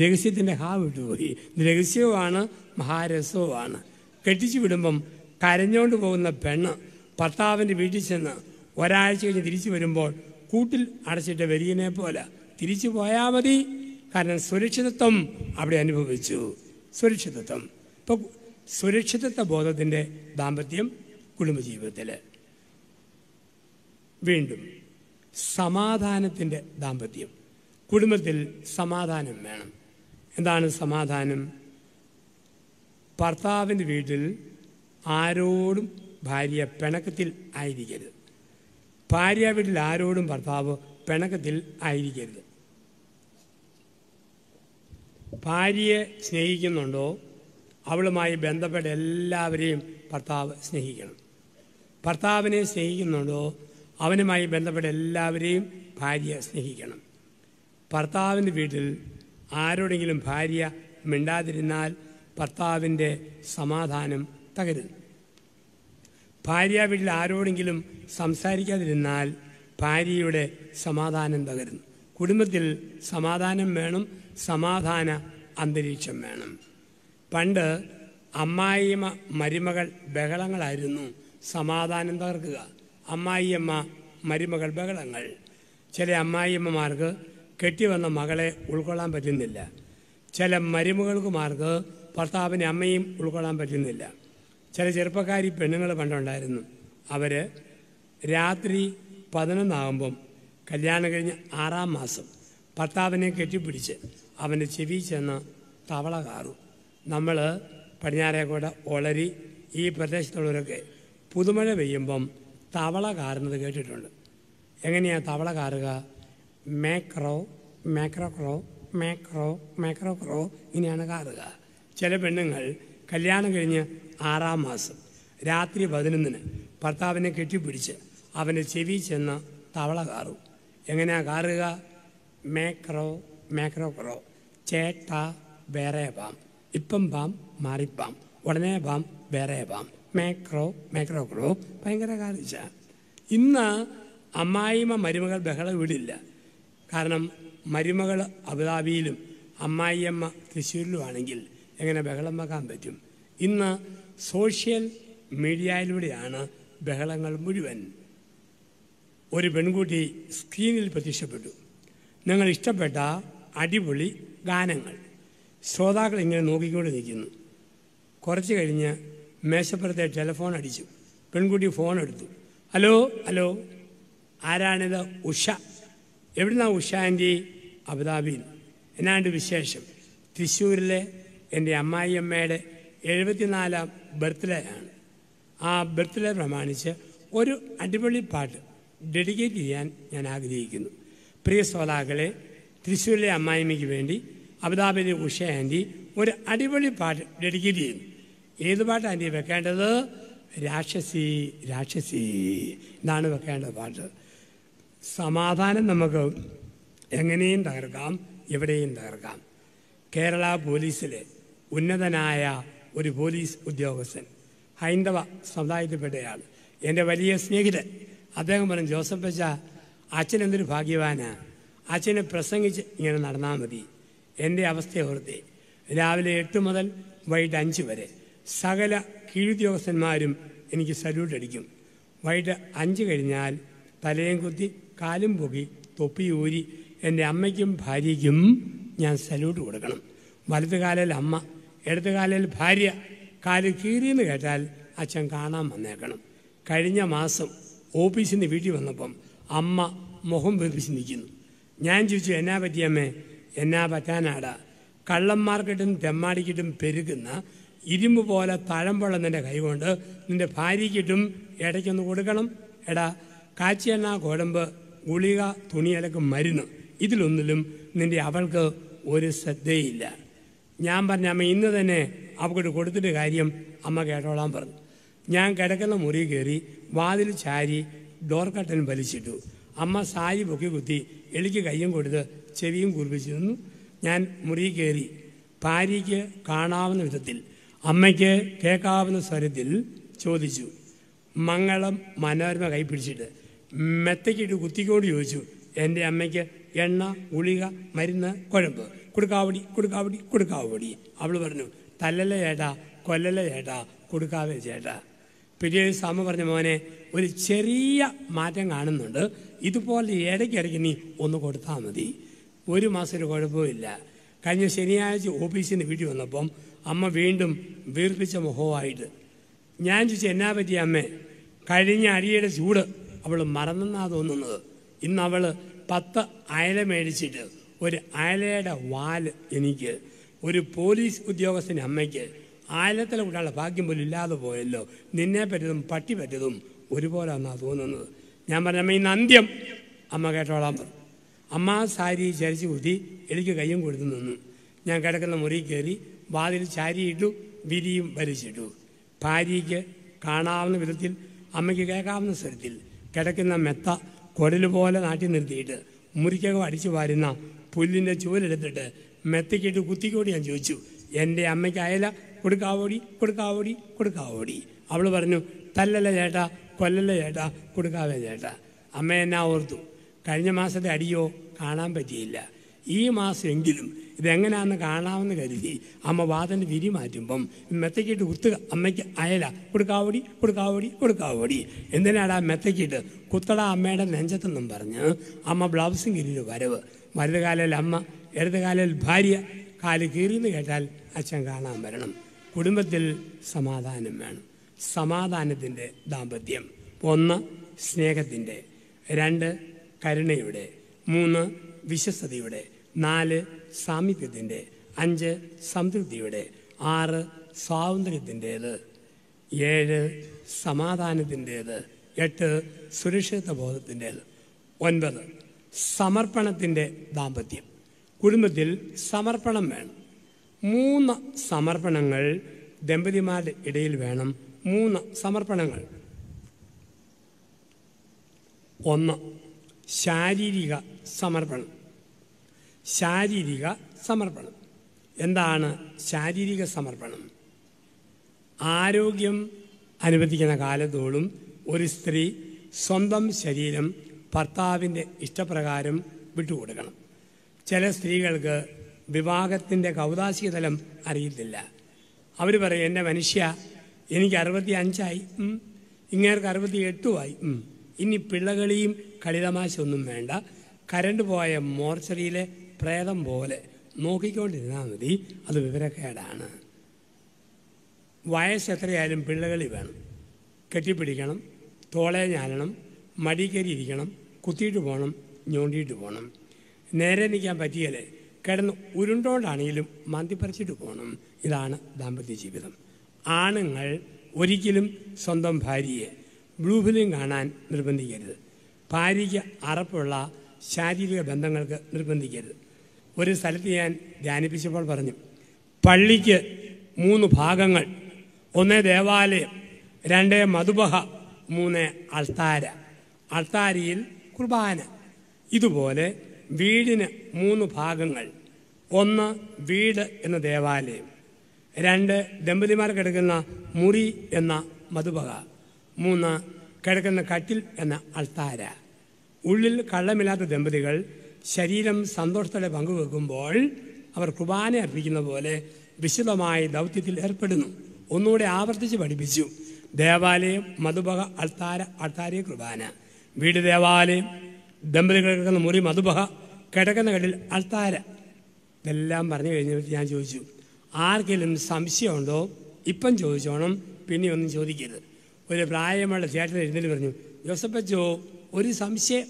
രഹസ്യത്തിൻ്റെ ഹാ വിട്ടുപോയി രഹസ്യവുമാണ് മഹാരസവുമാണ് കെട്ടിച്ചു വിടുമ്പം കരഞ്ഞുകൊണ്ട് പോകുന്ന പെണ്ണ് ഭർത്താവിൻ്റെ വീട്ടിൽ ചെന്ന് ഒരാഴ്ച കഴിഞ്ഞ് തിരിച്ചു വരുമ്പോൾ കൂട്ടിൽ അടച്ചിട്ട് വരികനെ പോലെ തിരിച്ചു പോയാൽ മതി കാരണം സുരക്ഷിതത്വം അവിടെ അനുഭവിച്ചു സുരക്ഷിതത്വം ഇപ്പോൾ സുരക്ഷിതത്വ ബോധത്തിൻ്റെ ദാമ്പത്യം കുടുംബജീവിതത്തിൽ വീണ്ടും സമാധാനത്തിൻ്റെ ദാമ്പത്യം കുടുംബത്തിൽ സമാധാനം വേണം എന്താണ് സമാധാനം ഭർത്താവിൻ്റെ വീട്ടിൽ ആരോടും ഭാര്യ പിണക്കത്തിൽ ആയിരിക്കരുത് ഭാര്യ വീട്ടിൽ ആരോടും ഭർത്താവ് പിണക്കത്തിൽ ആയിരിക്കരുത് ഭാര്യയെ സ്നേഹിക്കുന്നുണ്ടോ അവളുമായി ബന്ധപ്പെട്ട എല്ലാവരെയും ഭർത്താവ് സ്നേഹിക്കണം ഭർത്താവിനെ സ്നേഹിക്കുന്നുണ്ടോ അവനുമായി ബന്ധപ്പെട്ട എല്ലാവരെയും ഭാര്യ സ്നേഹിക്കണം ഭർത്താവിൻ്റെ വീട്ടിൽ ആരോടെങ്കിലും ഭാര്യ മിണ്ടാതിരുന്നാൽ ഭർത്താവിൻ്റെ സമാധാനം തകരുന്നു ഭാര്യ വീട്ടിൽ ആരോടെങ്കിലും സംസാരിക്കാതിരുന്നാൽ ഭാര്യയുടെ സമാധാനം തകരുന്നു കുടുംബത്തിൽ സമാധാനം വേണം സമാധാന അന്തരീക്ഷം വേണം പണ്ട് അമ്മായിമ മരുമകൾ ബഹളങ്ങളായിരുന്നു സമാധാനം തകർക്കുക അമ്മായിയമ്മ മരുമകൾ ബഹളങ്ങൾ ചില അമ്മായിയമ്മമാർക്ക് കെട്ടിവന്ന മകളെ ഉൾക്കൊള്ളാൻ പറ്റുന്നില്ല ചില മരുമകൾക്കുമാർക്ക് ഭർത്താവിനെ അമ്മയും ഉൾക്കൊള്ളാൻ പറ്റുന്നില്ല ചില ചെറുപ്പക്കാരി പെണ്ണുങ്ങൾ പണ്ടുണ്ടായിരുന്നു അവർ രാത്രി പതിനൊന്നാകുമ്പം കല്യാണം കഴിഞ്ഞ് ആറാം മാസം ഭർത്താവിനെ കെട്ടിപ്പിടിച്ച് അവൻ്റെ ചെവി ചെന്ന് തവള കാറു നമ്മൾ പടിഞ്ഞാറേക്കോട്ട ഒളരി ഈ പ്രദേശത്തുള്ളവരൊക്കെ പുതുമഴ പെയ്യുമ്പം തവള കാരുന്നത് കേട്ടിട്ടുണ്ട് എങ്ങനെയാണ് തവള കാരുക മേക്രോ മേക്രോ ക്രോ മേക്രോ മേക്രോ ക്രോ ഇങ്ങനെയാണ് കാറുക ചില പെണ്ണുങ്ങൾ കല്യാണം കഴിഞ്ഞ് ആറാം മാസം രാത്രി പതിനൊന്നിന് ഭർത്താവിനെ കെട്ടിപ്പിടിച്ച് അവൻ്റെ ചെവി ചെന്ന തവള കാറു എങ്ങനെയാ കാറുക മേക്രോ മേക്രോ ക്രോ ചേട്ട വേറെ പാം ഇപ്പം പാം മാറിപ്പാം ഉടനെ പാം വേറെ പാം മാക്രോ മാക്രോ ക്രോ ഭയങ്കര കാലിച്ച ഇന്ന് അമ്മായിമ മരുമകൾ ബഹള വീടില്ല കാരണം മരുമകൾ അബുദാബിയിലും അമ്മായിയമ്മ തൃശ്ശൂരിലുമാണെങ്കിൽ എങ്ങനെ ബഹളം വെക്കാൻ പറ്റും ഇന്ന് സോഷ്യൽ മീഡിയയിലൂടെയാണ് ബഹളങ്ങൾ മുഴുവൻ ഒരു പെൺകുട്ടി സ്ക്രീനിൽ പ്രത്യക്ഷപ്പെട്ടു നിങ്ങൾ ഇഷ്ടപ്പെട്ട അടിപൊളി ഗാനങ്ങൾ ശ്രോതാക്കൾ ഇങ്ങനെ നോക്കിക്കൊണ്ട് നിൽക്കുന്നു കുറച്ച് കഴിഞ്ഞ് മേശപ്പുറത്തെ ടെലിഫോൺ അടിച്ചു പെൺകുട്ടി ഫോൺ എടുത്തു ഹലോ ഹലോ ആരാണിത് ഉഷ എവിടുന്നാ ഉഷ ആൻറ്റി അബുദാബിയിൽ എന്നാണ്ട് വിശേഷം തൃശ്ശൂരിലെ എൻ്റെ അമ്മായിയമ്മയുടെ എഴുപത്തിനാലാം ബർത്ത്ഡേ ആണ് ആ ബർത്ത്ഡേ പ്രമാണിച്ച് ഒരു അടിപൊളി പാട്ട് ഡെഡിക്കേറ്റ് ചെയ്യാൻ ഞാൻ ആഗ്രഹിക്കുന്നു പ്രിയ ശ്രോതാക്കളെ തൃശ്ശൂരിലെ അമ്മായിമ്മയ്ക്ക് വേണ്ടി അബുദാബിയിലെ ഉഷ ആൻറ്റി ഒരു അടിപൊളി പാട്ട് ഡെഡിക്കേറ്റ് ചെയ്യുന്നു ഏത് പാട്ടാണ് നീ വെക്കേണ്ടത് രാക്ഷസി രാക്ഷസി എന്നാണ് വെക്കേണ്ടത് പാട്ട് സമാധാനം നമുക്ക് എങ്ങനെയും തകർക്കാം എവിടെയും തകർക്കാം കേരള പോലീസിലെ ഉന്നതനായ ഒരു പോലീസ് ഉദ്യോഗസ്ഥൻ ഹൈന്ദവ സമുദായത്തിൽപ്പെട്ടയാൾ എൻ്റെ വലിയ സ്നേഹിതൻ അദ്ദേഹം പറഞ്ഞു ജോസഫ് വെച്ച അച്ഛൻ എന്തൊരു ഭാഗ്യവാനാണ് അച്ഛനെ പ്രസംഗിച്ച് ഇങ്ങനെ നടന്നാൽ മതി എൻ്റെ അവസ്ഥയെ ഓർത്തി രാവിലെ എട്ട് മുതൽ വൈകിട്ട് അഞ്ച് വരെ സകല കീഴുദ്യോഗസ്ഥന്മാരും എനിക്ക് സല്യൂട്ട് അടിക്കും വൈകിട്ട് അഞ്ച് കഴിഞ്ഞാൽ തലയും കുത്തി കാലും പൊക്കി തൊപ്പി ഊരി എൻ്റെ അമ്മയ്ക്കും ഭാര്യയ്ക്കും ഞാൻ സല്യൂട്ട് കൊടുക്കണം വലത് കാലയിൽ അമ്മ ഇടത് കാലയിൽ ഭാര്യ കാല് കീറിയെന്ന് കേട്ടാൽ അച്ഛൻ കാണാൻ വന്നേക്കണം കഴിഞ്ഞ മാസം ഓഫീസിൽ നിന്ന് വീട്ടിൽ വന്നപ്പം അമ്മ മുഖം വെപ്പിച്ച് നിൽക്കുന്നു ഞാൻ ചോദിച്ചു എന്നാ പറ്റിയമ്മേ എന്നാ പറ്റാനാടാ കള്ളന്മാർക്കിട്ടും തെമ്മാടിക്കിട്ടും പെരുകുന്ന ഇരുമ്പ് പോലെ തഴമ്പളം നിൻ്റെ കൈകൊണ്ട് നിൻ്റെ ഭാര്യയ്ക്കിട്ടും ഇടയ്ക്കൊന്ന് കൊടുക്കണം എടാ കാച്ചിയെണ്ണ കുഴമ്പ് ഗുളിക തുണിയലക്ക് മരുന്ന് ഇതിലൊന്നിലും നിൻ്റെ അവൾക്ക് ഒരു ശ്രദ്ധയില്ല ഞാൻ പറഞ്ഞ അമ്മ ഇന്ന് തന്നെ അവൾക്കിട്ട് കൊടുത്തിട്ട് കാര്യം അമ്മ കേട്ടോളാൻ പറഞ്ഞു ഞാൻ കിടക്കുന്ന മുറി കയറി വാതിൽ ചാരി ഡോർ കട്ടൻ വലിച്ചിട്ടു അമ്മ സാരി പൊക്കി കുത്തി എളിക്ക് കയ്യും കൊടുത്ത് ചെവിയും കുറിപ്പിച്ചു നിന്നു ഞാൻ മുറി കയറി ഭാര്യയ്ക്ക് കാണാവുന്ന വിധത്തിൽ അമ്മയ്ക്ക് കേൾക്കാവുന്ന സ്വരത്തിൽ ചോദിച്ചു മംഗളം മനോരമ കൈപ്പിടിച്ചിട്ട് മെത്തയ്ക്കിട്ട് കുത്തിക്കോട് ചോദിച്ചു എൻ്റെ അമ്മയ്ക്ക് എണ്ണ ഗുളിക മരുന്ന് കുഴമ്പ് കൊടുക്കാവടി കൊടുക്കാവടി കൊടുക്കാവടി അവൾ പറഞ്ഞു തല്ലല ചേട്ടാ കൊല്ലല ചേട്ടാ കൊടുക്കാതെ ചേട്ടാ പിറ്റേ സാമ പറഞ്ഞ മോനെ ഒരു ചെറിയ മാറ്റം കാണുന്നുണ്ട് ഇതുപോലെ ഇടയ്ക്കിടയ്ക്ക് നീ ഒന്ന് കൊടുത്താൽ മതി ഒരു മാസം ഒരു കുഴപ്പമില്ല കഴിഞ്ഞ ശനിയാഴ്ച ഓഫീസിൽ നിന്ന് വീട്ടിൽ വന്നപ്പം അമ്മ വീണ്ടും വീർപ്പിച്ച മുഖവുമായിട്ട് ഞാൻ ചോദിച്ചു എന്നാ പറ്റി അമ്മേ കഴിഞ്ഞ അരിയുടെ ചൂട് അവൾ മറന്നെന്നാ തോന്നുന്നത് ഇന്ന് അവൾ പത്ത് അയല മേടിച്ചിട്ട് ഒരു അയലയുടെ വാല് എനിക്ക് ഒരു പോലീസ് ഉദ്യോഗസ്ഥൻ്റെ അമ്മയ്ക്ക് ആലത്തിലെ കൂടെയുള്ള ഭാഗ്യം പോലും ഇല്ലാതെ പോയല്ലോ നിന്നെ പറ്റിയതും പട്ടി പറ്റിയതും ഒരുപോലെ എന്നാ തോന്നുന്നത് ഞാൻ പറഞ്ഞ അമ്മ ഇന്ന് അന്ത്യം അമ്മ കേട്ടോളാം പറഞ്ഞു അമ്മ സാരി ചരിച്ച് കുത്തി എനിക്ക് കയ്യും കൊടുത്തു നിന്നു ഞാൻ കിടക്കുന്ന മുറി കയറി വാതിൽ ചാരിയിട്ടു വിരിയും വലിച്ചിട്ടു ഭാര്യയ്ക്ക് കാണാവുന്ന വിധത്തിൽ അമ്മയ്ക്ക് കേൾക്കാവുന്ന സ്വരത്തിൽ കിടക്കുന്ന മെത്ത കുടൽ പോലെ നാട്ടി നിർത്തിയിട്ട് മുറിക്കകം അടിച്ചു വാരുന്ന പുല്ലിൻ്റെ ചുവലെടുത്തിട്ട് മെത്തയ്ക്കിട്ട് കുത്തിക്കോടി ഞാൻ ചോദിച്ചു എൻ്റെ അമ്മയ്ക്ക് അയല കൊടുക്കാവോടി കൊടുക്കാവോടി കൊടുക്കാവോടി അവൾ പറഞ്ഞു തല്ലല്ല ചേട്ടാ കൊല്ലല്ല ചേട്ടാ കൊടുക്കാവേ ചേട്ടാ അമ്മ എന്നാ ഓർത്തു കഴിഞ്ഞ മാസത്തെ അടിയോ കാണാൻ പറ്റിയില്ല ഈ മാസമെങ്കിലും ഇതെങ്ങനെയാണെന്ന് കാണാമെന്ന് കരുതി അമ്മ വാതൻ്റെ വിരി മാറ്റുമ്പം മെത്തക്കിട്ട് കുത്തുക അമ്മയ്ക്ക് അയല കൊടുക്കാവടി കൊടുക്കാവടി കൊടുക്കാവടി ആ മെത്തക്കിട്ട് കുത്തട അമ്മയുടെ നെഞ്ചത്തെന്നും പറഞ്ഞ് അമ്മ ബ്ലൗസും കീഴിൽ വരവ് വലതുകാലിൽ അമ്മ ഇടതുകാലിൽ ഭാര്യ കാല് കീറിയെന്ന് കേട്ടാൽ അച്ഛൻ കാണാൻ വരണം കുടുംബത്തിൽ സമാധാനം വേണം സമാധാനത്തിൻ്റെ ദാമ്പത്യം ഒന്ന് സ്നേഹത്തിൻ്റെ രണ്ട് കരുണയുടെ മൂന്ന് വിശ്വസതയുടെ നാല് സാമീപ്യത്തിൻ്റെ അഞ്ച് സംതൃപ്തിയുടെ ആറ് സ്വാതന്ത്ര്യത്തിൻ്റേത് ഏഴ് സമാധാനത്തിൻ്റേത് എട്ട് സുരക്ഷിത ബോധത്തിൻ്റേത് ഒൻപത് സമർപ്പണത്തിൻ്റെ ദാമ്പത്യം കുടുംബത്തിൽ സമർപ്പണം വേണം മൂന്ന് സമർപ്പണങ്ങൾ ദമ്പതിമാരുടെ ഇടയിൽ വേണം മൂന്ന് സമർപ്പണങ്ങൾ ഒന്ന് ശാരീരിക സമർപ്പണം ശാരീരിക സമർപ്പണം എന്താണ് ശാരീരിക സമർപ്പണം ആരോഗ്യം അനുവദിക്കുന്ന കാലത്തോളം ഒരു സ്ത്രീ സ്വന്തം ശരീരം ഭർത്താവിൻ്റെ ഇഷ്ടപ്രകാരം വിട്ടുകൊടുക്കണം ചില സ്ത്രീകൾക്ക് വിവാഹത്തിൻ്റെ കൗതാശിക തലം അറിയത്തില്ല അവർ പറയും എൻ്റെ മനുഷ്യ എനിക്ക് അറുപത്തി അഞ്ചായി ഇങ്ങേർക്ക് അറുപത്തി എട്ടുമായി ഇനി പിള്ളകളിയും കളിതമാശ ഒന്നും വേണ്ട കരണ്ട് പോയ മോർച്ചറിയിലെ പ്രേതം പോലെ നോക്കിക്കൊണ്ടിരുന്നാൽ മതി അത് വിവരക്കേടാണ് വയസ്സ് എത്രയായാലും പിള്ളകളി വേണം കെട്ടിപ്പിടിക്കണം തോളേ ഞാനണം മടിക്കരി ഇരിക്കണം കുത്തിയിട്ട് പോകണം ഞോണ്ടിയിട്ട് പോകണം നേരെ നിൽക്കാൻ പറ്റിയാലേ കിടന്ന് ഉരുണ്ടോണ്ടാണെങ്കിലും മന്തിപ്പറിച്ചിട്ട് പോകണം ഇതാണ് ദാമ്പത്യ ജീവിതം ആണുങ്ങൾ ഒരിക്കലും സ്വന്തം ഭാര്യയെ ബ്ലൂ ഫിലിം കാണാൻ നിർബന്ധിക്കരുത് ഭാര്യയ്ക്ക് അറപ്പുള്ള ശാരീരിക ബന്ധങ്ങൾക്ക് നിർബന്ധിക്കരുത് ഒരു സ്ഥലത്ത് ഞാൻ ധ്യാനിപ്പിച്ചപ്പോൾ പറഞ്ഞു പള്ളിക്ക് മൂന്ന് ഭാഗങ്ങൾ ഒന്ന് ദേവാലയം രണ്ട് മധുബഹ മൂന്ന് അൾത്താര അൾത്താരിയിൽ കുർബാന ഇതുപോലെ വീടിന് മൂന്ന് ഭാഗങ്ങൾ ഒന്ന് വീട് എന്ന ദേവാലയം രണ്ട് ദമ്പതിമാർ കിടക്കുന്ന മുറി എന്ന മധുബഹ മൂന്ന് കിടക്കുന്ന കട്ടിൽ എന്ന അൾത്താര ഉള്ളിൽ കള്ളമില്ലാത്ത ദമ്പതികൾ ശരീരം സന്തോഷത്തോടെ പങ്കുവെക്കുമ്പോൾ അവർ കുർബാന അർപ്പിക്കുന്ന പോലെ വിശദമായ ദൗത്യത്തിൽ ഏർപ്പെടുന്നു ഒന്നുകൂടെ ആവർത്തിച്ച് പഠിപ്പിച്ചു ദേവാലയം മധുബഹ അൾത്താര അൾത്താരിയ കുർബാന വീട് ദേവാലയം ദമ്പതികൾ കിടക്കുന്ന മുറി മധുബഹ കിടക്കുന്ന കടിൽ അൾത്താര ഇതെല്ലാം പറഞ്ഞു കഴിഞ്ഞപ്പോൾ ഞാൻ ചോദിച്ചു ആർക്കെങ്കിലും സംശയമുണ്ടോ ഇപ്പം ചോദിച്ചോണം പിന്നെ ഒന്നും ചോദിക്കരുത് ഒരു പ്രായമുള്ള ചേട്ടൻ എഴുന്നേറ്റ് പറഞ്ഞു ജോസഫ് അച്ചോ ഒരു സംശയം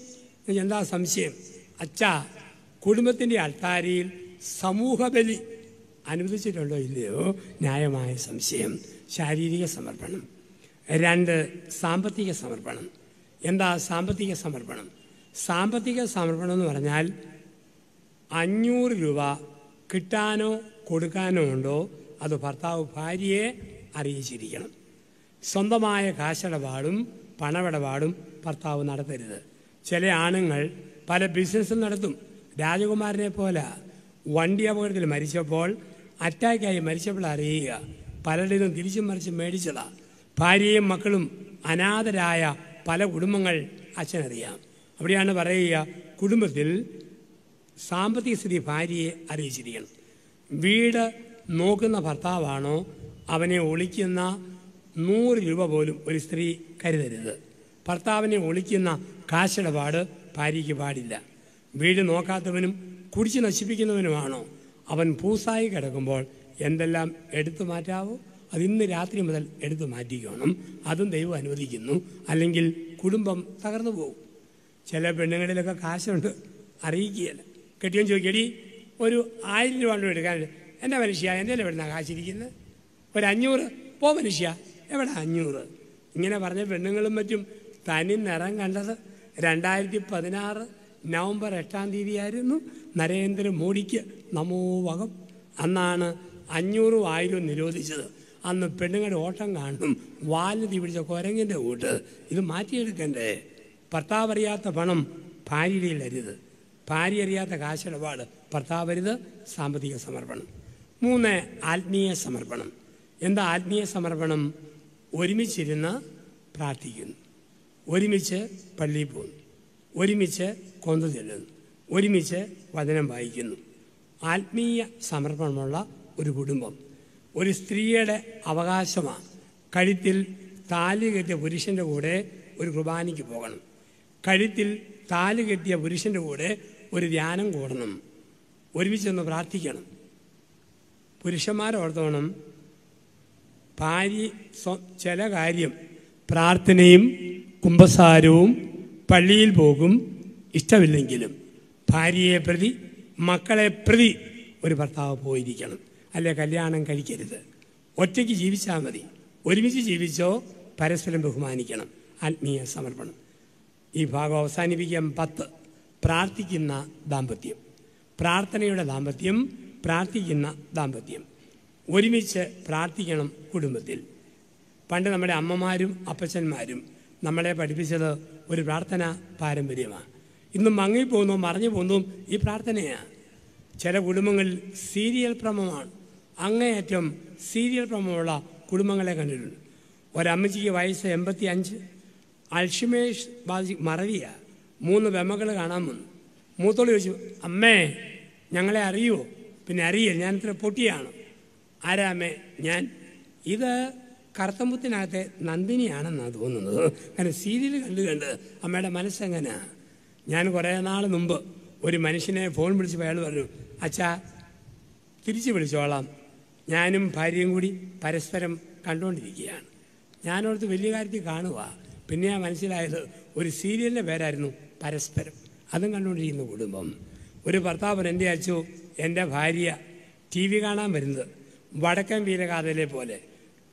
എന്താ സംശയം അച്ഛ കുടുംബത്തിൻ്റെ സമൂഹ സമൂഹബലി അനുവദിച്ചിട്ടുണ്ടോ ഇല്ലയോ ന്യായമായ സംശയം ശാരീരിക സമർപ്പണം രണ്ട് സാമ്പത്തിക സമർപ്പണം എന്താ സാമ്പത്തിക സമർപ്പണം സാമ്പത്തിക സമർപ്പണം എന്ന് പറഞ്ഞാൽ അഞ്ഞൂറ് രൂപ കിട്ടാനോ കൊടുക്കാനോ ഉണ്ടോ അത് ഭർത്താവ് ഭാര്യയെ അറിയിച്ചിരിക്കണം സ്വന്തമായ കാശിടപാടും പണമിടപാടും ഭർത്താവ് നടത്തരുത് ചില ആണുങ്ങൾ പല ബിസിനസ്സും നടത്തും രാജകുമാരനെ പോലെ വണ്ടി അപകടത്തിൽ മരിച്ചപ്പോൾ അറ്റാക്കായി മരിച്ചപ്പോൾ അറിയുക പലരിലും തിരിച്ചും മറിച്ചും മേടിച്ചതാണ് ഭാര്യയും മക്കളും അനാഥരായ പല കുടുംബങ്ങൾ അച്ഛനറിയാം അവിടെയാണ് പറയുക കുടുംബത്തിൽ സാമ്പത്തിക സ്ഥിതി ഭാര്യയെ അറിയിച്ചിരിക്കണം വീട് നോക്കുന്ന ഭർത്താവാണോ അവനെ ഒളിക്കുന്ന നൂറ് രൂപ പോലും ഒരു സ്ത്രീ കരുതരുത് ഭർത്താവിനെ ഒളിക്കുന്ന കാശിടപാട് ഭാര്യയ്ക്ക് പാടില്ല വീട് നോക്കാത്തവനും കുടിച്ച് നശിപ്പിക്കുന്നവനുമാണോ അവൻ പൂസായി കിടക്കുമ്പോൾ എന്തെല്ലാം എടുത്തു മാറ്റാവോ അതിന്ന് രാത്രി മുതൽ എടുത്തു മാറ്റിക്കണം അതും ദൈവം അനുവദിക്കുന്നു അല്ലെങ്കിൽ കുടുംബം തകർന്നു പോകും ചില പെണ്ണുങ്ങളിലൊക്കെ കാശുണ്ട് അറിയിക്കുകയല്ല കെട്ടിയോ ചോദിക്കടി ഒരു ആയിരം രൂപ കൊണ്ട് എടുക്കാൻ എൻ്റെ മനുഷ്യ എൻ്റെ എവിടുന്ന കാശിരിക്കുന്നത് ഒരു അഞ്ഞൂറ് പോ മനുഷ്യ എവിടെ അഞ്ഞൂറ് ഇങ്ങനെ പറഞ്ഞ പെണ്ണുങ്ങളും മറ്റും തനി നിറം കണ്ടത് രണ്ടായിരത്തി പതിനാറ് നവംബർ എട്ടാം ആയിരുന്നു നരേന്ദ്രമോദിക്ക് വകം അന്നാണ് അഞ്ഞൂറും ആയിരവും നിരോധിച്ചത് അന്ന് പെണ്ണുങ്ങളുടെ ഓട്ടം കാണും വാലതി പിടിച്ച കുരങ്ങിൻ്റെ കൂട്ട് ഇത് മാറ്റിയെടുക്കണ്ടേ ഭർത്താവ് അറിയാത്ത പണം അരുത് ഭാര്യ അറിയാത്ത കാശിടപാട് അരുത് സാമ്പത്തിക സമർപ്പണം മൂന്ന് ആത്മീയ സമർപ്പണം എന്താ ആത്മീയ സമർപ്പണം ഒരുമിച്ചിരുന്ന് പ്രാർത്ഥിക്കുന്നു ഒരുമിച്ച് പള്ളിയിൽ പോകുന്നു ഒരുമിച്ച് കൊന്ത ചെല്ലുന്നു ഒരുമിച്ച് വചനം വായിക്കുന്നു ആത്മീയ സമർപ്പണമുള്ള ഒരു കുടുംബം ഒരു സ്ത്രീയുടെ അവകാശമാണ് കഴുത്തിൽ താലി കെട്ടിയ പുരുഷൻ്റെ കൂടെ ഒരു കുർബാനയ്ക്ക് പോകണം കഴുത്തിൽ താലി കെട്ടിയ പുരുഷൻ്റെ കൂടെ ഒരു ധ്യാനം കൂടണം ഒരുമിച്ചൊന്ന് പ്രാർത്ഥിക്കണം പുരുഷന്മാരോർത്തോണം ഭാര്യ ചില കാര്യം പ്രാർത്ഥനയും കുംഭസാരവും പള്ളിയിൽ പോകും ഇഷ്ടമില്ലെങ്കിലും ഭാര്യയെ പ്രതി മക്കളെ പ്രതി ഒരു ഭർത്താവ് പോയിരിക്കണം അല്ലെ കല്യാണം കഴിക്കരുത് ഒറ്റയ്ക്ക് ജീവിച്ചാൽ മതി ഒരുമിച്ച് ജീവിച്ചോ പരസ്പരം ബഹുമാനിക്കണം ആത്മീയ സമർപ്പണം ഈ ഭാഗം അവസാനിപ്പിക്കാം പത്ത് പ്രാർത്ഥിക്കുന്ന ദാമ്പത്യം പ്രാർത്ഥനയുടെ ദാമ്പത്യം പ്രാർത്ഥിക്കുന്ന ദാമ്പത്യം ഒരുമിച്ച് പ്രാർത്ഥിക്കണം കുടുംബത്തിൽ പണ്ട് നമ്മുടെ അമ്മമാരും അപ്പച്ചന്മാരും നമ്മളെ പഠിപ്പിച്ചത് ഒരു പ്രാർത്ഥന പാരമ്പര്യമാണ് ഇന്നും മങ്ങിപ്പോകുന്നതും മറിഞ്ഞു പോകുന്നതും ഈ പ്രാർത്ഥനയാണ് ചില കുടുംബങ്ങളിൽ സീരിയൽ ഭ്രമമാണ് അങ്ങേയറ്റം സീരിയൽ ഭ്രമമുള്ള കുടുംബങ്ങളെ കണ്ടിട്ടുണ്ട് ഒരമ്മച്ചിക്ക് വയസ്സ് എൺപത്തി അഞ്ച് അൽഷിമേഷ് ബാധി മറവിയ മൂന്ന് വെമ്മകൾ കാണാൻ വന്നു മൂത്തോളി ചോദിച്ചു അമ്മേ ഞങ്ങളെ അറിയുമോ പിന്നെ അറിയില്ല ഞാൻ ഇത്ര പൊട്ടിയാണ് ആരാമേ ഞാൻ ഇത് കറുത്തമ്പത്തിനകത്തെ നന്ദിനിയാണെന്നാണ് തോന്നുന്നത് കാരണം സീരിയൽ കണ്ടു കണ്ട് അമ്മയുടെ മനസ്സെങ്ങനെ ഞാൻ കുറേ നാൾ മുമ്പ് ഒരു മനുഷ്യനെ ഫോൺ വിളിച്ച് അയാൾ പറഞ്ഞു അച്ഛാ തിരിച്ചു വിളിച്ചോളാം ഞാനും ഭാര്യയും കൂടി പരസ്പരം കണ്ടുകൊണ്ടിരിക്കുകയാണ് ഞാനോടത്ത് വലിയ കാര്യത്തിൽ കാണുക പിന്നെ ഞാൻ മനസ്സിലായത് ഒരു സീരിയലിൻ്റെ പേരായിരുന്നു പരസ്പരം അതും കണ്ടുകൊണ്ടിരിക്കുന്ന കുടുംബം ഒരു ഭർത്താവ് എൻ്റെ അച്ചു എൻ്റെ ഭാര്യ ടി വി കാണാൻ വരുന്നത് വടക്കൻ വീരഗാഥയിലെ പോലെ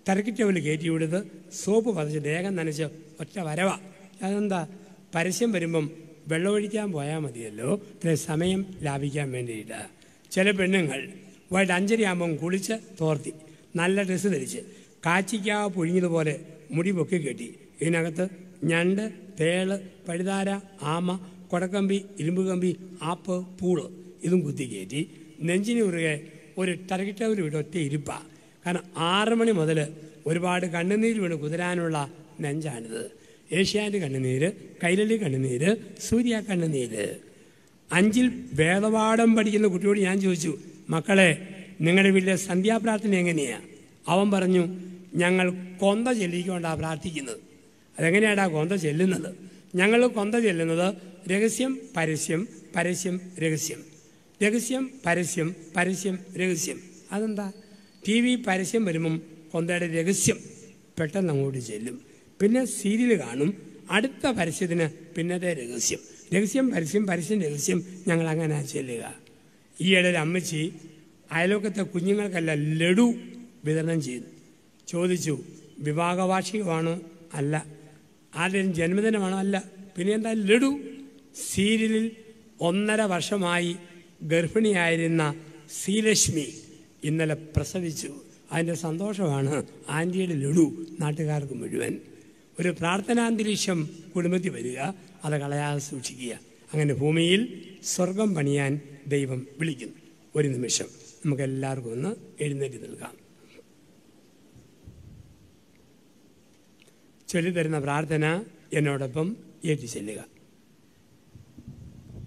തിരക്കിറ്റവിൽ കയറ്റി വിടുന്നത് സോപ്പ് പതച്ച് ദേഹം നനച്ച് ഒറ്റ വരവ അതെന്താ പരസ്യം വരുമ്പം വെള്ളമൊഴിക്കാൻ പോയാൽ മതിയല്ലോ ഇത്ര സമയം ലാഭിക്കാൻ വേണ്ടിയിട്ട് ചില പെണ്ണുങ്ങൾ വൈകിട്ട് അഞ്ചരയാകുമ്പം കുളിച്ച് തോർത്തി നല്ല ഡ്രസ്സ് ധരിച്ച് കാച്ചിക്കാ പുഴുങ്ങിയതുപോലെ മുടി പൊക്കി കെട്ടി ഇതിനകത്ത് ഞണ്ട് തേള് പഴുതാര ആമ കൊടക്കമ്പി ഇരുമ്പ് കമ്പി ആപ്പ് പൂള് ഇതും കുത്തി കയറ്റി നെഞ്ചിന് ഉറുകെ ഒരു ടർഗറ്റവിൽ വിട്ട് ഒറ്റ ഇരിപ്പാണ് കാരണം ആറ് മണി മുതൽ ഒരുപാട് കണ്ണുനീർ വീണ് കുതിരാനുള്ള നെഞ്ചാണിത് ഏഷ്യാൻ്റെ കണ്ണുനീര് കൈലളി കണ്ണുനീര് സൂര്യ കണ്ണുനീര് അഞ്ചിൽ വേദപാഠം പഠിക്കുന്ന കുട്ടിയോട് ഞാൻ ചോദിച്ചു മക്കളെ നിങ്ങളുടെ വീട്ടിലെ സന്ധ്യാപ്രാർത്ഥന എങ്ങനെയാണ് അവൻ പറഞ്ഞു ഞങ്ങൾ കൊന്ത ചെല്ലിക്കൊണ്ടാണ് പ്രാർത്ഥിക്കുന്നത് അതെങ്ങനെയാടാ കൊന്ത ചെല്ലുന്നത് ഞങ്ങൾ കൊന്ത ചെല്ലുന്നത് രഹസ്യം പരസ്യം പരസ്യം രഹസ്യം രഹസ്യം പരസ്യം പരസ്യം രഹസ്യം അതെന്താ ടി വി പരസ്യം വരുമ്പം ഒന്നയുടെ രഹസ്യം പെട്ടെന്ന് അങ്ങോട്ട് ചെല്ലും പിന്നെ സീരിയൽ കാണും അടുത്ത പരസ്യത്തിന് പിന്നത്തെ രഹസ്യം രഹസ്യം പരസ്യം പരസ്യം രഹസ്യം ഞങ്ങൾ അങ്ങനെ ചെല്ലുക ഈയിടെ അമ്മച്ചി അയലോക്കത്തെ കുഞ്ഞുങ്ങൾക്കല്ല ലഡു വിതരണം ചെയ്തു ചോദിച്ചു വിവാഹവാർഷികമാണോ അല്ല ആരുടെയും ജന്മദിനമാണോ അല്ല പിന്നെ എന്താ ലഡു സീരിയലിൽ ഒന്നര വർഷമായി ഗർഭിണിയായിരുന്ന ശ്രീലക്ഷ്മി ഇന്നലെ പ്രസവിച്ചു അതിൻ്റെ സന്തോഷമാണ് ആൻറ്റിയുടെ ലഡു നാട്ടുകാർക്ക് മുഴുവൻ ഒരു പ്രാർത്ഥനാന്തരീക്ഷം കുടുംബത്തിൽ വരിക അത് കളയാതെ സൂക്ഷിക്കുക അങ്ങനെ ഭൂമിയിൽ സ്വർഗം പണിയാൻ ദൈവം വിളിക്കുന്നു ഒരു നിമിഷം നമുക്കെല്ലാവർക്കും ഒന്ന് എഴുന്നേറ്റ് നിൽക്കാം ചൊല്ലിത്തരുന്ന പ്രാർത്ഥന എന്നോടൊപ്പം ഏറ്റു ചെല്ലുക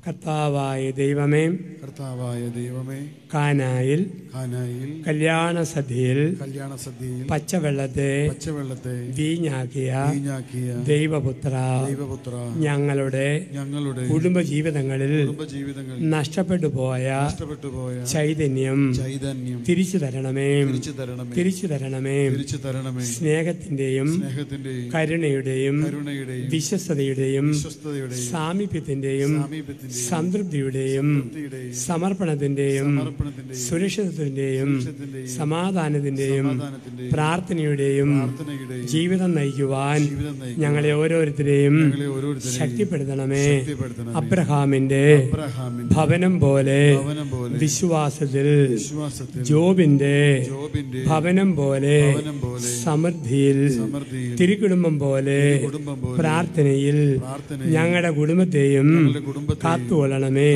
കർത്താവായ ദൈവമേ കർത്താവായ ദൈവമേ കാനായിൽ കാനായിൽ കല്യാണ സദ്യയിൽ കല്യാണ സദ്യയിൽ പച്ചവെള്ളത്തെ പച്ചവെള്ളത്തെ വീഞ്ഞാക്കിയ വീഞ്ഞാക്കിയ ദൈവപുത്ര ദൈവപുത്ര ഞങ്ങളുടെ ഞങ്ങളുടെ കുടുംബജീവിതങ്ങളിൽ കുടുംബജീവിതങ്ങളിൽ നഷ്ടപ്പെട്ടു പോയ നഷ്ടപ്പെട്ടു പോയ ചൈതന്യം ചൈതന്യം തിരിച്ചു തരണമേ തിരിച്ചു തരണമേ തിരിച്ചു തരണമേ തിരിച്ചു തരണമേ സ്നേഹത്തിന്റെയും സ്നേഹത്തിന്റെയും കരുണയുടെയും കരുണയുടെയും വിശ്വസ്തയുടെയും വിശ്വസ്തയുടെയും സാമീപ്യത്തിന്റെയും സാമീപ്യത്തിന്റെ സംതൃപ്തിയുടെയും സമർപ്പണത്തിന്റെയും സുരക്ഷിതത്വത്തിന്റെയും സമാധാനത്തിന്റെയും പ്രാർത്ഥനയുടെയും ജീവിതം നയിക്കുവാൻ ഞങ്ങളെ ഓരോരുത്തരെയും ശക്തിപ്പെടുത്തണമേ അബ്രഹാമിന്റെ ഭവനം പോലെ വിശ്വാസത്തിൽ ജോബിന്റെ ഭവനം പോലെ സമൃദ്ധിയിൽ തിരുക്കുടുംബം പോലെ പ്രാർത്ഥനയിൽ ഞങ്ങളുടെ കുടുംബത്തെയും കാത്തുകൊള്ളണമേ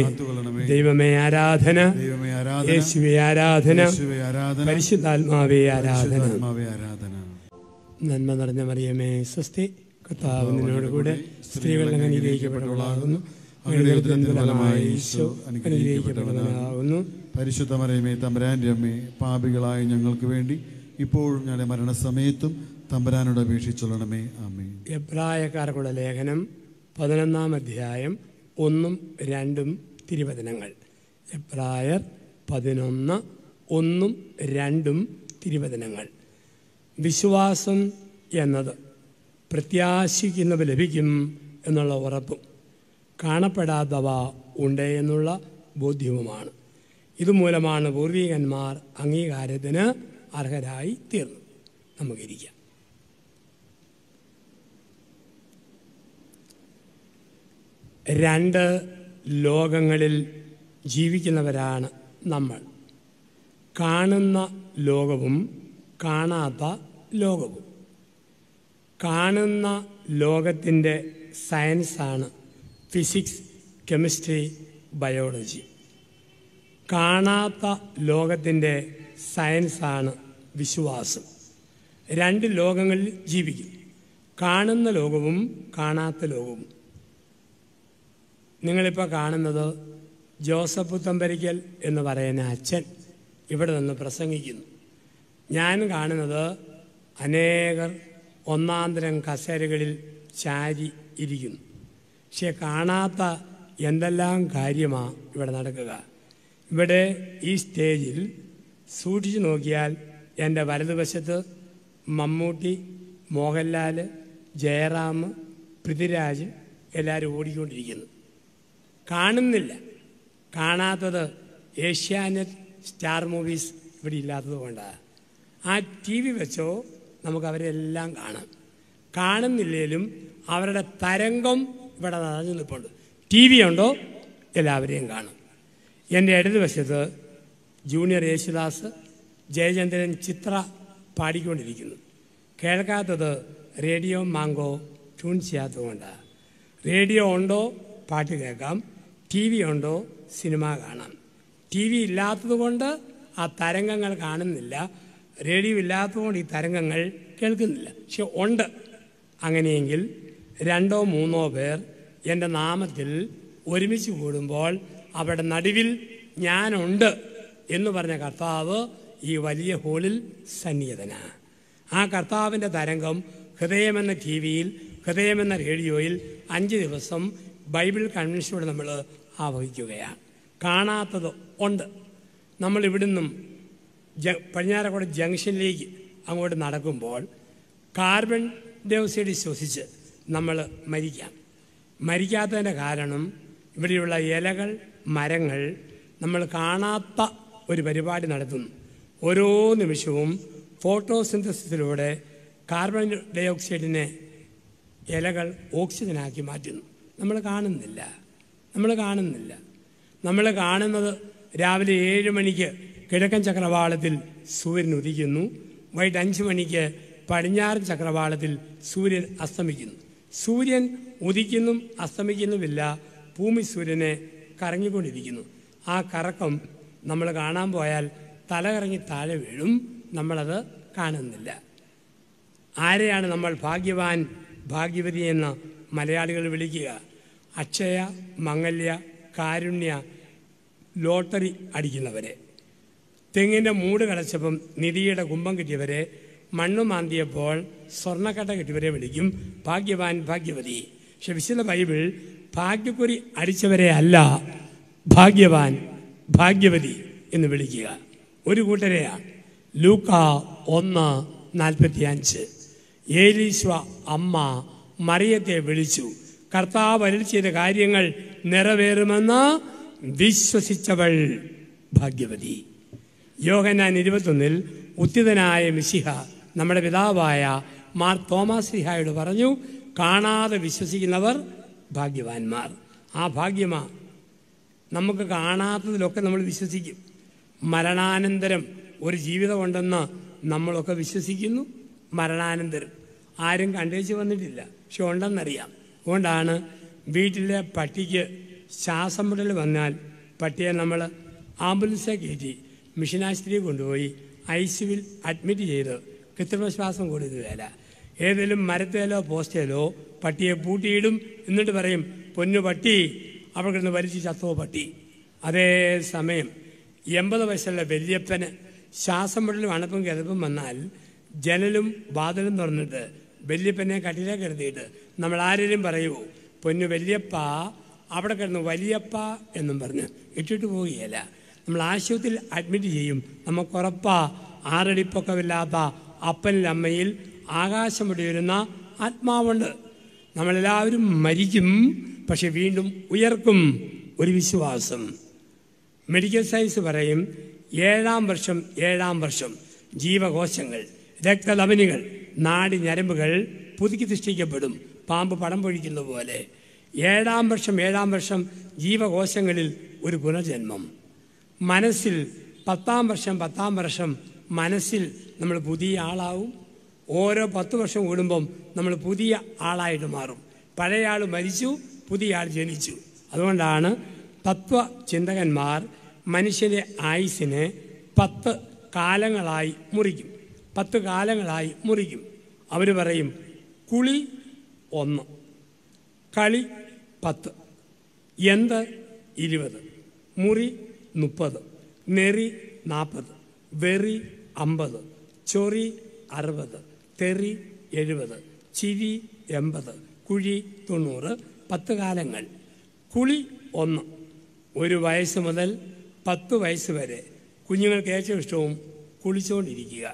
ദൈവമേ ആരാധന യേശുവെ ആരാധന പരിശുദ്ധാത്മാവെ ആരാധന നന്മ നിറഞ്ഞ മറിയമേ സ്വസ്തി കർത്താവിനോടുകൂടെ സ്ത്രീകൾ അനുഗ്രഹിക്കപ്പെട്ടവളാകുന്നു അനുഗ്രഹിക്കപ്പെട്ടവനാകുന്നു പരിശുദ്ധ മറിയമേ തമ്പരാൻ്റെ അമ്മേ പാപികളായ ഞങ്ങൾക്ക് വേണ്ടി ഇപ്പോഴും ഞങ്ങളുടെ മരണസമയത്തും തമ്പരാനോട് അപേക്ഷിച്ചൊള്ളണമേ അമ്മേ എബ്രായക്കാർക്കുള്ള ലേഖനം പതിനൊന്നാം അധ്യായം ഒന്നും രണ്ടും തിരുവചനങ്ങൾ എബ്രായർ പതിനൊന്ന് ഒന്നും രണ്ടും തിരുവചനങ്ങൾ വിശ്വാസം എന്നത് പ്രത്യാശിക്കുന്നവ ലഭിക്കും എന്നുള്ള ഉറപ്പും കാണപ്പെടാത്തവ ഉണ്ട് എന്നുള്ള ബോധ്യവുമാണ് ഇതുമൂലമാണ് പൂർവികന്മാർ അംഗീകാരത്തിന് അർഹരായി തീർന്നു നമുക്കിരിക്കാം രണ്ട് ലോകങ്ങളിൽ ജീവിക്കുന്നവരാണ് നമ്മൾ കാണുന്ന ലോകവും കാണാത്ത ലോകവും കാണുന്ന ലോകത്തിൻ്റെ സയൻസാണ് ഫിസിക്സ് കെമിസ്ട്രി ബയോളജി കാണാത്ത ലോകത്തിൻ്റെ സയൻസാണ് വിശ്വാസം രണ്ട് ലോകങ്ങളിൽ ജീവിക്കും കാണുന്ന ലോകവും കാണാത്ത ലോകവും നിങ്ങളിപ്പോൾ കാണുന്നത് ജോസഫ് പുത്തമ്പരിക്കൽ എന്ന് പറയുന്ന അച്ഛൻ ഇവിടെ നിന്ന് പ്രസംഗിക്കുന്നു ഞാൻ കാണുന്നത് അനേകർ ഒന്നാന്തരം കസേരകളിൽ ചാരി ഇരിക്കുന്നു പക്ഷെ കാണാത്ത എന്തെല്ലാം കാര്യമാണ് ഇവിടെ നടക്കുക ഇവിടെ ഈ സ്റ്റേജിൽ സൂക്ഷിച്ചു നോക്കിയാൽ എൻ്റെ വലതുവശത്ത് മമ്മൂട്ടി മോഹൻലാൽ ജയറാം പൃഥ്വിരാജ് എല്ലാവരും ഓടിക്കൊണ്ടിരിക്കുന്നു കാണുന്നില്ല കാണാത്തത് ഏഷ്യാനെറ്റ് സ്റ്റാർ മൂവീസ് ഇവിടെ ഇല്ലാത്തത് കൊണ്ടാണ് ആ ടി വി വെച്ചോ നമുക്ക് അവരെല്ലാം കാണാം കാണുന്നില്ലേലും അവരുടെ തരംഗം ഇവിടെ നിറഞ്ഞു നിൽപ്പുണ്ട് ടി വി ഉണ്ടോ എല്ലാവരെയും കാണും എൻ്റെ ഇടതുവശത്ത് ജൂനിയർ യേശുദാസ് ജയചന്ദ്രൻ ചിത്ര പാടിക്കൊണ്ടിരിക്കുന്നു കേൾക്കാത്തത് റേഡിയോ മാങ്കോ ട്യൂൺ കൊണ്ടാണ് റേഡിയോ ഉണ്ടോ പാട്ട് കേൾക്കാം ടി വി ഉണ്ടോ സിനിമ കാണാം ടി വി ഇല്ലാത്തതുകൊണ്ട് ആ തരംഗങ്ങൾ കാണുന്നില്ല റേഡിയോ ഇല്ലാത്തതുകൊണ്ട് ഈ തരംഗങ്ങൾ കേൾക്കുന്നില്ല പക്ഷെ ഉണ്ട് അങ്ങനെയെങ്കിൽ രണ്ടോ മൂന്നോ പേർ എൻ്റെ നാമത്തിൽ ഒരുമിച്ച് കൂടുമ്പോൾ അവിടെ നടുവിൽ ഞാനുണ്ട് എന്ന് പറഞ്ഞ കർത്താവ് ഈ വലിയ ഹോളിൽ സന്നിഹിതന ആ കർത്താവിൻ്റെ തരംഗം ഹൃദയമെന്ന ടി വിയിൽ ഹൃദയമെന്ന റേഡിയോയിൽ അഞ്ച് ദിവസം ബൈബിൾ കൺവെൻഷനോട് നമ്മൾ ആവഹിക്കുകയാണ് കാണാത്തത് ഉണ്ട് നമ്മൾ ഇവിടുന്നും ജ പടിഞ്ഞാറക്കോട് ജംഗ്ഷനിലേക്ക് അങ്ങോട്ട് നടക്കുമ്പോൾ കാർബൺ ഡൈ ശ്വസിച്ച് നമ്മൾ മരിക്കാം മരിക്കാത്തതിൻ്റെ കാരണം ഇവിടെയുള്ള ഇലകൾ മരങ്ങൾ നമ്മൾ കാണാത്ത ഒരു പരിപാടി നടത്തുന്നു ഓരോ നിമിഷവും ഫോട്ടോസിന്തസിസിലൂടെ കാർബൺ ഡൈ ഓക്സൈഡിനെ ഇലകൾ ഓക്സിജനാക്കി മാറ്റുന്നു നമ്മൾ കാണുന്നില്ല നമ്മൾ കാണുന്നില്ല നമ്മൾ കാണുന്നത് രാവിലെ ഏഴ് മണിക്ക് കിഴക്കൻ ചക്രവാളത്തിൽ സൂര്യൻ ഉദിക്കുന്നു വൈകിട്ട് അഞ്ച് മണിക്ക് പടിഞ്ഞാറൻ ചക്രവാളത്തിൽ സൂര്യൻ അസ്തമിക്കുന്നു സൂര്യൻ ഉദിക്കുന്നും അസ്തമിക്കുന്നുമില്ല ഭൂമി സൂര്യനെ കറങ്ങിക്കൊണ്ടിരിക്കുന്നു ആ കറക്കം നമ്മൾ കാണാൻ പോയാൽ തല കറങ്ങി താഴെ വീഴും നമ്മളത് കാണുന്നില്ല ആരെയാണ് നമ്മൾ ഭാഗ്യവാൻ ഭാഗ്യവതി എന്ന് മലയാളികൾ വിളിക്കുക അക്ഷയ മംഗല്യ കാരുണ്യ ലോട്ടറി അടിക്കുന്നവരെ തെങ്ങിൻ്റെ മൂട് കടച്ചപ്പം നിധിയുടെ കുംഭം കിട്ടിയവരെ മണ്ണ് മാന്തിയപ്പോൾ സ്വർണ്ണക്കട്ട കിട്ടിയവരെ വിളിക്കും ഭാഗ്യവാൻ ഭാഗ്യവതി പക്ഷെ വിശുദ്ധ ബൈബിൾ ഭാഗ്യക്കുറി അടിച്ചവരെ അല്ല ഭാഗ്യവാൻ ഭാഗ്യവതി എന്ന് വിളിക്കുക ഒരു കൂട്ടരെയാ ലൂക്ക ഒന്ന് അഞ്ച് ഏലീശ്വ അമ്മ മറിയത്തെ വിളിച്ചു കർത്താവ് അരൽ ചെയ്ത കാര്യങ്ങൾ നിറവേറുമെന്ന് വിശ്വസിച്ചവൾ ഭാഗ്യവതി യോഗനാൻ ഇരുപത്തൊന്നിൽ ഉത്തിതനായ മിശിഹ നമ്മുടെ പിതാവായ മാർ സിഹായോട് പറഞ്ഞു കാണാതെ വിശ്വസിക്കുന്നവർ ഭാഗ്യവാന്മാർ ആ ഭാഗ്യമാ നമുക്ക് കാണാത്തതിലൊക്കെ നമ്മൾ വിശ്വസിക്കും മരണാനന്തരം ഒരു ജീവിതമുണ്ടെന്ന് നമ്മളൊക്കെ വിശ്വസിക്കുന്നു മരണാനന്തരം ആരും കണ്ടേച്ച് വന്നിട്ടില്ല പക്ഷെ ഉണ്ടെന്നറിയാം അതുകൊണ്ടാണ് വീട്ടിലെ പട്ടിക്ക് ശ്വാസം മുട്ടൽ വന്നാൽ പട്ടിയെ നമ്മൾ ആംബുലൻസിൽ കയറ്റി മിഷനാശുപത്രിയിൽ കൊണ്ടുപോയി ഐ സിയുവിൽ അഡ്മിറ്റ് ചെയ്ത് കൃത്രിമശ്വാസം കൊടുക്കുകയല്ല ഏതെങ്കിലും മരത്തേലോ പോസ്റ്റേലോ പട്ടിയെ പൂട്ടിയിടും എന്നിട്ട് പറയും പൊന്നു പട്ടി അവിടെ കിടന്ന് വലിച്ചു ചത്തോ പട്ടി അതേ സമയം എൺപത് വയസ്സുള്ള വലിയപ്പന് ശ്വാസം മുട്ടലും അണപ്പും കിതപ്പും വന്നാൽ ജനലും വാതിലും തുറന്നിട്ട് വലിയപ്പനെ കട്ടിലേക്ക് എടുത്തിട്ട് നമ്മൾ ആരെങ്കിലും പറയുമോ പൊന്നു വലിയപ്പ അവിടെ കിടന്ന് വലിയപ്പ എന്നും പറഞ്ഞ് ഇട്ടിട്ട് പോവുകയല്ല നമ്മൾ ആശുപത്രിയിൽ അഡ്മിറ്റ് ചെയ്യും നമുക്കുറപ്പാ ആറടിപ്പൊക്കമില്ലാത്ത അപ്പനിൽ അമ്മയിൽ ആകാശം വരുന്ന ആത്മാവുണ്ട് നമ്മളെല്ലാവരും മരിക്കും പക്ഷെ വീണ്ടും ഉയർക്കും ഒരു വിശ്വാസം മെഡിക്കൽ സയൻസ് പറയും ഏഴാം വർഷം ഏഴാം വർഷം ജീവകോശങ്ങൾ രക്തധമനികൾ നാടി ഞരമ്പുകൾ പുതുക്കി സൃഷ്ടിക്കപ്പെടും പാമ്പ് പടം പൊഴിക്കുന്ന പോലെ ഏഴാം വർഷം ഏഴാം വർഷം ജീവകോശങ്ങളിൽ ഒരു പുനർജന്മം മനസ്സിൽ പത്താം വർഷം പത്താം വർഷം മനസ്സിൽ നമ്മൾ പുതിയ ആളാവും ഓരോ പത്ത് വർഷം കൂടുമ്പം നമ്മൾ പുതിയ ആളായിട്ട് മാറും പഴയ ആൾ മരിച്ചു പുതിയ ആൾ ജനിച്ചു അതുകൊണ്ടാണ് തത്വചിന്തകന്മാർ മനുഷ്യൻ്റെ ആയുസിനെ പത്ത് കാലങ്ങളായി മുറിക്കും പത്ത് കാലങ്ങളായി മുറിക്കും അവർ പറയും കുളി ഒന്ന് കളി പത്ത് എന്ത് ഇരുപത് മുറി മുപ്പത് നെറി നാൽപ്പത് വെറി അമ്പത് ചൊറി അറുപത് തെറി എഴുപത് ചിരി എൺപത് കുഴി തൊണ്ണൂറ് പത്ത് കാലങ്ങൾ കുളി ഒന്ന് ഒരു വയസ്സ് മുതൽ പത്ത് വയസ്സ് വരെ കുഞ്ഞുങ്ങൾക്ക് ഏറ്റവും ഇഷ്ടവും കുളിച്ചുകൊണ്ടിരിക്കുക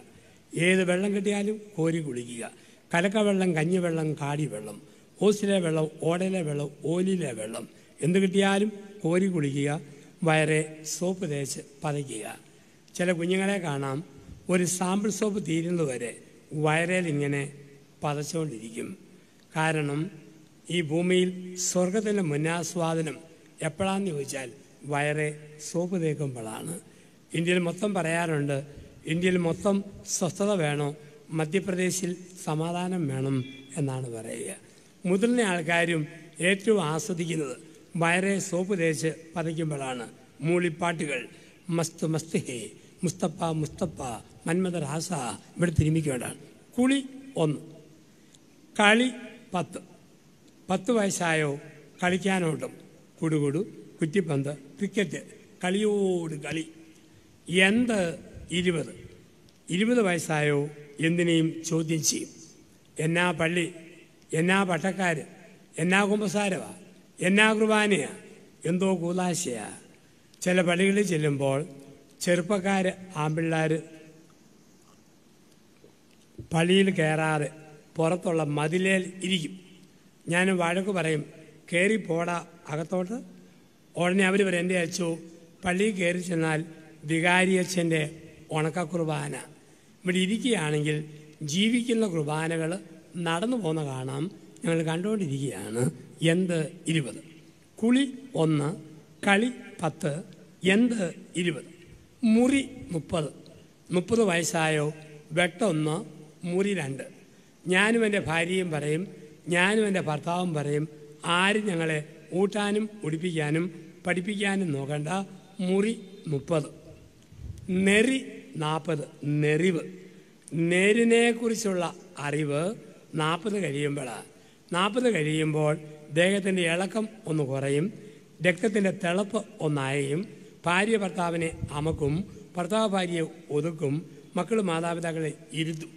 ഏത് വെള്ളം കിട്ടിയാലും കോരി കുളിക്കുക കലക്കവെള്ളം കഞ്ഞിവെള്ളം കാടിവെള്ളം ഓസിലെ വെള്ളം ഓടയിലെ വെള്ളം ഓലിലെ വെള്ളം എന്ത് കിട്ടിയാലും കോരി കുളിക്കുക വയറെ സോപ്പ് തേച്ച് പതയ്ക്കുക ചില കുഞ്ഞുങ്ങളെ കാണാം ഒരു സാമ്പിൾ സോപ്പ് തീരുന്നതുവരെ വയറേൽ ഇങ്ങനെ പതച്ചുകൊണ്ടിരിക്കും കാരണം ഈ ഭൂമിയിൽ സ്വർഗത്തിൻ്റെ മുന്നാസ്വാദനം എപ്പോഴാണെന്ന് ചോദിച്ചാൽ വയറെ സോപ്പ് തേക്കുമ്പോഴാണ് ഇന്ത്യയിൽ മൊത്തം പറയാറുണ്ട് ഇന്ത്യയിൽ മൊത്തം സ്വസ്ഥത വേണോ മധ്യപ്രദേശിൽ സമാധാനം വേണം എന്നാണ് പറയുക മുതിർന്ന ആൾക്കാരും ഏറ്റവും ആസ്വദിക്കുന്നത് വയറെ സോപ്പ് തേച്ച് പതയ്ക്കുമ്പോഴാണ് മൂളിപ്പാട്ടുകൾ മസ്ത് മസ്ത് ഹേ മുസ്തപ്പ മുസ്തപ്പ മന്മത റാസ ഇവിടെ തിരുമിക്കേണ്ടതാണ് കുളി ഒന്ന് കളി പത്ത് പത്ത് വയസ്സായോ കളിക്കാനോട്ടും കുടുകുടു കുറ്റിപ്പന്ത് ക്രിക്കറ്റ് കളിയോട് കളി എന്ത് ഇരുപത് ഇരുപത് വയസ്സായോ എന്തിനേയും ചോദ്യം ചെയ്യും എന്നാ പള്ളി എന്നാ പട്ടക്കാർ എന്നാ കുമ്പസാരവാ എന്നാ കുർബാനയാ എന്തോ കൂലാശയാ ചില പള്ളികളിൽ ചെല്ലുമ്പോൾ ചെറുപ്പക്കാർ ആമ്പിള്ളാർ പള്ളിയിൽ കയറാതെ പുറത്തുള്ള മതിലേൽ ഇരിക്കും ഞാൻ വഴക്ക് പറയും കയറി പോടാ അകത്തോട്ട് ഉടനെ അവർ പറയും എൻ്റെ അച്ഛോ പള്ളിയിൽ കയറി ചെന്നാൽ ഉണക്ക ഉണക്കക്കുർബാന ഇവിടെ ഇരിക്കുകയാണെങ്കിൽ ജീവിക്കുന്ന കുർബാനകൾ നടന്നു പോകുന്ന കാണാം ഞങ്ങൾ കണ്ടുകൊണ്ടിരിക്കുകയാണ് എന്ത് ഇരുപത് കുളി ഒന്ന് കളി പത്ത് എന്ത് ഇരുപത് മുറി മുപ്പത് മുപ്പത് വയസ്സായോ വെട്ടൊന്ന് മുറി രണ്ട് ഞാനും എൻ്റെ ഭാര്യയും പറയും ഞാനും എൻ്റെ ഭർത്താവും പറയും ആരും ഞങ്ങളെ ഊട്ടാനും ഉടിപ്പിക്കാനും പഠിപ്പിക്കാനും നോക്കേണ്ട മുറി മുപ്പത് നെറി നാൽപ്പത് നെറിവ് നേരിനെ കുറിച്ചുള്ള അറിവ് നാൽപ്പത് കഴിയുമ്പോഴാണ് നാൽപ്പത് കഴിയുമ്പോൾ ദേഹത്തിൻ്റെ ഇളക്കം ഒന്ന് കുറയും രക്തത്തിൻ്റെ തിളപ്പ് ഒന്നായും ഭാര്യ ഭർത്താവിനെ അമക്കും ഭർത്താവ് ഭാര്യയെ ഒതുക്കും മക്കൾ മാതാപിതാക്കളെ ഇരുത്തും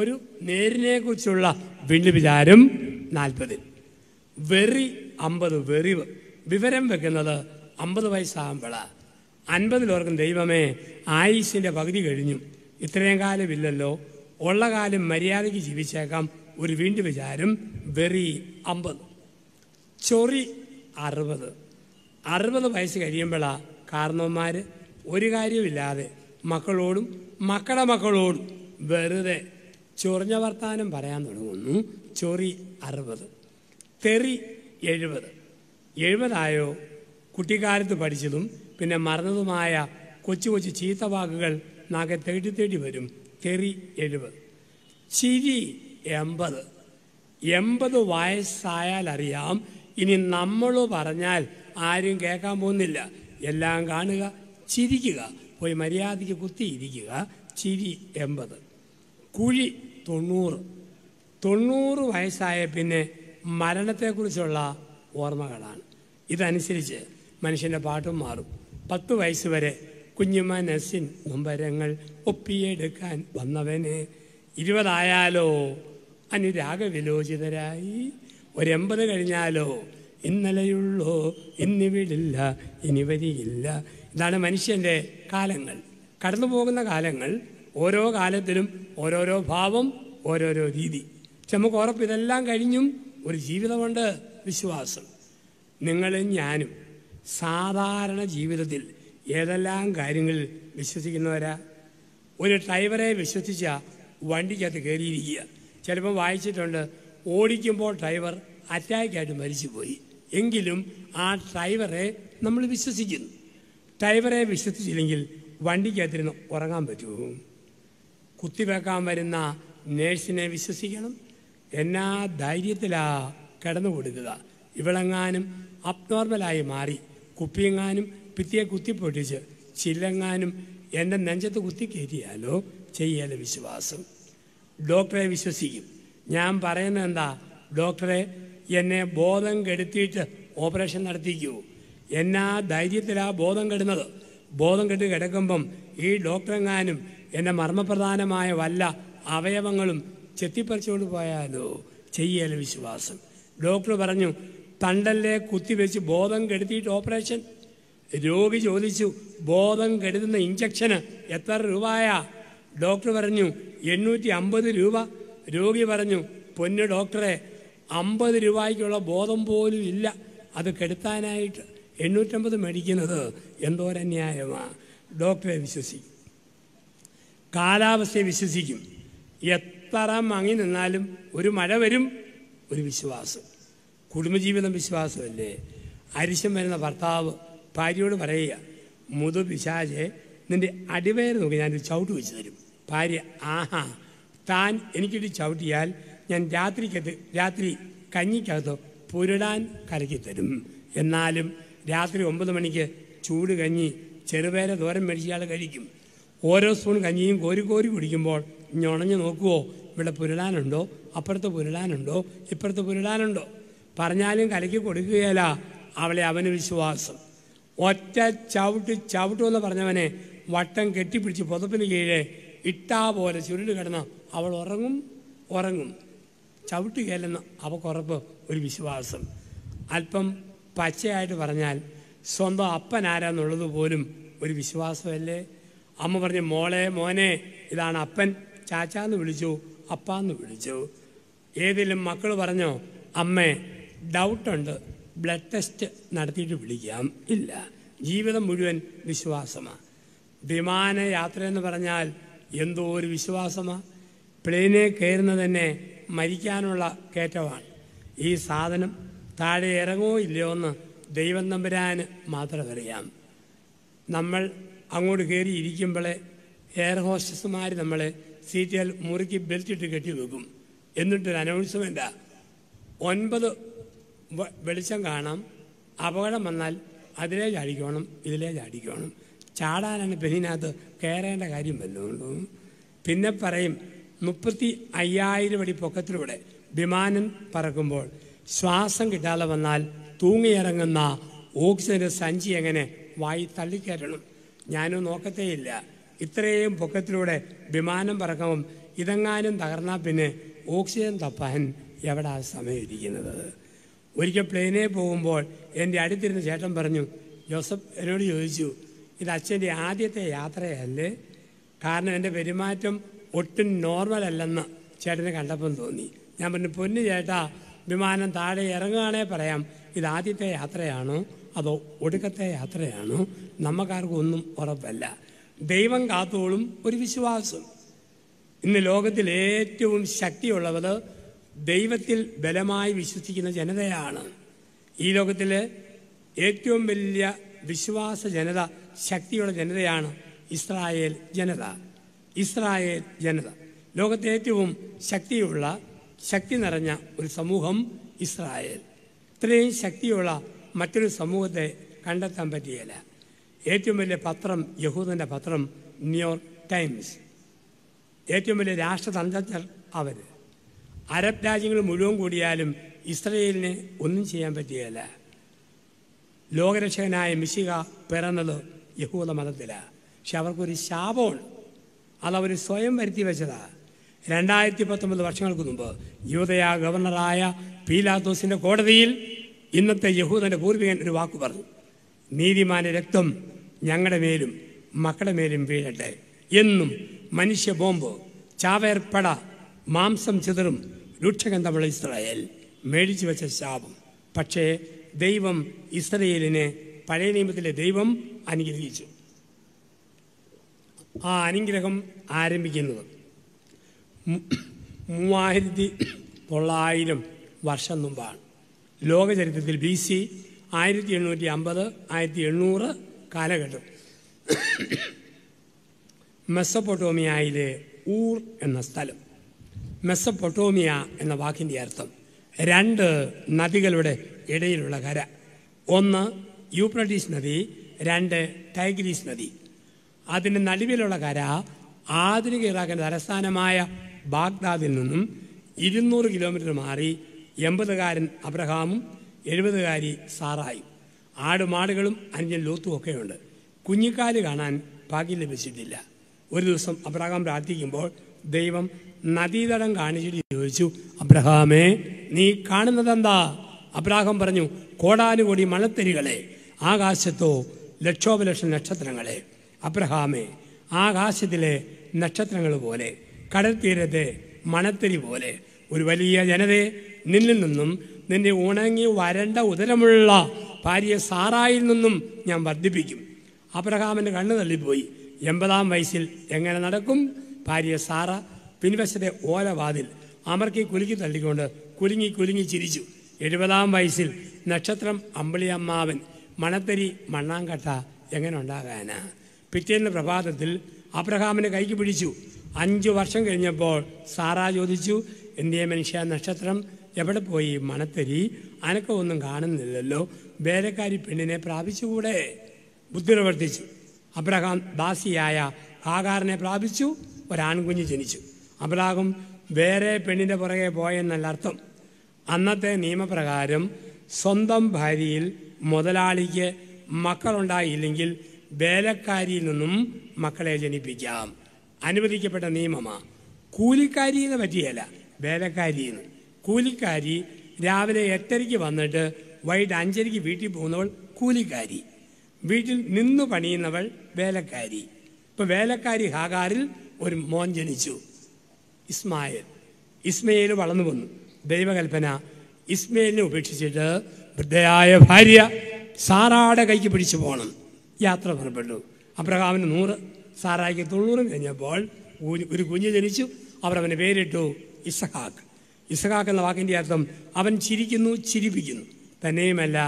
ഒരു നേരിനെക്കുറിച്ചുള്ള വീണ്ടും വിചാരം നാൽപ്പതിൽ വെറി അമ്പത് വെറിവ് വിവരം വെക്കുന്നത് അമ്പത് വയസ്സാകുമ്പോഴാണ് അൻപതിലോർക്കും ദൈവമേ ആയുസിന്റെ പകുതി കഴിഞ്ഞു ഇത്രയും കാലമില്ലല്ലോ ഉള്ള കാലം മര്യാദയ്ക്ക് ജീവിച്ചേക്കാം ഒരു വീണ്ടും വിചാരം വെറി അമ്പത് ചൊറി അറുപത് അറുപത് വയസ്സ് കഴിയുമ്പോഴാ കാരണവന്മാർ ഒരു കാര്യമില്ലാതെ മക്കളോടും മക്കളെ മക്കളോടും വെറുതെ ചൊറിഞ്ഞ വർത്താനം പറയാൻ തുടങ്ങുന്നു ചൊറി അറുപത് തെറി എഴുപത് എഴുപതായോ കുട്ടിക്കാലത്ത് പഠിച്ചതും പിന്നെ മറന്നതുമായ കൊച്ചു കൊച്ചു ചീത്ത വാക്കുകൾ നാകെ തേടി തേടി വരും തെറി എഴുപത് ചിരി എൺപത് എൺപത് വയസ്സായാൽ അറിയാം ഇനി നമ്മൾ പറഞ്ഞാൽ ആരും കേൾക്കാൻ പോകുന്നില്ല എല്ലാം കാണുക ചിരിക്കുക പോയി മര്യാദയ്ക്ക് കുത്തിയിരിക്കുക ചിരി എൺപത് കുഴി തൊണ്ണൂറ് തൊണ്ണൂറ് വയസ്സായ പിന്നെ മരണത്തെക്കുറിച്ചുള്ള ഓർമ്മകളാണ് ഇതനുസരിച്ച് മനുഷ്യൻ്റെ പാട്ടും മാറും പത്ത് വയസ്സ് വരെ കുഞ്ഞുമ നസിൻ നൊമ്പരങ്ങൾ ഒപ്പിയെടുക്കാൻ വന്നവന് ഇരുപതായാലോ അനുരാഗവിലോചിതരായി ഒരെൺപത് കഴിഞ്ഞാലോ ഇന്നലെയുള്ളോ ഇന്നിവിടില്ല ഇനി വരിയില്ല ഇതാണ് മനുഷ്യൻ്റെ കാലങ്ങൾ കടന്നു പോകുന്ന കാലങ്ങൾ ഓരോ കാലത്തിലും ഓരോരോ ഭാവം ഓരോരോ രീതി പക്ഷെ നമുക്ക് ഉറപ്പ് ഇതെല്ലാം കഴിഞ്ഞും ഒരു ജീവിതമുണ്ട് വിശ്വാസം നിങ്ങളും ഞാനും സാധാരണ ജീവിതത്തിൽ ഏതെല്ലാം കാര്യങ്ങളിൽ വിശ്വസിക്കുന്നവരാ ഒരു ഡ്രൈവറെ വിശ്വസിച്ച വണ്ടിക്കകത്ത് കയറിയിരിക്കുക ചിലപ്പോൾ വായിച്ചിട്ടുണ്ട് ഓടിക്കുമ്പോൾ ഡ്രൈവർ അറ്റാക്കായിട്ട് മരിച്ചുപോയി എങ്കിലും ആ ഡ്രൈവറെ നമ്മൾ വിശ്വസിക്കുന്നു ഡ്രൈവറെ വിശ്വസിച്ചില്ലെങ്കിൽ വണ്ടിക്കകത്തിരുന്ന് ഉറങ്ങാൻ പറ്റുമോ കുത്തിവെക്കാൻ വരുന്ന നേഴ്സിനെ വിശ്വസിക്കണം എന്നാ ധൈര്യത്തിലാ കിടന്നു കൊടുക്കുക ഇവളെങ്ങാനും അബ്നോർമലായി മാറി കുപ്പിയെങ്ങാനും ഭിത്തിയെ കുത്തിപ്പൊട്ടിച്ച് ചില്ലെങ്ങാനും എൻ്റെ നെഞ്ചത്ത് കുത്തി കയറ്റിയാലോ വിശ്വാസം ഡോക്ടറെ വിശ്വസിക്കും ഞാൻ പറയുന്നത് എന്താ ഡോക്ടറെ എന്നെ ബോധം കെടുത്തിയിട്ട് ഓപ്പറേഷൻ നടത്തിക്കൂ എന്നാ ധൈര്യത്തിലാ ബോധം കെടുന്നത് ബോധം കെട്ടി കിടക്കുമ്പം ഈ ഡോക്ടറെങ്ങാനും എൻ്റെ മർമ്മപ്രധാനമായ വല്ല അവയവങ്ങളും ചെത്തിപ്പറിച്ചുകൊണ്ട് പോയാലോ ചെയ്യല വിശ്വാസം ഡോക്ടർ പറഞ്ഞു തണ്ടല്ലേ കുത്തിവെച്ച് ബോധം കെടുത്തിയിട്ട് ഓപ്പറേഷൻ രോഗി ചോദിച്ചു ബോധം കെടുത്തുന്ന ഇഞ്ചക്ഷന് എത്ര രൂപയാ ഡോക്ടർ പറഞ്ഞു എണ്ണൂറ്റി അമ്പത് രൂപ രോഗി പറഞ്ഞു പൊന്നു ഡോക്ടറെ അമ്പത് രൂപയ്ക്കുള്ള ബോധം പോലും ഇല്ല അത് കെടുത്താനായിട്ട് എണ്ണൂറ്റമ്പത് മേടിക്കുന്നത് എന്തോരന്യായമാണ് ഡോക്ടറെ വിശ്വസിക്കും കാലാവസ്ഥയെ വിശ്വസിക്കും എത്ര മങ്ങി നിന്നാലും ഒരു മഴ വരും ഒരു വിശ്വാസം കുടുംബജീവിതം വിശ്വാസമല്ലേ അരിശം വരുന്ന ഭർത്താവ് ഭാര്യയോട് പറയുക മുതു പിശാചെ നിന്റെ അടിവയർ നോക്കി ഞാനൊരു ചവിട്ട് വെച്ച് തരും ഭാര്യ ആഹാ താൻ എനിക്കൊരു ചവിട്ടിയാൽ ഞാൻ രാത്രിക്കത്ത് രാത്രി കഞ്ഞിക്കകത്ത് പുരടാൻ കലക്കിത്തരും എന്നാലും രാത്രി ഒമ്പത് മണിക്ക് ചൂട് കഞ്ഞി ചെറുപേര ദൂരം മേടിച്ചയാൾ കഴിക്കും ഓരോ സ്പൂൺ കഞ്ഞിയും കോരി കോരി കുടിക്കുമ്പോൾ ഞൊണഞ്ഞ് നോക്കുവോ ഇവിടെ പുരടാനുണ്ടോ അപ്പുറത്ത് പുരടാനുണ്ടോ ഇപ്പുറത്ത് പുരടാനുണ്ടോ പറഞ്ഞാലും കലക്കി കൊടുക്കുകയല്ല അവളെ അവന് വിശ്വാസം ഒറ്റ ചവിട്ട് ചവിട്ടുമെന്ന് പറഞ്ഞവനെ വട്ടം കെട്ടിപ്പിടിച്ച് പുതപ്പിന് കീഴേ ഇട്ടാ പോലെ ചുരുണ്ട് കിടന്ന അവൾ ഉറങ്ങും ഉറങ്ങും ചവിട്ടുകയല്ലെന്ന് അവക്കുറപ്പ് ഒരു വിശ്വാസം അല്പം പച്ചയായിട്ട് പറഞ്ഞാൽ സ്വന്തം അപ്പൻ ആരാന്നുള്ളത് പോലും ഒരു വിശ്വാസമല്ലേ അമ്മ പറഞ്ഞു മോളെ മോനെ ഇതാണ് അപ്പൻ ചാച്ചാന്ന് വിളിച്ചു അപ്പാന്ന് വിളിച്ചു ഏതെങ്കിലും മക്കൾ പറഞ്ഞോ അമ്മേ ഡൗട്ടുണ്ട് ബ്ലഡ് ടെസ്റ്റ് നടത്തിയിട്ട് വിളിക്കാം ഇല്ല ജീവിതം മുഴുവൻ വിശ്വാസമാണ് വിമാനയാത്ര എന്ന് പറഞ്ഞാൽ എന്തോ ഒരു വിശ്വാസമാണ് പ്ലെയിനിൽ കയറുന്നത് തന്നെ മരിക്കാനുള്ള കയറ്റമാണ് ഈ സാധനം താഴെ ഇറങ്ങോ ഇല്ലയോ എന്ന് ദൈവം തമ്പുരാന് മാത്രം അറിയാം നമ്മൾ അങ്ങോട്ട് കയറി ഇരിക്കുമ്പോൾ എയർ ഹോസ്റ്റസ്മാർ നമ്മളെ സീറ്റിൽ മുറുക്കി ബെൽറ്റിട്ട് കെട്ടി വെക്കും എന്നിട്ടൊരു അനൗൺസ്മെൻറ്റാണ് ഒൻപത് വെളിച്ചം കാണാം അപകടം വന്നാൽ അതിലേ ചാടിക്കണം ഇതിലേ ചാടിക്കണം ചാടാനാണ് പെണ്ണിനകത്ത് കയറേണ്ട കാര്യം വല്ലതുകൊണ്ടു പിന്നെ പറയും മുപ്പത്തി അയ്യായിരം അടി പൊക്കത്തിലൂടെ വിമാനം പറക്കുമ്പോൾ ശ്വാസം കിട്ടാതെ വന്നാൽ തൂങ്ങിയിറങ്ങുന്ന ഓക്സിജൻ്റെ സഞ്ചി എങ്ങനെ വായി തള്ളിക്കയറ്റണം ഞാനും നോക്കത്തേയില്ല ഇത്രയും പൊക്കത്തിലൂടെ വിമാനം പറക്കുമ്പം ഇതെങ്ങാനും തകർന്നാൽ പിന്നെ ഓക്സിജൻ തപ്പാൻ എവിടെ ആ സമയം ഇരിക്കുന്നത് ഒരിക്കൽ പ്ലെയിനിൽ പോകുമ്പോൾ എൻ്റെ അടുത്തിരുന്ന ചേട്ടൻ പറഞ്ഞു ജോസഫ് എന്നോട് ചോദിച്ചു ഇത് അച്ഛൻ്റെ ആദ്യത്തെ യാത്രയല്ലേ കാരണം എൻ്റെ പെരുമാറ്റം ഒട്ടും നോർമൽ അല്ലെന്ന് ചേട്ടനെ കണ്ടപ്പം തോന്നി ഞാൻ പറഞ്ഞു പൊന്നു ചേട്ടാ വിമാനം താഴെ ഇറങ്ങുകയാണേ പറയാം ഇത് ആദ്യത്തെ യാത്രയാണോ അതോ ഒടുക്കത്തെ യാത്രയാണോ നമുക്കാർക്കൊന്നും ഉറപ്പല്ല ദൈവം കാത്തോളും ഒരു വിശ്വാസം ഇന്ന് ലോകത്തിൽ ഏറ്റവും ശക്തിയുള്ളത് ദൈവത്തിൽ ബലമായി വിശ്വസിക്കുന്ന ജനതയാണ് ഈ ലോകത്തിലെ ഏറ്റവും വലിയ വിശ്വാസ ജനത ശക്തിയുള്ള ജനതയാണ് ഇസ്രായേൽ ജനത ഇസ്രായേൽ ജനത ലോകത്തെ ഏറ്റവും ശക്തിയുള്ള ശക്തി നിറഞ്ഞ ഒരു സമൂഹം ഇസ്രായേൽ ഇത്രയും ശക്തിയുള്ള മറ്റൊരു സമൂഹത്തെ കണ്ടെത്താൻ പറ്റിയല്ല ഏറ്റവും വലിയ പത്രം യഹൂദൻ്റെ പത്രം ന്യൂയോർക്ക് ടൈംസ് ഏറ്റവും വലിയ രാഷ്ട്രതന്ത്രജ്ഞർ അവർ അറബ് രാജ്യങ്ങൾ മുഴുവൻ കൂടിയാലും ഇസ്രയേലിന് ഒന്നും ചെയ്യാൻ പറ്റുകയില്ല ലോകരക്ഷകനായ മിശിക പിറന്നത് യഹൂദ മതത്തിലാണ് പക്ഷെ അവർക്കൊരു ശാപമാണ് അതവർ സ്വയം വരുത്തി വെച്ചതാണ് രണ്ടായിരത്തി പത്തൊമ്പത് വർഷങ്ങൾക്ക് മുമ്പ് യൂതയ ഗവർണറായ പീലാത്തോസിൻ്റെ കോടതിയിൽ ഇന്നത്തെ യഹൂദൻ്റെ പൂർവികൻ ഒരു വാക്ക് പറഞ്ഞു നീതിമാന്റെ രക്തം ഞങ്ങളുടെ മേലും മക്കളുടെ മേലും വീഴട്ടെ എന്നും മനുഷ്യ ബോംബ് ചാവേർപ്പട മാംസം ചിതറും രൂക്ഷകൻ രൂക്ഷഗന്ധമുള്ള ഇസ്രായേൽ മേടിച്ചു വെച്ച ശാപം പക്ഷേ ദൈവം ഇസ്രയേലിനെ പഴയ നിയമത്തിലെ ദൈവം അനുഗ്രഹിച്ചു ആ അനുഗ്രഹം ആരംഭിക്കുന്നത് മൂവായിരത്തി തൊള്ളായിരം വർഷം മുമ്പാണ് ലോകചരിത്രത്തിൽ ബി സി ആയിരത്തി എണ്ണൂറ്റി അമ്പത് ആയിരത്തി എണ്ണൂറ് കാലഘട്ടം മെസ്സപ്പൊട്ടോമിയായിലെ ഊർ എന്ന സ്ഥലം മെസ്സപ്പൊട്ടോമിയ എന്ന വാക്കിൻ്റെ അർത്ഥം രണ്ട് നദികളുടെ ഇടയിലുള്ള കര ഒന്ന് യൂപ്രട്ടീസ് നദി രണ്ട് ടൈഗ്രീസ് നദി അതിൻ്റെ നടുവിലുള്ള കര ആധുനിക ഇറാഖിൻ്റെ തലസ്ഥാനമായ ബാഗ്ദാദിൽ നിന്നും ഇരുന്നൂറ് കിലോമീറ്റർ മാറി എൺപതുകാരൻ അബ്രഹാമും എഴുപതുകാരി സാറായും ആടുമാടുകളും അന്യൻ ഒക്കെയുണ്ട് കുഞ്ഞിക്കാല് കാണാൻ ഭാഗ്യം ലഭിച്ചിട്ടില്ല ഒരു ദിവസം അബ്രഹാം പ്രാർത്ഥിക്കുമ്പോൾ ദൈവം നദീതടം കാണിച്ചിട്ട് ചോദിച്ചു അബ്രഹാമേ നീ കാണുന്നത് എന്താ അബ്രാഹം പറഞ്ഞു കോടാനുകോടി മണത്തരികളെ ആകാശത്തോ ലക്ഷോപലക്ഷം നക്ഷത്രങ്ങളെ അബ്രഹാമേ ആകാശത്തിലെ നക്ഷത്രങ്ങൾ പോലെ കടൽത്തീരത്തെ മണത്തരി പോലെ ഒരു വലിയ ജനതയെ നിന്നിൽ നിന്നും നിന്റെ ഉണങ്ങി വരണ്ട ഉദരമുള്ള ഭാര്യ സാറായിൽ നിന്നും ഞാൻ വർദ്ധിപ്പിക്കും അബ്രഹാമിൻ്റെ കണ്ണു തള്ളിപ്പോയി എൺപതാം വയസ്സിൽ എങ്ങനെ നടക്കും ഭാര്യ സാറ പിൻവശത്തെ ഓലവാതിൽ അമർക്കി കുലുങ്ങി തള്ളിക്കൊണ്ട് കുലുങ്ങി കുലുങ്ങി ചിരിച്ചു എഴുപതാം വയസ്സിൽ നക്ഷത്രം അമ്പിളിയമ്മാവൻ മണത്തരി മണ്ണാങ്കട്ട എങ്ങനെ ഉണ്ടാകാനാ പിറ്റേന്ന് പ്രഭാതത്തിൽ അബ്രഹാമിനെ കൈക്ക് പിടിച്ചു അഞ്ചു വർഷം കഴിഞ്ഞപ്പോൾ സാറ ചോദിച്ചു എന്തിയ മനുഷ്യ നക്ഷത്രം എവിടെ പോയി മണത്തരി ഒന്നും കാണുന്നില്ലല്ലോ വേലക്കാരി പെണ്ണിനെ പ്രാപിച്ചുകൂടെ ബുദ്ധി പ്രവർത്തിച്ചു അബ്രഹാം ദാസിയായ ഹാഗാറിനെ പ്രാപിച്ചു ഒരാൺകുഞ്ഞ് ജനിച്ചു അബ്രാഹും വേറെ പെണ്ണിൻ്റെ പുറകെ പോയെന്നല്ല അർത്ഥം അന്നത്തെ നിയമപ്രകാരം സ്വന്തം ഭാര്യയിൽ മുതലാളിക്ക് മക്കളുണ്ടായില്ലെങ്കിൽ വേലക്കാരിയിൽ നിന്നും മക്കളെ ജനിപ്പിക്കാം അനുവദിക്കപ്പെട്ട നിയമമാണ് കൂലിക്കാരി എന്ന് പറ്റിയല്ല വേലക്കാരി എന്ന് കൂലിക്കാരി രാവിലെ എട്ടരയ്ക്ക് വന്നിട്ട് വൈകിട്ട് അഞ്ചരയ്ക്ക് വീട്ടിൽ പോകുന്നവൾ കൂലിക്കാരി വീട്ടിൽ നിന്നു പണിയുന്നവൾ വേലക്കാരി ഇപ്പോൾ വേലക്കാരി ഹാകാറിൽ ഒരു മോൻ ജനിച്ചു ഇസ്മായേൽ ഇസ്മയിൽ വളർന്നു വന്നു ദൈവകൽപ്പന ഇസ്മയിലിനെ ഉപേക്ഷിച്ചിട്ട് വൃദ്ധയായ ഭാര്യ സാറാടെ കൈക്ക് പിടിച്ചു പോകണം യാത്ര പുറപ്പെട്ടു അബ്രഹാമിന് നൂറ് സാറായിക്ക് തൊണ്ണൂറ് കഴിഞ്ഞപ്പോൾ ഒരു കുഞ്ഞ് ജനിച്ചു അവർ അവന് പേരിട്ടു ഇസഹാക്ക് ഇസഹാക്ക് എന്ന വാക്കിൻ്റെ അർത്ഥം അവൻ ചിരിക്കുന്നു ചിരിപ്പിക്കുന്നു തന്നെയുമല്ല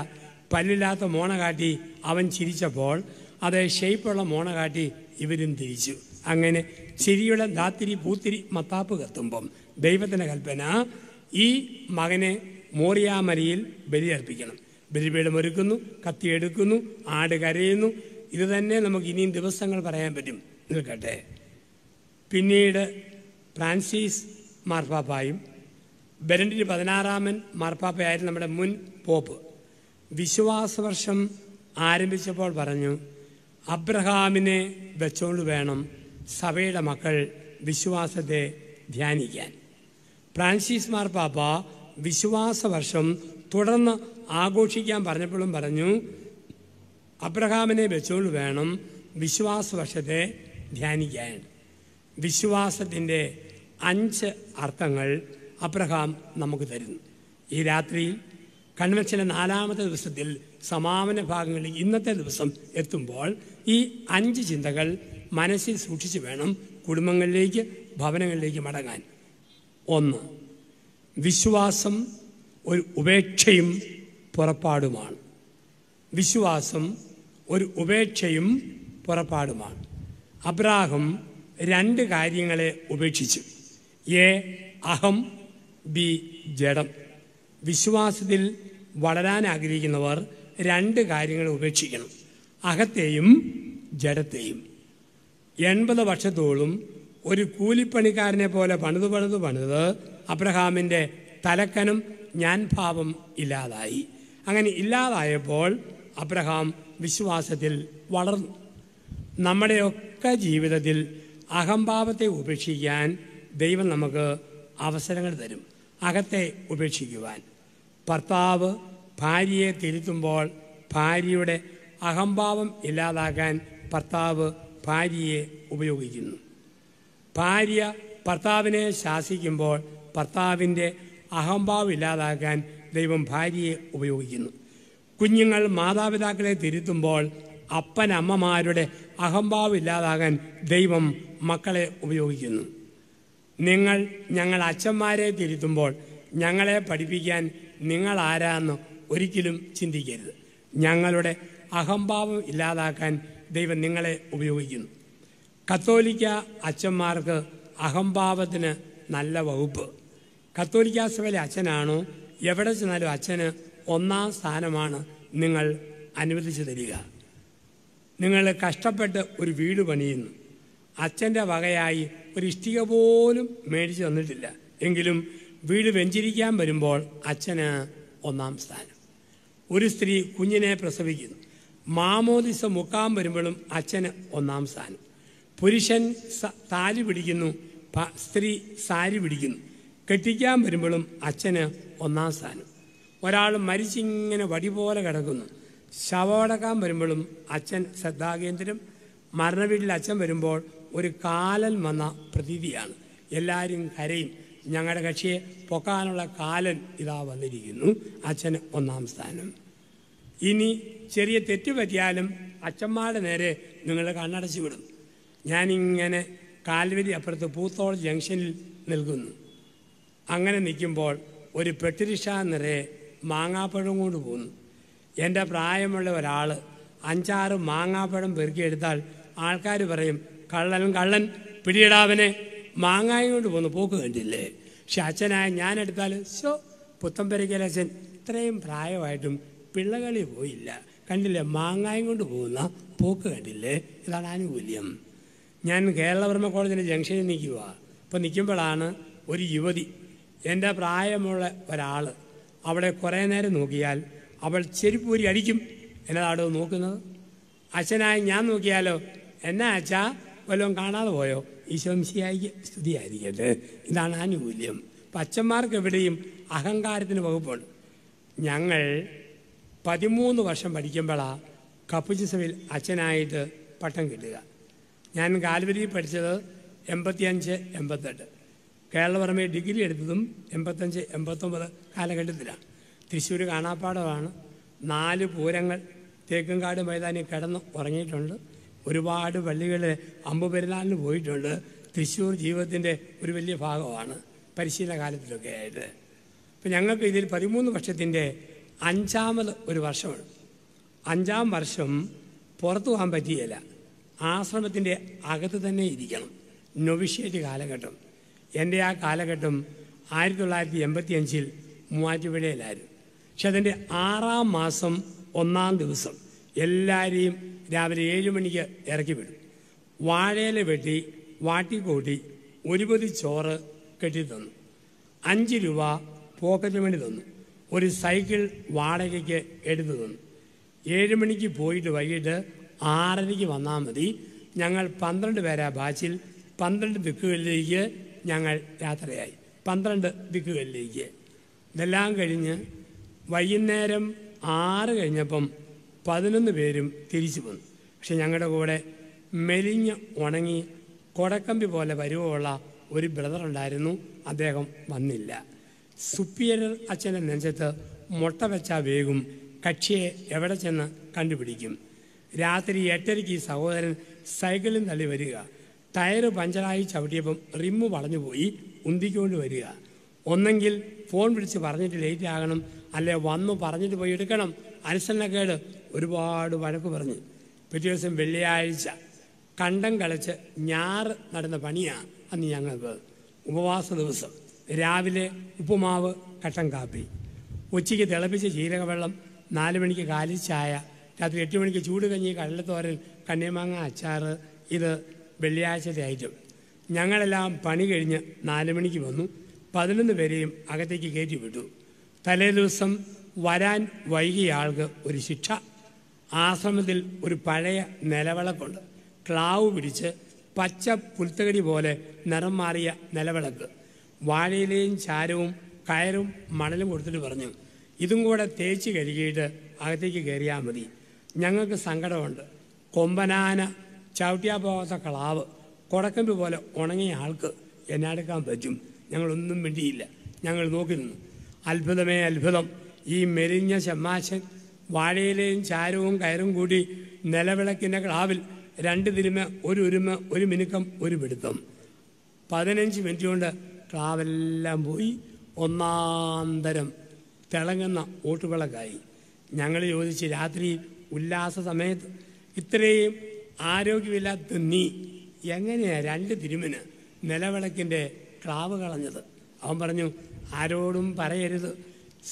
പല്ലില്ലാത്ത മോണ കാട്ടി അവൻ ചിരിച്ചപ്പോൾ അതേ ഷേപ്പുള്ള മോണ കാട്ടി ഇവരും തിരിച്ചു അങ്ങനെ ശരിയുള്ള ധാത്തിരി പൂത്തിരി മത്താപ്പ് കത്തുമ്പം ദൈവത്തിൻ്റെ കൽപ്പന ഈ മകനെ മോറിയാമലയിൽ ബലിയർപ്പിക്കണം ബലിപീഠം ഒരുക്കുന്നു കത്തിയെടുക്കുന്നു ആട് കരയുന്നു ഇത് തന്നെ നമുക്ക് ഇനിയും ദിവസങ്ങൾ പറയാൻ പറ്റും നിൽക്കട്ടെ പിന്നീട് ഫ്രാൻസിസ് മാർപ്പാപ്പായും ബെനഡിറ്റ് പതിനാറാമൻ മാർപ്പാപ്പയായിരുന്നു നമ്മുടെ മുൻ പോപ്പ് വിശ്വാസവർഷം ആരംഭിച്ചപ്പോൾ പറഞ്ഞു അബ്രഹാമിനെ വെച്ചോണ്ട് വേണം സഭയുടെ മക്കൾ വിശ്വാസത്തെ ധ്യാനിക്കാൻ ഫ്രാൻസിസ് മാർ പാപ്പ വിശ്വാസ വർഷം തുടർന്ന് ആഘോഷിക്കാൻ പറഞ്ഞപ്പോഴും പറഞ്ഞു അബ്രഹാമിനെ വെച്ചുകൊണ്ട് വേണം വിശ്വാസ വർഷത്തെ ധ്യാനിക്കാൻ വിശ്വാസത്തിൻ്റെ അഞ്ച് അർത്ഥങ്ങൾ അബ്രഹാം നമുക്ക് തരുന്നു ഈ രാത്രി കൺവെൻഷൻ്റെ നാലാമത്തെ ദിവസത്തിൽ സമാപന ഭാഗങ്ങളിൽ ഇന്നത്തെ ദിവസം എത്തുമ്പോൾ ഈ അഞ്ച് ചിന്തകൾ മനസ്സിൽ സൂക്ഷിച്ച് വേണം കുടുംബങ്ങളിലേക്ക് ഭവനങ്ങളിലേക്ക് മടങ്ങാൻ ഒന്ന് വിശ്വാസം ഒരു ഉപേക്ഷയും പുറപ്പാടുമാണ് വിശ്വാസം ഒരു ഉപേക്ഷയും പുറപ്പാടുമാണ് അബ്രാഹം രണ്ട് കാര്യങ്ങളെ ഉപേക്ഷിച്ചു എ അഹം ബി ജഡം വിശ്വാസത്തിൽ വളരാൻ ആഗ്രഹിക്കുന്നവർ രണ്ട് കാര്യങ്ങൾ ഉപേക്ഷിക്കണം അഹത്തെയും ജഡത്തെയും എൺപത് വർഷത്തോളം ഒരു കൂലിപ്പണിക്കാരനെ പോലെ പണിത് പണിത് പണിത് അബ്രഹാമിൻ്റെ തലക്കനം ഞാൻ ഭാവം ഇല്ലാതായി അങ്ങനെ ഇല്ലാതായപ്പോൾ അബ്രഹാം വിശ്വാസത്തിൽ വളർന്നു നമ്മുടെയൊക്കെ ജീവിതത്തിൽ അഹംഭാവത്തെ ഉപേക്ഷിക്കാൻ ദൈവം നമുക്ക് അവസരങ്ങൾ തരും അകത്തെ ഉപേക്ഷിക്കുവാൻ ഭർത്താവ് ഭാര്യയെ തിരുത്തുമ്പോൾ ഭാര്യയുടെ അഹംഭാവം ഇല്ലാതാക്കാൻ ഭർത്താവ് ഭാര്യയെ ഉപയോഗിക്കുന്നു ഭാര്യ ഭർത്താവിനെ ശാസിക്കുമ്പോൾ ഭർത്താവിൻ്റെ അഹംഭാവം ഇല്ലാതാക്കാൻ ദൈവം ഭാര്യയെ ഉപയോഗിക്കുന്നു കുഞ്ഞുങ്ങൾ മാതാപിതാക്കളെ തിരുത്തുമ്പോൾ അപ്പനമ്മമാരുടെ അഹംഭാവം ഇല്ലാതാകാൻ ദൈവം മക്കളെ ഉപയോഗിക്കുന്നു നിങ്ങൾ ഞങ്ങൾ അച്ഛന്മാരെ തിരുത്തുമ്പോൾ ഞങ്ങളെ പഠിപ്പിക്കാൻ നിങ്ങൾ ആരാന്ന് ഒരിക്കലും ചിന്തിക്കരുത് ഞങ്ങളുടെ അഹംഭാവം ഇല്ലാതാക്കാൻ ദൈവം നിങ്ങളെ ഉപയോഗിക്കുന്നു കത്തോലിക്ക അച്ഛന്മാർക്ക് അഹംഭാവത്തിന് നല്ല വകുപ്പ് കത്തോലിക്ക സഭയിലെ അച്ഛനാണോ എവിടെ ചെന്നാലും അച്ഛന് ഒന്നാം സ്ഥാനമാണ് നിങ്ങൾ അനുവദിച്ചു തരിക നിങ്ങൾ കഷ്ടപ്പെട്ട് ഒരു വീട് പണിയുന്നു അച്ഛൻ്റെ വകയായി ഒരു ഇഷ്ടിക പോലും മേടിച്ചു തന്നിട്ടില്ല എങ്കിലും വീട് വെഞ്ചിരിക്കാൻ വരുമ്പോൾ അച്ഛന് ഒന്നാം സ്ഥാനം ഒരു സ്ത്രീ കുഞ്ഞിനെ പ്രസവിക്കുന്നു മാമോദിസ മുക്കാം വരുമ്പോഴും അച്ഛന് ഒന്നാം സ്ഥാനം പുരുഷൻ താലി പിടിക്കുന്നു സ്ത്രീ സാരി പിടിക്കുന്നു കെട്ടിക്കാൻ വരുമ്പോഴും അച്ഛന് ഒന്നാം സ്ഥാനം ഒരാൾ മരിച്ചിങ്ങനെ വടി പോലെ കിടക്കുന്നു ശവമടക്കാൻ വരുമ്പോഴും അച്ഛൻ ശ്രദ്ധാകേന്ദ്രം മരണവീട്ടിൽ അച്ഛൻ വരുമ്പോൾ ഒരു കാലൻ വന്ന പ്രതീതിയാണ് എല്ലാവരും കരയും ഞങ്ങളുടെ കക്ഷിയെ പൊക്കാനുള്ള കാലൻ ഇതാ വന്നിരിക്കുന്നു അച്ഛന് ഒന്നാം സ്ഥാനം ഇനി ചെറിയ തെറ്റ് പറ്റിയാലും അച്ഛന്മാരുടെ നേരെ നിങ്ങൾ കണ്ണടച്ചു വിടും ഞാനിങ്ങനെ കാൽവരി അപ്പുറത്ത് പൂത്തോൾ ജംഗ്ഷനിൽ നിൽക്കുന്നു അങ്ങനെ നിൽക്കുമ്പോൾ ഒരു പെട്ടിരിഷ നിറയെ മാങ്ങാപ്പഴം കൊണ്ട് പോകുന്നു എൻ്റെ പ്രായമുള്ള ഒരാൾ അഞ്ചാറ് മാങ്ങാപ്പഴം പെറുക്കിയെടുത്താൽ ആൾക്കാർ പറയും കള്ളൻ കള്ളൻ പിടിയിടാവനെ മാങ്ങായും കൊണ്ട് പോന്നു പോക്ക് കണ്ടില്ലേ പക്ഷെ അച്ഛനായ ഞാനെടുത്താൽ സോ പുത്തമ്പരക്കലച്ഛൻ ഇത്രയും പ്രായമായിട്ടും പിള്ളകളി പോയില്ല കണ്ടില്ലേ മാങ്ങായും കൊണ്ട് പോകുന്ന പോക്ക് കണ്ടില്ലേ ഇതാണ് ആനുകൂല്യം ഞാൻ കേരളവർമ്മ കോളേജിൻ്റെ ജംഗ്ഷനിൽ നിൽക്കുക അപ്പോൾ നിൽക്കുമ്പോഴാണ് ഒരു യുവതി എൻ്റെ പ്രായമുള്ള ഒരാൾ അവിടെ കുറേ നേരം നോക്കിയാൽ അവൾ ഊരി അടിക്കും എന്നതാണ് നോക്കുന്നത് അച്ഛനായി ഞാൻ നോക്കിയാലോ എന്നാ അച്ഛാ വല്ലതും കാണാതെ പോയോ ഈശോംശിയായി സ്തുതിയായിരിക്കട്ടെ ഇതാണ് ആനുകൂല്യം അപ്പം അച്ഛന്മാർക്ക് എവിടെയും അഹങ്കാരത്തിന് വകുപ്പുണ്ട് ഞങ്ങൾ പതിമൂന്ന് വർഷം പഠിക്കുമ്പോഴാണ് കപ്പുചിസവിൽ അച്ഛനായിട്ട് പട്ടം കിട്ടുക ഞാൻ കാൽവരി പഠിച്ചത് എൺപത്തിയഞ്ച് എൺപത്തെട്ട് കേരളപരമേ ഡിഗ്രി എടുത്തതും എൺപത്തഞ്ച് എൺപത്തൊമ്പത് കാലഘട്ടത്തിലാണ് തൃശ്ശൂർ കാണാപ്പാടമാണ് നാല് പൂരങ്ങൾ തേക്കുംകാട് മൈതാനി കിടന്ന് ഉറങ്ങിയിട്ടുണ്ട് ഒരുപാട് പള്ളികൾ അമ്പ് പെരുന്നാളിന് പോയിട്ടുണ്ട് തൃശ്ശൂർ ജീവിതത്തിൻ്റെ ഒരു വലിയ ഭാഗമാണ് പരിശീലന കാലത്തിലൊക്കെ ആയിട്ട് ഇപ്പം ഞങ്ങൾക്ക് ഇതിൽ പതിമൂന്ന് വർഷത്തിൻ്റെ അഞ്ചാമത് ഒരു വർഷമാണ് അഞ്ചാം വർഷം പുറത്തു പോകാൻ പറ്റിയല്ല ആശ്രമത്തിൻ്റെ അകത്ത് തന്നെ ഇരിക്കണം നൊവിഷ്യേറ്റ് കാലഘട്ടം എൻ്റെ ആ കാലഘട്ടം ആയിരത്തി തൊള്ളായിരത്തി എൺപത്തി അഞ്ചിൽ മൂവാറ്റുപുഴയിലായിരുന്നു പക്ഷെ അതിൻ്റെ ആറാം മാസം ഒന്നാം ദിവസം എല്ലാവരെയും രാവിലെ ഏഴ് മണിക്ക് ഇറക്കി വിടും വാഴയില വെട്ടി വാട്ടിക്കൂട്ടി ഒരു പൊതി ചോറ് കെട്ടി തന്നു അഞ്ച് രൂപ പോക്കറ്റ് മണി തന്നു ഒരു സൈക്കിൾ വാടകയ്ക്ക് എടുത്തു തന്നു ഏഴ് മണിക്ക് പോയിട്ട് വൈകിട്ട് ആറരയ്ക്ക് വന്നാൽ മതി ഞങ്ങൾ പന്ത്രണ്ട് പേരാ ബാച്ചിൽ പന്ത്രണ്ട് ദിക്കുകളിലേക്ക് ഞങ്ങൾ യാത്രയായി പന്ത്രണ്ട് ദിക്കുകളിലേക്ക് ഇതെല്ലാം കഴിഞ്ഞ് വൈകുന്നേരം ആറ് കഴിഞ്ഞപ്പം പതിനൊന്ന് പേരും തിരിച്ചു വന്നു പക്ഷെ ഞങ്ങളുടെ കൂടെ മെലിഞ്ഞ് ഉണങ്ങി കൊടക്കമ്പി പോലെ വരുവുള്ള ഒരു ബ്രദർ ഉണ്ടായിരുന്നു അദ്ദേഹം വന്നില്ല സുപ്പീരിയർ അച്ഛൻ്റെ നെഞ്ചത്ത് മുട്ട വെച്ചാൽ വേഗം കക്ഷിയെ എവിടെ ചെന്ന് കണ്ടുപിടിക്കും രാത്രി എട്ടരയ്ക്ക് ഈ സഹോദരൻ സൈക്കിളിൽ തള്ളി വരിക ടയർ പഞ്ചറായി ചവിട്ടിയപ്പം റിമ്മ് വളഞ്ഞുപോയി ഉന്തിക്കൊണ്ട് വരിക ഒന്നെങ്കിൽ ഫോൺ വിളിച്ച് പറഞ്ഞിട്ട് ലേറ്റ് ആകണം അല്ലെ വന്നു പറഞ്ഞിട്ട് പോയി എടുക്കണം അനുസരണക്കേട് ഒരുപാട് വഴക്ക് പറഞ്ഞു പിറ്റേ ദിവസം വെള്ളിയാഴ്ച കണ്ടം കളിച്ച് ഞാറ് നടന്ന പണിയാണ് അന്ന് ഞങ്ങൾക്ക് ഉപവാസ ദിവസം രാവിലെ ഉപ്പുമാവ് കട്ടൻ കാപ്പി ഉച്ചയ്ക്ക് തിളപ്പിച്ച ജീരകവെള്ളം നാല് മണിക്ക് കാലി ചായ രാത്രി എട്ട് മണിക്ക് ചൂട് കഞ്ഞി കടലത്തോരൻ കണ്ണിമാങ്ങ അച്ചാർ ഇത് വെള്ളിയാഴ്ചത്തെ ഐറ്റം ഞങ്ങളെല്ലാം പണി കഴിഞ്ഞ് നാല് മണിക്ക് വന്നു പതിനൊന്ന് പേരെയും അകത്തേക്ക് കയറ്റി വിട്ടു തലേ ദിവസം വരാൻ വൈകിയ ആൾക്ക് ഒരു ശിക്ഷ ആശ്രമത്തിൽ ഒരു പഴയ നിലവിളക്കുണ്ട് ക്ലാവ് പിടിച്ച് പച്ച പുൽത്തകടി പോലെ നിറം മാറിയ നിലവിളക്ക് വാഴയിലയും ചാരവും കയറും മണലും കൊടുത്തിട്ട് പറഞ്ഞു ഇതും കൂടെ തേച്ച് കഴുകിയിട്ട് അകത്തേക്ക് കയറിയാൽ മതി ഞങ്ങൾക്ക് സങ്കടമുണ്ട് കൊമ്പനാന ചവിട്ടിയാൽ പോകാത്ത കളാവ് കുടക്കമ്പ് പോലെ ഉണങ്ങിയ ആൾക്ക് എടുക്കാൻ പറ്റും ഞങ്ങളൊന്നും മിണ്ടിയില്ല ഞങ്ങൾ നോക്കി നിന്നു അത്ഭുതമേ അത്ഭുതം ഈ മെരിഞ്ഞ ചെമ്മാശൻ വാഴയിലയും ചാരവും കയറും കൂടി നിലവിളക്കിൻ്റെ ക്ലാവിൽ രണ്ട് തിരുമ ഒരു ഒരുമ ഒരു മിനുക്കം ഒരു പിടുത്തം പതിനഞ്ച് മിനിറ്റ് കൊണ്ട് കാവെല്ലാം പോയി ഒന്നാന്തരം തിളങ്ങുന്ന ഓട്ടുവിളക്കായി ഞങ്ങൾ ചോദിച്ച് രാത്രി ഉല്ലാസ സമയത്ത് ഇത്രയും ആരോഗ്യമില്ലാത്ത നീ എങ്ങനെയാണ് രണ്ട് തിരുമന് നിലവിളക്കിൻ്റെ ക്ലാവ് കളഞ്ഞത് അവൻ പറഞ്ഞു ആരോടും പറയരുത്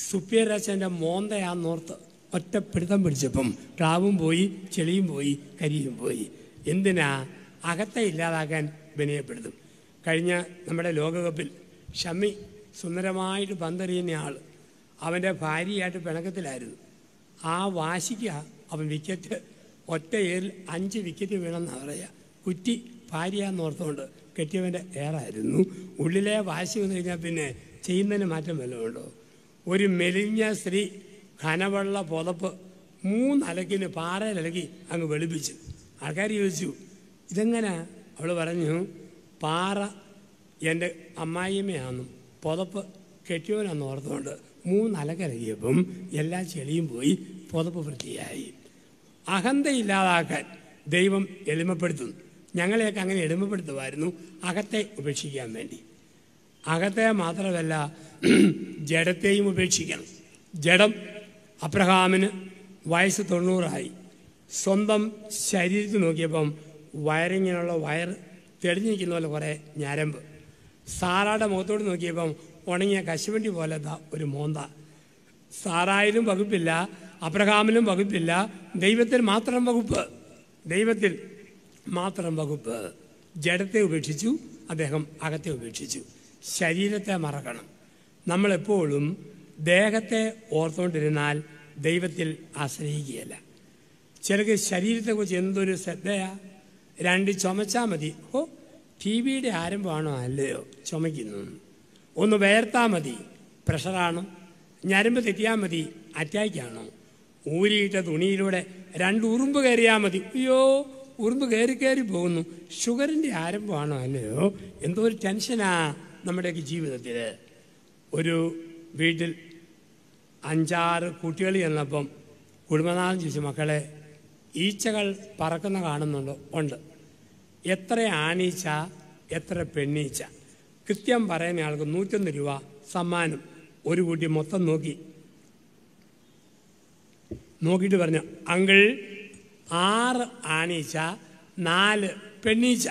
സുപ്യരച്ചൻ്റെ മോന്തയാന്നോർത്ത് ഒറ്റപ്പിടുത്തം പിടിച്ചപ്പം ക്ലാവും പോയി ചെളിയും പോയി കരിയും പോയി എന്തിനാ അകത്തെ ഇല്ലാതാക്കാൻ വിനയപ്പെടുത്തും കഴിഞ്ഞ നമ്മുടെ ലോകകപ്പിൽ ഷമി സുന്ദരമായിട്ട് പന്തെറിയുന്ന ആൾ അവൻ്റെ ഭാര്യയായിട്ട് പിണക്കത്തിലായിരുന്നു ആ വാശിക്ക അവൻ വിക്കറ്റ് ഒറ്റ ഏറിൽ അഞ്ച് വിക്കറ്റ് വീണമെന്നാണ് പറയുക കുറ്റി ഭാര്യയാന്ന് ഓർത്തുകൊണ്ട് കെട്ടിയവൻ്റെ ഏറായിരുന്നു ഉള്ളിലെ വാശി വന്നു കഴിഞ്ഞാൽ പിന്നെ ചെയ്യുന്നതിന് മാറ്റം വല്ലതുണ്ടോ ഒരു മെലിഞ്ഞ സ്ത്രീ ഘനവെള്ള പുതപ്പ് മൂന്നലക്കിന് പാറയിലലക്കി അങ്ങ് വെളുപ്പിച്ചു ആൾക്കാർ ചോദിച്ചു ഇതെങ്ങനെ അവൾ പറഞ്ഞു പാറ എൻ്റെ അമ്മായിമ്മയാണെന്നും പുതപ്പ് കെട്ടിയവനാണെന്ന് ഓർത്തുകൊണ്ട് മൂന്നലകരയപ്പം എല്ലാ ചെളിയും പോയി പുതപ്പ് വൃത്തിയായി അഹന്തയില്ലാതാക്കാൻ ദൈവം എളിമപ്പെടുത്തുന്നു ഞങ്ങളെയൊക്കെ അങ്ങനെ എളിമപ്പെടുത്തുമായിരുന്നു അകത്തെ ഉപേക്ഷിക്കാൻ വേണ്ടി അകത്തെ മാത്രമല്ല ജഡത്തെയും ഉപേക്ഷിക്കണം ജഡം അബ്രഹാമിന് വയസ്സ് തൊണ്ണൂറായി സ്വന്തം ശരീരത്തിൽ നോക്കിയപ്പം വയറിങ്ങനെയുള്ള വയർ തെളിഞ്ഞു നിൽക്കുന്ന പോലെ കുറേ ഞരമ്പ് സാറാടെ മുഖത്തോട് നോക്കിയപ്പം ഉണങ്ങിയ കശുവണ്ടി പോലത്തെ ഒരു മോന്ത സാറായാലും വകുപ്പില്ല അബ്രഹാമിലും വകുപ്പില്ല ദൈവത്തിൽ മാത്രം വകുപ്പ് ദൈവത്തിൽ മാത്രം വകുപ്പ് ജഡത്തെ ഉപേക്ഷിച്ചു അദ്ദേഹം അകത്തെ ഉപേക്ഷിച്ചു ശരീരത്തെ മറക്കണം നമ്മളെപ്പോഴും ദേഹത്തെ ഓർത്തുകൊണ്ടിരുന്നാൽ ദൈവത്തിൽ ആശ്രയിക്കുകയല്ല ചിലർക്ക് ശരീരത്തെക്കുറിച്ച് എന്തൊരു ശ്രദ്ധയാണ് രണ്ട് ചുമച്ചാൽ മതി ഓ ടി വിയുടെ ആരംഭമാണോ അല്ലയോ ചുമയ്ക്കുന്നു ഒന്ന് വേർത്താൽ മതി പ്രഷറാണോ ഞരമ്പ് തെറ്റിയാൽ മതി അറ്റാക്കാണോ ഊരിയിട്ട തുണിയിലൂടെ രണ്ട് ഉറുമ്പ് കയറിയാൽ മതി അയ്യോ ഉറുമ്പ് കയറി കയറി പോകുന്നു ഷുഗറിൻ്റെ ആരംഭമാണോ അല്ലയോ എന്തോ ഒരു ടെൻഷനാ നമ്മുടെയൊക്കെ ജീവിതത്തിൽ ഒരു വീട്ടിൽ അഞ്ചാറ് കുട്ടികൾ ചെന്നപ്പം കുടുംബനാഥൻ ചോദിച്ചു മക്കളെ ഈച്ചകൾ പറക്കുന്ന കാണുന്നുണ്ട് ഉണ്ട് എത്ര ആനീച്ച എത്ര പെണ്ണീച്ച കൃത്യം പറയുന്ന ആൾക്ക് നൂറ്റൊന്ന് രൂപ സമ്മാനം ഒരു കൂട്ടി മൊത്തം നോക്കി നോക്കിയിട്ട് പറഞ്ഞു അങ്കിൾ ആറ് ആനീച്ച നാല് പെണ്ണീച്ച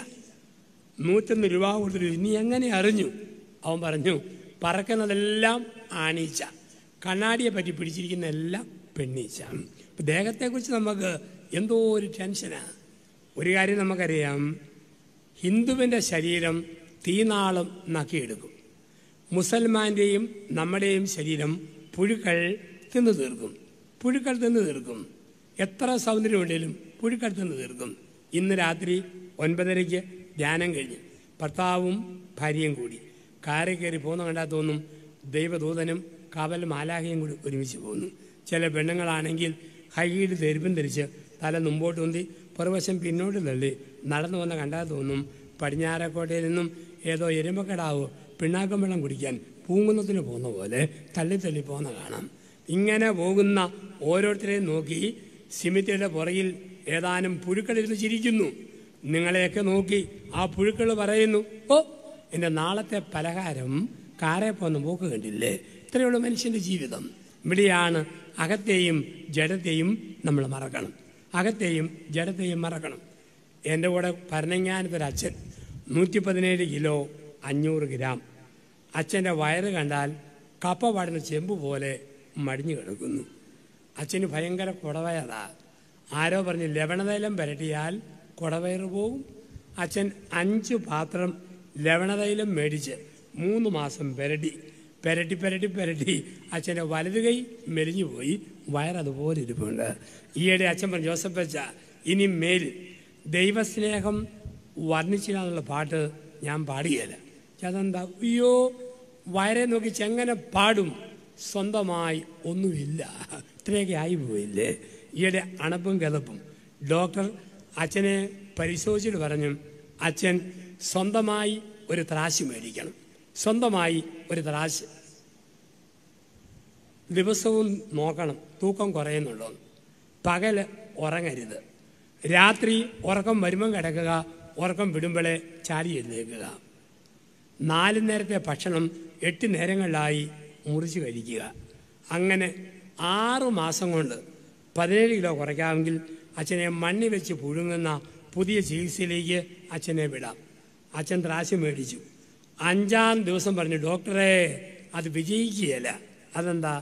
നൂറ്റൊന്ന് രൂപ കൊടുത്തിട്ട് ഇനി എങ്ങനെ അറിഞ്ഞു അവൻ പറഞ്ഞു പറക്കുന്നതെല്ലാം ആനീച്ച കണ്ണാടിയെ പറ്റി പിടിച്ചിരിക്കുന്ന എല്ലാം പെണ്ണീച്ച ദേഹത്തെക്കുറിച്ച് നമുക്ക് എന്തോ ഒരു ടെൻഷനാണ് ഒരു കാര്യം നമുക്കറിയാം ഹിന്ദുവിൻ്റെ ശരീരം തീനാളം നക്കിയെടുക്കും മുസൽമാൻ്റെയും നമ്മുടെയും ശരീരം പുഴുക്കൾ തിന്നു തീർക്കും പുഴുക്കൾ തിന്നു തീർക്കും എത്ര സൗന്ദര്യമുണ്ടെങ്കിലും പുഴുക്കൾ തിന്നു തീർക്കും ഇന്ന് രാത്രി ഒൻപതരയ്ക്ക് ധ്യാനം കഴിഞ്ഞ് ഭർത്താവും ഭാര്യയും കൂടി കാറി കയറി പോകുന്ന കണ്ടാൽ തോന്നും ദൈവദൂതനും കാവൽ മാലാഹയും കൂടി ഒരുമിച്ച് പോകുന്നു ചില പെണ്ണുങ്ങളാണെങ്കിൽ ഹൈഹീഡ് തെരുപ്പും ധരിച്ച് തല മുമ്പോട്ട് ഉന്തി പുറവശം പിന്നോട്ട് തള്ളി നടന്നു വന്ന കണ്ടാൽ തോന്നും പടിഞ്ഞാറക്കോട്ടയിൽ നിന്നും ഏതോ എരുമക്കടാവ് പിണ്ണാക്കം വെള്ളം കുടിക്കാൻ പൂങ്കുന്നത്തിന് പോകുന്ന പോലെ തള്ളി തള്ളി പോകുന്ന കാണാം ഇങ്ങനെ പോകുന്ന ഓരോരുത്തരെയും നോക്കി സിമിത്തയുടെ പുറയിൽ ഏതാനും പുഴുക്കളിരുന്ന് ചിരിക്കുന്നു നിങ്ങളെയൊക്കെ നോക്കി ആ പുഴുക്കൾ പറയുന്നു ഓ എൻ്റെ നാളത്തെ പലഹാരം കാറെ പോകുന്ന പോക്ക് കണ്ടില്ലേ ഇത്രയുള്ള മനുഷ്യൻ്റെ ജീവിതം ഇവിടെയാണ് അകത്തെയും ജഡത്തെയും നമ്മൾ മറക്കണം അകത്തെയും ജലത്തെയും മറക്കണം എൻ്റെ കൂടെ ഭരണങ്ങാനത്തൊരച്ഛൻ നൂറ്റി പതിനേഴ് കിലോ അഞ്ഞൂറ് ഗ്രാം അച്ഛൻ്റെ വയറ് കണ്ടാൽ കപ്പ ചെമ്പ് പോലെ മടിഞ്ഞു കിടക്കുന്നു അച്ഛന് ഭയങ്കര കുടവയറാ ആരോ പറഞ്ഞ് ലവണതൈലം പുരട്ടിയാൽ കുടവയറ് പോകും അച്ഛൻ അഞ്ച് പാത്രം ലവണതൈലം മേടിച്ച് മൂന്ന് മാസം പുരട്ടി പുരട്ടി പുരട്ടി പുരട്ടി അച്ഛൻ്റെ വലത് കൈ മെലിഞ്ഞു പോയി വയറതുപോലെ ഇരിപ്പുണ്ട് ഈയിടെ അച്ഛൻ പറഞ്ഞു ജോസഫ് അച്ഛ ഇനി മേൽ ദൈവസ്നേഹം വർണ്ണിച്ചില്ലാന്നുള്ള പാട്ട് ഞാൻ പാടുകയില്ല അതെന്താ അയ്യോ വയറെ നോക്കി ചെങ്ങനെ പാടും സ്വന്തമായി ഒന്നുമില്ല ഇത്രയൊക്കെ പോയില്ലേ ഈയിടെ അണപ്പും കിതപ്പും ഡോക്ടർ അച്ഛനെ പരിശോധിച്ചിട്ട് പറഞ്ഞു അച്ഛൻ സ്വന്തമായി ഒരു ത്രാശ് മേടിക്കണം സ്വന്തമായി ഒരു ത്രാശ് ദിവസവും നോക്കണം തൂക്കം കുറയുന്നുണ്ടോ പകൽ ഉറങ്ങരുത് രാത്രി ഉറക്കം വരുമ്പം കിടക്കുക ഉറക്കം വിടുമ്പോഴേ ചാരി എഴുന്നേൽക്കുക നാല് നേരത്തെ ഭക്ഷണം എട്ട് നേരങ്ങളിലായി മുറിച്ച് കഴിക്കുക അങ്ങനെ ആറു മാസം കൊണ്ട് പതിനേഴ് കിലോ കുറയ്ക്കാമെങ്കിൽ അച്ഛനെ മണ്ണി വെച്ച് പുഴുങ്ങുന്ന പുതിയ ചികിത്സയിലേക്ക് അച്ഛനെ വിടാം അച്ഛൻ ത്രാശം മേടിച്ചു അഞ്ചാം ദിവസം പറഞ്ഞു ഡോക്ടറെ അത് വിജയിക്കുകയല്ല അതെന്താ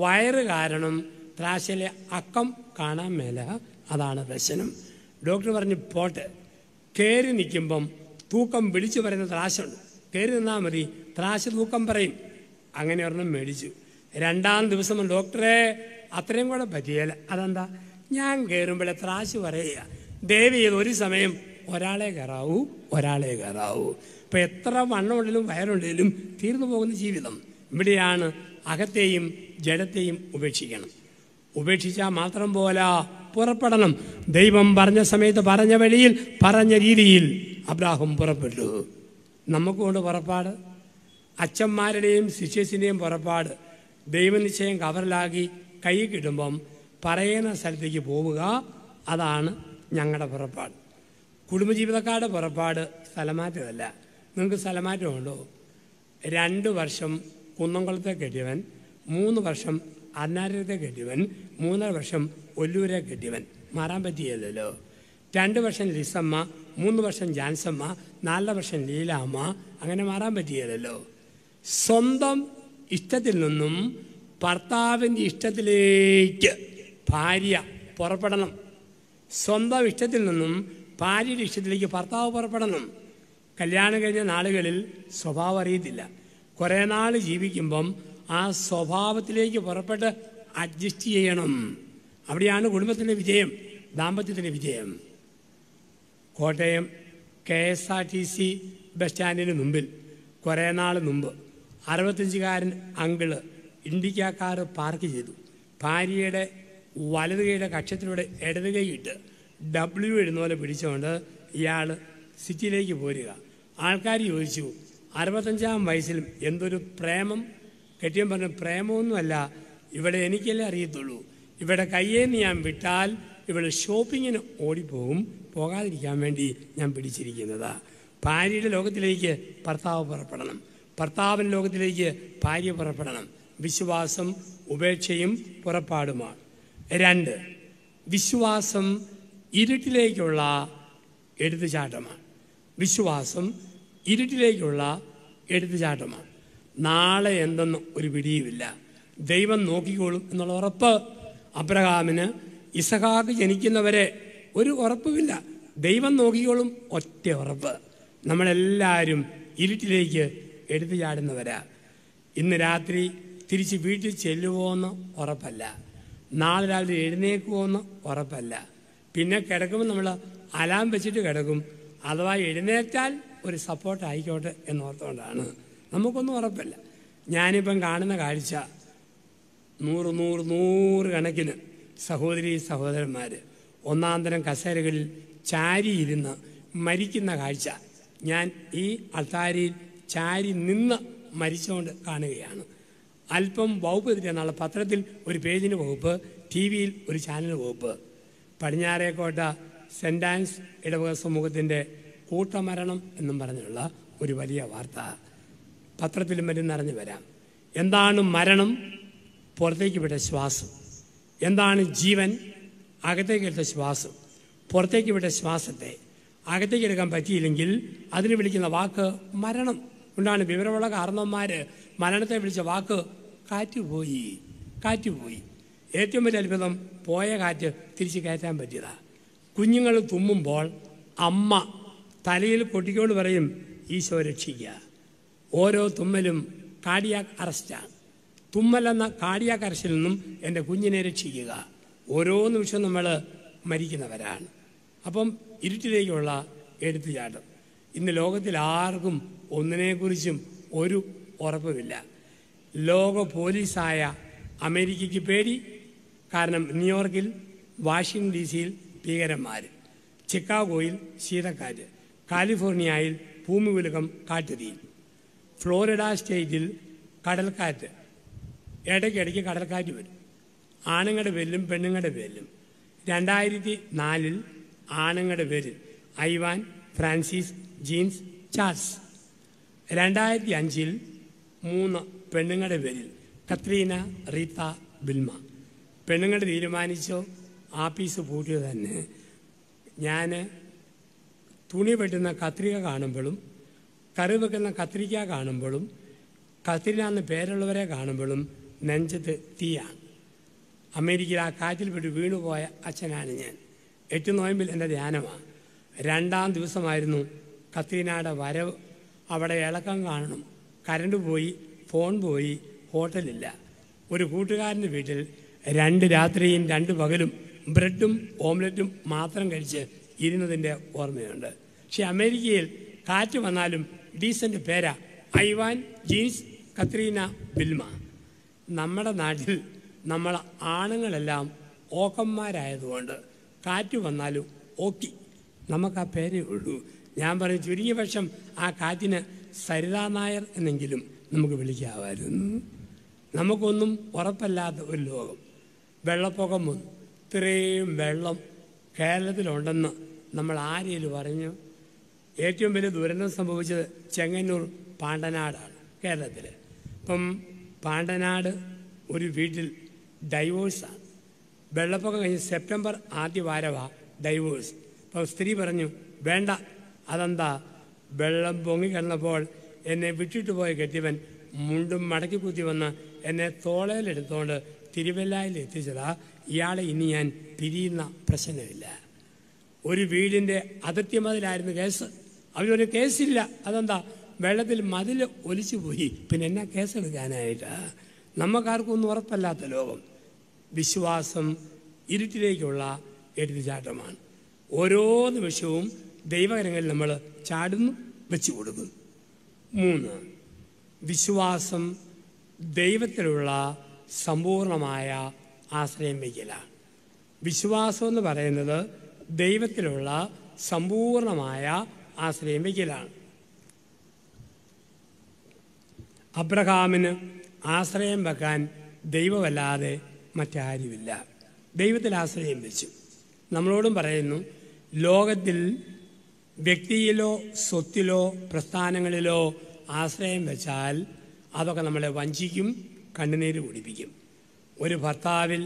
വയറ് കാരണം ത്രാശയിലെ അക്കം കാണാൻ മേല അതാണ് പ്രശ്നം ഡോക്ടർ പറഞ്ഞു പോട്ടെ കയറി നിൽക്കുമ്പം തൂക്കം വിളിച്ചു പറയുന്ന ത്രാശുണ്ട് കയറി നിന്നാൽ മതി ത്രാശ തൂക്കം പറയും അങ്ങനെ ഒരെണ്ണം മേടിച്ചു രണ്ടാം ദിവസം ഡോക്ടറെ അത്രയും കൂടെ പറ്റിയല്ല അതെന്താ ഞാൻ കയറുമ്പോഴേ ത്രാശ് പറയുക ദേവി ഒരു സമയം ഒരാളെ കയറാവൂ ഒരാളെ കയറാവൂ ഇപ്പം എത്ര വണ്ണമുണ്ടെങ്കിലും വയറുണ്ടെങ്കിലും തീർന്നു പോകുന്ന ജീവിതം ഇവിടെയാണ് അകത്തെയും ജനത്തെയും ഉപേക്ഷിക്കണം ഉപേക്ഷിച്ചാൽ മാത്രം പോലാ പുറപ്പെടണം ദൈവം പറഞ്ഞ സമയത്ത് പറഞ്ഞ വഴിയിൽ പറഞ്ഞ രീതിയിൽ അബ്രാഹം പുറപ്പെട്ടു നമുക്കുകൊണ്ട് പുറപ്പാട് അച്ഛന്മാരുടെയും ശിഷ്യസിൻ്റെയും പുറപ്പാട് ദൈവനിശ്ചയം കവറിലാക്കി കൈ കിട്ടുമ്പം പറയുന്ന സ്ഥലത്തേക്ക് പോവുക അതാണ് ഞങ്ങളുടെ പുറപ്പാട് കുടുംബജീവിതക്കാരുടെ പുറപ്പാട് സ്ഥലമാറ്റമല്ല നിങ്ങൾക്ക് സ്ഥലമാറ്റമുണ്ടോ രണ്ട് വർഷം കുന്നംകുളത്തെ കെട്ടിയവൻ മൂന്ന് വർഷം അന്നാരത്തെ കെട്ടിയവൻ മൂന്നര വർഷം ഒല്ലൂരെ കെട്ടിയവൻ മാറാൻ പറ്റിയല്ലോ രണ്ട് വർഷം ലിസമ്മ മൂന്ന് വർഷം ജാൻസമ്മ നാലര വർഷം ലീലാമ്മ അങ്ങനെ മാറാൻ പറ്റിയല്ലോ സ്വന്തം ഇഷ്ടത്തിൽ നിന്നും ഭർത്താവിൻ്റെ ഇഷ്ടത്തിലേക്ക് ഭാര്യ പുറപ്പെടണം സ്വന്തം ഇഷ്ടത്തിൽ നിന്നും ഭാര്യയുടെ ഇഷ്ടത്തിലേക്ക് ഭർത്താവ് പുറപ്പെടണം കല്യാണം കഴിഞ്ഞ നാളുകളിൽ സ്വഭാവം അറിയത്തില്ല കുറേ നാൾ ജീവിക്കുമ്പം ആ സ്വഭാവത്തിലേക്ക് പുറപ്പെട്ട് അഡ്ജസ്റ്റ് ചെയ്യണം അവിടെയാണ് കുടുംബത്തിൻ്റെ വിജയം ദാമ്പത്യത്തിൻ്റെ വിജയം Kottayam K S R T C bus സ്റ്റാൻഡിന് മുമ്പിൽ കുറേ നാൾ മുമ്പ് അറുപത്തഞ്ചുകാരൻ അങ്കിള് ഇണ്ടിക്കാക്കാർ പാർക്ക് ചെയ്തു ഭാര്യയുടെ വലത് കൈയുടെ കക്ഷത്തിലൂടെ ഇടത് കൈയിട്ട് ഡബ്ല്യു എഴുന്ന പോലെ പിടിച്ചുകൊണ്ട് ഇയാൾ സിറ്റിയിലേക്ക് പോരുക ആൾക്കാർ ചോദിച്ചു അറുപത്തഞ്ചാം വയസ്സിലും എന്തൊരു പ്രേമം കെട്ടിയം പറഞ്ഞ പ്രേമമൊന്നുമല്ല ഇവിടെ എനിക്കല്ലേ അറിയത്തുള്ളൂ ഇവിടെ നീ ഞാൻ വിട്ടാൽ ഇവിടെ ഷോപ്പിങ്ങിന് ഓടിപ്പോകും പോകാതിരിക്കാൻ വേണ്ടി ഞാൻ പിടിച്ചിരിക്കുന്നതാ ഭാര്യയുടെ ലോകത്തിലേക്ക് ഭർത്താവ് പുറപ്പെടണം ഭർത്താവൻ ലോകത്തിലേക്ക് ഭാര്യ പുറപ്പെടണം വിശ്വാസം ഉപേക്ഷയും പുറപ്പാടുമാണ് രണ്ട് വിശ്വാസം ഇരുട്ടിലേക്കുള്ള എടുത്തുചാട്ടമാണ് വിശ്വാസം ഇരുട്ടിലേക്കുള്ള എടുത്തുചാട്ടമാണ് നാളെ എന്തെന്ന് ഒരു പിടിയുമില്ല ദൈവം നോക്കിക്കോളും എന്നുള്ള ഉറപ്പ് അബ്രഹാമിന് ഇസഹാക്ക് ജനിക്കുന്നവരെ ഒരു ഉറപ്പുമില്ല ദൈവം നോക്കിക്കോളും ഒറ്റ ഉറപ്പ് നമ്മളെല്ലാവരും ഇരുട്ടിലേക്ക് എടുത്തു ചാടുന്നവരാ ഇന്ന് രാത്രി തിരിച്ച് വീട്ടിൽ ചെല്ലുമോയെന്ന് ഉറപ്പല്ല നാളെ രാവിലെ എഴുന്നേക്കുമോയെന്ന് ഉറപ്പല്ല പിന്നെ കിടക്കുമ്പോൾ നമ്മൾ അലാം വെച്ചിട്ട് കിടക്കും അഥവാ എഴുന്നേറ്റാൽ ഒരു സപ്പോർട്ട് ആയിക്കോട്ടെ എന്നോർത്തുകൊണ്ടാണ് നമുക്കൊന്നും ഉറപ്പില്ല ഞാനിപ്പം കാണുന്ന കാഴ്ച നൂറ് നൂറ് നൂറ് കണക്കിന് സഹോദരി സഹോദരന്മാർ ഒന്നാന്തരം കസേരകളിൽ ചാരിയിരുന്ന് മരിക്കുന്ന കാഴ്ച ഞാൻ ഈ അത്താരിയിൽ ചാരി നിന്ന് മരിച്ചുകൊണ്ട് കാണുകയാണ് അല്പം വകുപ്പ് തിരിഞ്ഞാണ് പത്രത്തിൽ ഒരു പേജിന് വകുപ്പ് ടി വിയിൽ ഒരു ചാനൽ വകുപ്പ് പടിഞ്ഞാറേക്കോട്ട സെൻറ്റാൻസ് ഇടവക സമൂഹത്തിൻ്റെ കൂട്ടമരണം എന്നും പറഞ്ഞുള്ള ഒരു വലിയ വാർത്ത പത്രത്തിലും മറ്റും നിറഞ്ഞു വരാം എന്താണ് മരണം പുറത്തേക്ക് വിട്ട ശ്വാസം എന്താണ് ജീവൻ അകത്തേക്ക് എടുത്ത ശ്വാസം പുറത്തേക്ക് വിട്ട ശ്വാസത്തെ അകത്തേക്ക് എടുക്കാൻ പറ്റിയില്ലെങ്കിൽ അതിന് വിളിക്കുന്ന വാക്ക് മരണം ഉണ്ടാണ് വിവരമുള്ള കാരണവന്മാർ മരണത്തെ വിളിച്ച വാക്ക് കാറ്റുപോയി കാറ്റുപോയി ഏറ്റവും വലിയ അത്ഭുതം പോയ കാറ്റ് തിരിച്ച് കയറ്റാൻ പറ്റിയതാ കുഞ്ഞുങ്ങൾ തുമ്മുമ്പോൾ അമ്മ തലയിൽ പൊട്ടിക്കൊണ്ട് പറയും ഈശോ രക്ഷിക്കുക ഓരോ തുമ്മലും കാർഡിയാക് അറസ്റ്റാണ് തുമ്മലെന്ന കാർഡിയാക് അറസ്റ്റിൽ നിന്നും എൻ്റെ കുഞ്ഞിനെ രക്ഷിക്കുക ഓരോ നിമിഷവും നമ്മൾ മരിക്കുന്നവരാണ് അപ്പം ഇരുട്ടിലേക്കുള്ള എടുത്തുചാട്ടം ഇന്ന് ലോകത്തിൽ ആർക്കും ഒന്നിനെക്കുറിച്ചും ഒരു ഉറപ്പുമില്ല ലോക പോലീസായ അമേരിക്കയ്ക്ക് പേടി കാരണം ന്യൂയോർക്കിൽ വാഷിംഗ്ടൺ ഡി സിയിൽ ഭീകരന്മാർ ചിക്കാഗോയിൽ ശീതക്കാറ്റ് കാലിഫോർണിയയിൽ ഭൂമി ഭൂമികുലുക്കം കാട്ടുതീ ഫ്ലോറിഡ സ്റ്റേറ്റിൽ കടൽക്കാറ്റ് ഇടയ്ക്കിടയ്ക്ക് കടൽക്കാറ്റ് വരും ആണുങ്ങളുടെ വെല്ലും പെണ്ണുങ്ങളുടെ വെല്ലും രണ്ടായിരത്തി നാലിൽ ആണുങ്ങളുടെ പേര് ഐവാൻ ഫ്രാൻസിസ് ജീൻസ് ചാൾസ് രണ്ടായിരത്തി അഞ്ചിൽ മൂന്ന് പെണ്ണുങ്ങളുടെ പേരിൽ കത്രീന റീത്ത ബിൽമ പെണ്ണുങ്ങൾ തീരുമാനിച്ചോ ആപ്പീസ് പൂട്ടിയോ തന്നെ ഞാൻ തുണി പെട്ടുന്ന കത്രിക കാണുമ്പോഴും കറി വെക്കുന്ന കത്തിരിക്ക കാണുമ്പോഴും കത്തിരിന എന്ന് പേരുള്ളവരെ കാണുമ്പോഴും നെഞ്ചത്ത് തീയാണ് അമേരിക്കയിൽ ആ കാറ്റിൽ പെട്ട് വീണുപോയ അച്ഛനാണ് ഞാൻ എട്ട് നോയമ്പിൽ എൻ്റെ ധ്യാനമാണ് രണ്ടാം ദിവസമായിരുന്നു കത്രീനയുടെ വരവ് അവിടെ ഇളക്കം കാണണം കരണ്ട് പോയി ഫോൺ പോയി ഹോട്ടലില്ല ഒരു കൂട്ടുകാരൻ്റെ വീട്ടിൽ രണ്ട് രാത്രിയും രണ്ട് പകലും ബ്രെഡും ഓംലെറ്റും മാത്രം കഴിച്ച് ഇരുന്നതിൻ്റെ ഓർമ്മയുണ്ട് പക്ഷേ അമേരിക്കയിൽ കാറ്റ് വന്നാലും ഡീസന്റ് പേരാ ഐവാൻ ജീൻസ് കത്രീന ബിൽമ നമ്മുടെ നാട്ടിൽ നമ്മൾ ആണുങ്ങളെല്ലാം ഓക്കന്മാരായതുകൊണ്ട് കാറ്റ് വന്നാലും ഓക്കി നമുക്ക് ആ പേരേ ഉള്ളൂ ഞാൻ പറയും ചുരുങ്ങിയ പക്ഷം ആ കാറ്റിന് സരിതാ നായർ എന്നെങ്കിലും നമുക്ക് വിളിക്കാമായിരുന്നു നമുക്കൊന്നും ഉറപ്പല്ലാത്ത ഒരു ലോകം വെള്ളപ്പൊക്കം വന്നു ഇത്രയും വെള്ളം കേരളത്തിലുണ്ടെന്ന് നമ്മൾ ആരെങ്കിലും പറഞ്ഞു ഏറ്റവും വലിയ ദുരന്തം സംഭവിച്ചത് ചെങ്ങന്നൂർ പാണ്ടനാടാണ് കേരളത്തിൽ ഇപ്പം പാണ്ടനാട് ഒരു വീട്ടിൽ ഡൈവോഴ്സാണ് വെള്ളപ്പൊക്കം കഴിഞ്ഞ് സെപ്റ്റംബർ ആദ്യ വാരവാ ഡൈവോഴ്സ് അപ്പോൾ സ്ത്രീ പറഞ്ഞു വേണ്ട അതെന്താ വെള്ളം പൊങ്ങി കിടന്നപ്പോൾ എന്നെ വിട്ടിട്ട് പോയ കെട്ടിയവൻ മുണ്ടും മടക്കി കുത്തി വന്ന് എന്നെ തോളയിലെടുത്തുകൊണ്ട് തിരുവല്ലായിൽ എത്തിച്ചതാ ഇയാളെ ഇനി ഞാൻ പിരിയുന്ന പ്രശ്നമില്ല ഒരു വീടിൻ്റെ അതിർത്തി മതിലായിരുന്നു കേസ് അവരൊരു കേസില്ല അതെന്താ വെള്ളത്തിൽ മതിൽ ഒലിച്ചു പോയി പിന്നെ എന്നാ കേസെടുക്കാനായിട്ട് നമുക്കാർക്കൊന്നും ഉറപ്പല്ലാത്ത ലോകം വിശ്വാസം ഇരുട്ടിലേക്കുള്ള എടുത്തുചാട്ടമാണ് ഓരോ നിമിഷവും ദൈവകരങ്ങളിൽ നമ്മൾ ചാടുന്നു വെച്ചു കൊടുക്കുന്നു മൂന്ന് വിശ്വാസം ദൈവത്തിലുള്ള സമ്പൂർണമായ ആശ്രയം വയ്ക്കലാണ് വിശ്വാസം എന്ന് പറയുന്നത് ദൈവത്തിലുള്ള സമ്പൂർണമായ ആശ്രയിക്കലാണ് അബ്രഹാമിന് ആശ്രയം വെക്കാൻ ദൈവമല്ലാതെ മറ്റാരുമില്ല ദൈവത്തിൽ ആശ്രയം വെച്ചു നമ്മളോടും പറയുന്നു ലോകത്തിൽ വ്യക്തിയിലോ സ്വത്തിലോ പ്രസ്ഥാനങ്ങളിലോ ആശ്രയം വെച്ചാൽ അതൊക്കെ നമ്മളെ വഞ്ചിക്കും കണ്ണുനീര് കുടിപ്പിക്കും ഒരു ഭർത്താവിൽ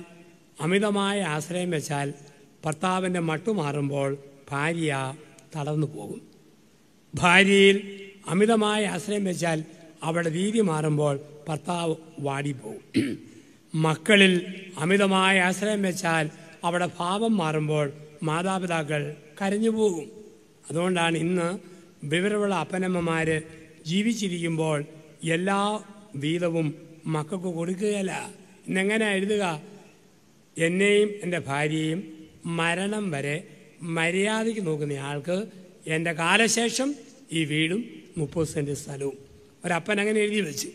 അമിതമായ ആശ്രയം വെച്ചാൽ ഭർത്താവിൻ്റെ മട്ടുമാറുമ്പോൾ ഭാര്യ തളർന്നു പോകും ഭാര്യയിൽ അമിതമായ ആശ്രയം വെച്ചാൽ അവളുടെ രീതി മാറുമ്പോൾ ഭർത്താവ് വാടിപ്പോവും മക്കളിൽ അമിതമായ ആശ്രയം വെച്ചാൽ അവിടെ ഭാവം മാറുമ്പോൾ മാതാപിതാക്കൾ കരഞ്ഞു പോകും അതുകൊണ്ടാണ് ഇന്ന് വിവരമുള്ള അപ്പനമ്മമാർ ജീവിച്ചിരിക്കുമ്പോൾ എല്ലാ വീതവും മക്കൾക്ക് കൊടുക്കുകയല്ല ഇന്നെങ്ങനെ എഴുതുക എന്നെയും എൻ്റെ ഭാര്യയും മരണം വരെ മര്യാദയ്ക്ക് നോക്കുന്നയാൾക്ക് എൻ്റെ കാലശേഷം ഈ വീടും മുപ്പത് സെൻറ്റ് സ്ഥലവും ഒരപ്പൻ അങ്ങനെ എഴുതി വെച്ച്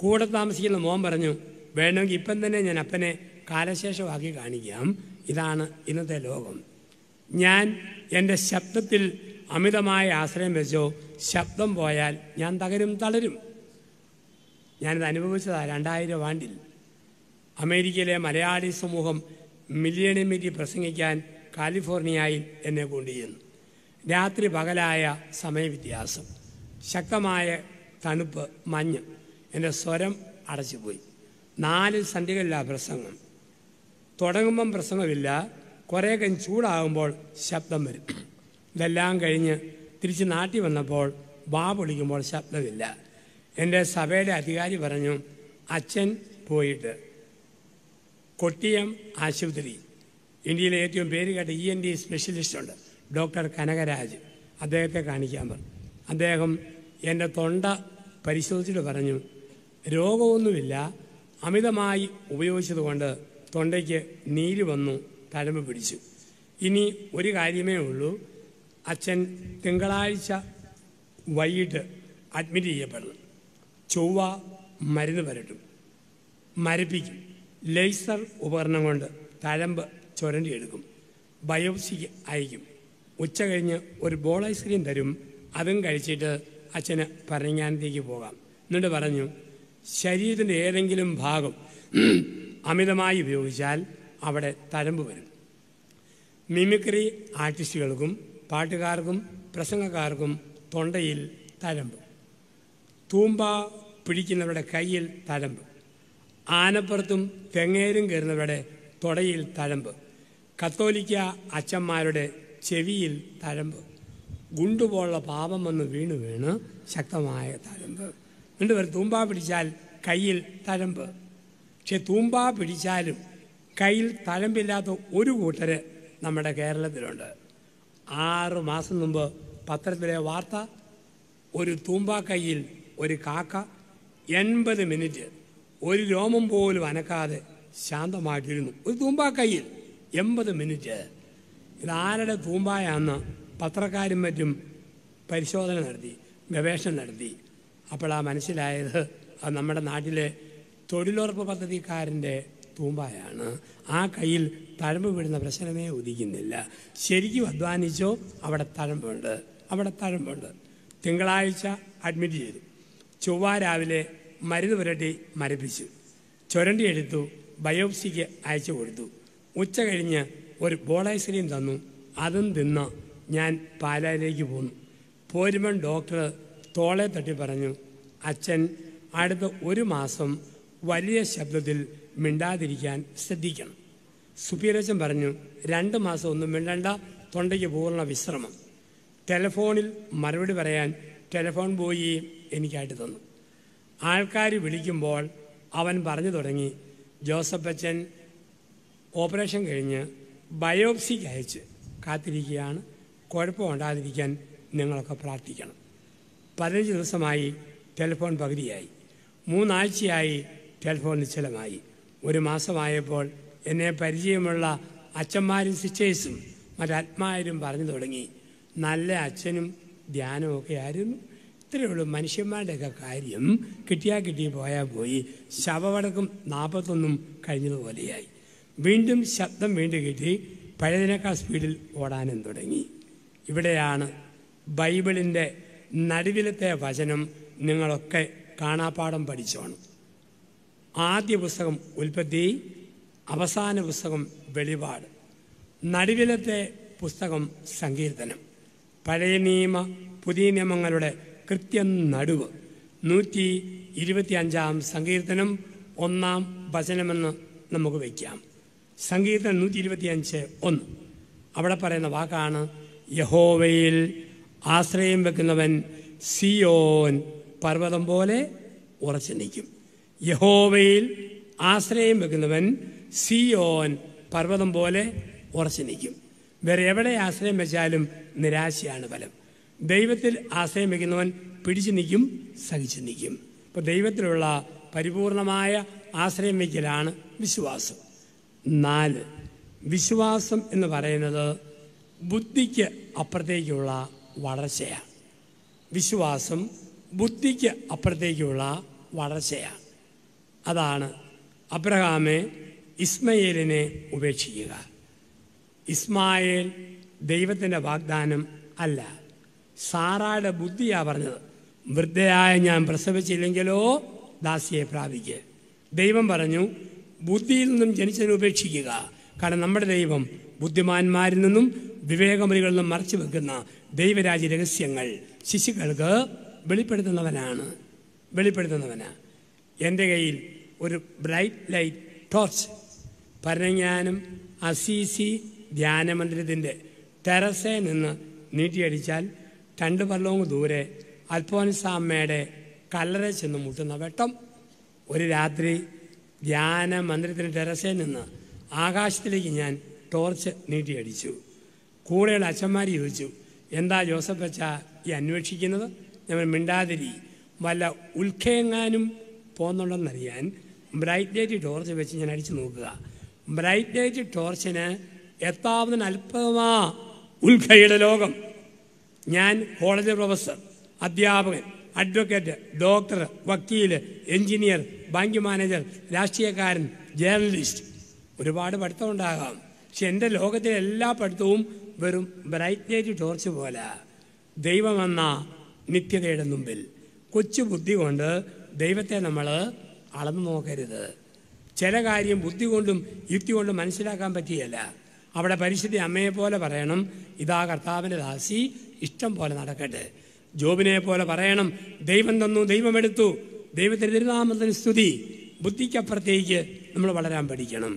കൂടെ താമസിക്കുന്ന മോൻ പറഞ്ഞു വേണമെങ്കിൽ ഇപ്പം തന്നെ ഞാൻ അപ്പനെ കാലശേഷമാക്കി കാണിക്കാം ഇതാണ് ഇന്നത്തെ ലോകം ഞാൻ എൻ്റെ ശബ്ദത്തിൽ അമിതമായ ആശ്രയം വെച്ചോ ശബ്ദം പോയാൽ ഞാൻ തകരും തളരും ഞാനിത് അനുഭവിച്ചതാ രണ്ടായിരം ആണ്ടിൽ അമേരിക്കയിലെ മലയാളി സമൂഹം മില്ലിയണിമിറ്റി പ്രസംഗിക്കാൻ കാലിഫോർണിയയിൽ എന്നെ കൊണ്ടുചെന്നു രാത്രി പകലായ സമയവ്യത്യാസം ശക്തമായ തണുപ്പ് മഞ്ഞ് എൻ്റെ സ്വരം അടച്ചുപോയി നാല് സന്ധ്യകളില്ല പ്രസംഗം തുടങ്ങുമ്പം പ്രസംഗമില്ല കുറേ കഴിഞ്ഞ് ചൂടാകുമ്പോൾ ശബ്ദം വരും ഇതെല്ലാം കഴിഞ്ഞ് തിരിച്ച് നാട്ടി വന്നപ്പോൾ വാ പൊളിക്കുമ്പോൾ ശബ്ദമില്ല എൻ്റെ സഭയുടെ അധികാരി പറഞ്ഞു അച്ഛൻ പോയിട്ട് കൊട്ടിയം ആശുപത്രി ഇന്ത്യയിലെ ഏറ്റവും പേര് കേട്ട ഇ എൻ ഡി സ്പെഷ്യലിസ്റ്റ് ഉണ്ട് ഡോക്ടർ കനകരാജ് അദ്ദേഹത്തെ കാണിക്കാൻ പറഞ്ഞു അദ്ദേഹം എൻ്റെ തൊണ്ട പരിശോധിച്ചിട്ട് പറഞ്ഞു രോഗമൊന്നുമില്ല അമിതമായി ഉപയോഗിച്ചതുകൊണ്ട് തൊണ്ടയ്ക്ക് നീര് വന്നു തഴമ്പ് പിടിച്ചു ഇനി ഒരു കാര്യമേ ഉള്ളൂ അച്ഛൻ തിങ്കളാഴ്ച വൈകിട്ട് അഡ്മിറ്റ് ചെയ്യപ്പെടണം ചൊവ്വ മരുന്ന് പരട്ടും മരപ്പിക്കും ലേസർ ഉപകരണം കൊണ്ട് തഴമ്പ് ചുരണ്ടിയെടുക്കും ബയോപ്സിക്ക് അയക്കും ഉച്ച കഴിഞ്ഞ് ഒരു ബോൾ ഐസ്ക്രീം തരും അതും കഴിച്ചിട്ട് അച്ഛന് പറഞ്ഞാനത്തേക്ക് പോകാം എന്നിട്ട് പറഞ്ഞു ശരീരത്തിൻ്റെ ഏതെങ്കിലും ഭാഗം അമിതമായി ഉപയോഗിച്ചാൽ അവിടെ തരമ്പ് വരും മിമിക്രി ആർട്ടിസ്റ്റുകൾക്കും പാട്ടുകാർക്കും പ്രസംഗക്കാർക്കും തൊണ്ടയിൽ തരമ്പ് തൂമ്പ പിടിക്കുന്നവരുടെ കയ്യിൽ തരമ്പ് ആനപ്പുറത്തും തെങ്ങേരും കയറുന്നവരുടെ തൊടയിൽ തരമ്പ് കത്തോലിക്ക അച്ഛന്മാരുടെ ചെവിയിൽ തഴമ്പ് ഗുണ്ടുപോലുള്ള പാപം വന്ന് വീണ് വീണ് ശക്തമായ തഴമ്പ് എന്നിട്ട് ഒരു തൂമ്പ പിടിച്ചാൽ കയ്യിൽ തഴമ്പ് പക്ഷെ തൂമ്പ പിടിച്ചാലും കയ്യിൽ തഴമ്പില്ലാത്ത ഒരു കൂട്ടർ നമ്മുടെ കേരളത്തിലുണ്ട് ആറ് മാസം മുമ്പ് പത്രത്തിലെ വാർത്ത ഒരു തൂമ്പ കയ്യിൽ ഒരു കാക്ക എൺപത് മിനിറ്റ് ഒരു രോമം പോലും അനക്കാതെ ശാന്തമായിട്ടിരുന്നു ഒരു തൂമ്പ കയ്യിൽ എൺപത് മിനിറ്റ് ഇതാരുടെ തൂമ്പായാന്ന് പത്രക്കാരും മറ്റും പരിശോധന നടത്തി ഗവേഷണം നടത്തി അപ്പോഴാ മനസ്സിലായത് അത് നമ്മുടെ നാട്ടിലെ തൊഴിലുറപ്പ് പദ്ധതിക്കാരൻ്റെ തൂമ്പായാണ് ആ കയ്യിൽ തഴമ്പ് വിടുന്ന പ്രശ്നമേ ഉദിക്കുന്നില്ല ശരിക്കും അധ്വാനിച്ചോ അവിടെ തഴമ്പുണ്ട് അവിടെ തഴമ്പുണ്ട് തിങ്കളാഴ്ച അഡ്മിറ്റ് ചെയ്തു ചൊവ്വ രാവിലെ മരുന്ന് പുരട്ടി മരപ്പിച്ചു ചുരണ്ടിയെടുത്തു ബയോപ്സിക്ക് അയച്ചു കൊടുത്തു ഉച്ച കഴിഞ്ഞ് ഒരു ബോളൈസിനെയും തന്നു അതും തിന്ന ഞാൻ പാലായിലേക്ക് പോന്നു പോരുമ്പം ഡോക്ടർ തോളെ തട്ടി പറഞ്ഞു അച്ഛൻ അടുത്ത ഒരു മാസം വലിയ ശബ്ദത്തിൽ മിണ്ടാതിരിക്കാൻ ശ്രദ്ധിക്കണം സുപീരച്ചൻ പറഞ്ഞു രണ്ട് മാസം ഒന്നും മിണ്ടണ്ട തൊണ്ടയ്ക്ക് പൂർണ്ണ വിശ്രമം ടെലഫോണിൽ മറുപടി പറയാൻ ടെലഫോൺ ബോയി എനിക്കായിട്ട് തന്നു ആൾക്കാർ വിളിക്കുമ്പോൾ അവൻ പറഞ്ഞു തുടങ്ങി ജോസഫ് അച്ഛൻ ഓപ്പറേഷൻ കഴിഞ്ഞ് ബയോപ്സിക്ക് അയച്ച് കാത്തിരിക്കുകയാണ് കുഴപ്പമുണ്ടാതിരിക്കാൻ നിങ്ങളൊക്കെ പ്രാർത്ഥിക്കണം പതിനഞ്ച് ദിവസമായി ടെലിഫോൺ പകുതിയായി മൂന്നാഴ്ചയായി ടെലിഫോൺ നിശ്ചലമായി ഒരു മാസമായപ്പോൾ എന്നെ പരിചയമുള്ള അച്ഛന്മാരും സിസ്റ്റേഴ്സും മറ്റാത്മാരും പറഞ്ഞു തുടങ്ങി നല്ല അച്ഛനും ധ്യാനമൊക്കെ ആയിരുന്നു ഇത്രയേ ഉള്ളൂ മനുഷ്യന്മാരുടെയൊക്കെ കാര്യം കിട്ടിയാൽ കിട്ടി പോയാൽ പോയി ശവവടക്കും നാൽപ്പത്തൊന്നും കഴിഞ്ഞതുപോലെയായി വീണ്ടും ശബ്ദം വീണ്ടും കിട്ടി പഴയതിനേക്കാൾ സ്പീഡിൽ ഓടാനും തുടങ്ങി ഇവിടെയാണ് ബൈബിളിൻ്റെ നടുവിലത്തെ വചനം നിങ്ങളൊക്കെ കാണാപ്പാടം പഠിച്ചോണം ആദ്യ പുസ്തകം ഉൽപ്പത്തി അവസാന പുസ്തകം വെളിപാട് നടുവിലത്തെ പുസ്തകം സങ്കീർത്തനം പഴയ നിയമ പുതിയ നിയമങ്ങളുടെ കൃത്യം നടുവ് നൂറ്റി ഇരുപത്തി അഞ്ചാം സങ്കീർത്തനം ഒന്നാം വചനമെന്ന് നമുക്ക് വയ്ക്കാം സംഗീതം നൂറ്റി അഞ്ച് ഒന്ന് അവിടെ പറയുന്ന വാക്കാണ് യഹോവയിൽ ആശ്രയം വെക്കുന്നവൻ സിയോൻ പർവ്വതം പോലെ ഉറച്ചു നിൽക്കും യഹോവയിൽ ആശ്രയം വെക്കുന്നവൻ സിയോൻ പർവ്വതം പോലെ ഉറച്ചു നിൽക്കും വേറെ എവിടെ ആശ്രയം വെച്ചാലും നിരാശയാണ് ഫലം ദൈവത്തിൽ ആശ്രയം വെക്കുന്നവൻ പിടിച്ചു നിൽക്കും സഹിച്ചു നിൽക്കും അപ്പോൾ ദൈവത്തിലുള്ള പരിപൂർണമായ ആശ്രയം വയ്ക്കലാണ് വിശ്വാസം നാല് വിശ്വാസം എന്ന് പറയുന്നത് ബുദ്ധിക്ക് അപ്പുറത്തേക്കുള്ള വളർച്ചയാണ് വിശ്വാസം ബുദ്ധിക്ക് അപ്പുറത്തേക്കുള്ള വളർച്ചയാണ് അതാണ് അബ്രഹാമെ ഇസ്മയേലിനെ ഉപേക്ഷിക്കുക ഇസ്മായേൽ ദൈവത്തിൻ്റെ വാഗ്ദാനം അല്ല സാറായുടെ ബുദ്ധിയാണ് പറഞ്ഞത് വൃദ്ധയായ ഞാൻ പ്രസവിച്ചില്ലെങ്കിലോ ദാസിയെ പ്രാപിക്കുക ദൈവം പറഞ്ഞു ബുദ്ധിയിൽ നിന്നും ജനിച്ചതിനെ ഉപേക്ഷിക്കുക കാരണം നമ്മുടെ ദൈവം ബുദ്ധിമാന്മാരിൽ നിന്നും വിവേകമുറികളിൽ നിന്നും മറച്ചു വെക്കുന്ന ദൈവരാജ്യ രഹസ്യങ്ങൾ ശിശുക്കൾക്ക് വെളിപ്പെടുത്തുന്നവനാണ് വെളിപ്പെടുത്തുന്നവനാണ് എൻ്റെ കയ്യിൽ ഒരു ബ്രൈറ്റ് ലൈറ്റ് ടോർച്ച് ഭരണജ്ഞാനം അസീസി ധ്യാനമന്ദിരത്തിൻ്റെ ടെറസേ നിന്ന് നീട്ടിയടിച്ചാൽ രണ്ട് പർലോങ് ദൂരെ അൽഫോൻസാമ്മയുടെ കല്ലറ ചെന്ന് മുട്ടുന്ന വെട്ടം ഒരു രാത്രി ധ്യാന മന്ദിരത്തിന് ടെറസയിൽ നിന്ന് ആകാശത്തിലേക്ക് ഞാൻ ടോർച്ച് നീട്ടിയടിച്ചു കൂടെയുള്ള അച്ഛന്മാർ ചോദിച്ചു എന്താ ജോസഫ് അച്ഛ ഈ അന്വേഷിക്കുന്നത് ഞങ്ങൾ മിണ്ടാതിരി വല്ല ഉൽഖയെങ്ങാനും പോകുന്നുണ്ടെന്നറിയാൻ ബ്രൈറ്റ് ലൈറ്റ് ടോർച്ച് വെച്ച് ഞാൻ അടിച്ചു നോക്കുക ബ്രൈറ്റ് ലൈറ്റ് ടോർച്ചിന് എത്താവുന്ന അല്പമാ ഉൽഖയുടെ ലോകം ഞാൻ കോളേജ് പ്രൊഫസർ അധ്യാപകൻ അഡ്വക്കേറ്റ് ഡോക്ടർ വക്കീൽ എഞ്ചിനീയർ ബാങ്ക് മാനേജർ രാഷ്ട്രീയക്കാരൻ ജേർണലിസ്റ്റ് ഒരുപാട് പഠിത്തമുണ്ടാകാം പക്ഷെ എൻ്റെ ലോകത്തിലെ എല്ലാ പഠിത്തവും വെറും ബ്രൈറ്റ്നേറ്റ് ടോർച്ച് പോലെ ദൈവമെന്ന നിത്യതയുടെ മുമ്പിൽ കൊച്ചു ബുദ്ധി കൊണ്ട് ദൈവത്തെ നമ്മൾ അളന്നു നോക്കരുത് ചില കാര്യം ബുദ്ധി കൊണ്ടും യുക്തി കൊണ്ടും മനസ്സിലാക്കാൻ പറ്റിയല്ല അവിടെ പരിശുദ്ധി അമ്മയെ പോലെ പറയണം ഇതാ കർത്താവിൻ്റെ ദാസി ഇഷ്ടം പോലെ നടക്കട്ടെ ജോബിനെ പോലെ പറയണം ദൈവം തന്നു ദൈവം എടുത്തു ദൈവത്തിൻ്റെ തിരുനാമത്തിന് സ്തുതി ബുദ്ധിക്കപ്പുറത്തേക്ക് നമ്മൾ വളരാൻ പഠിക്കണം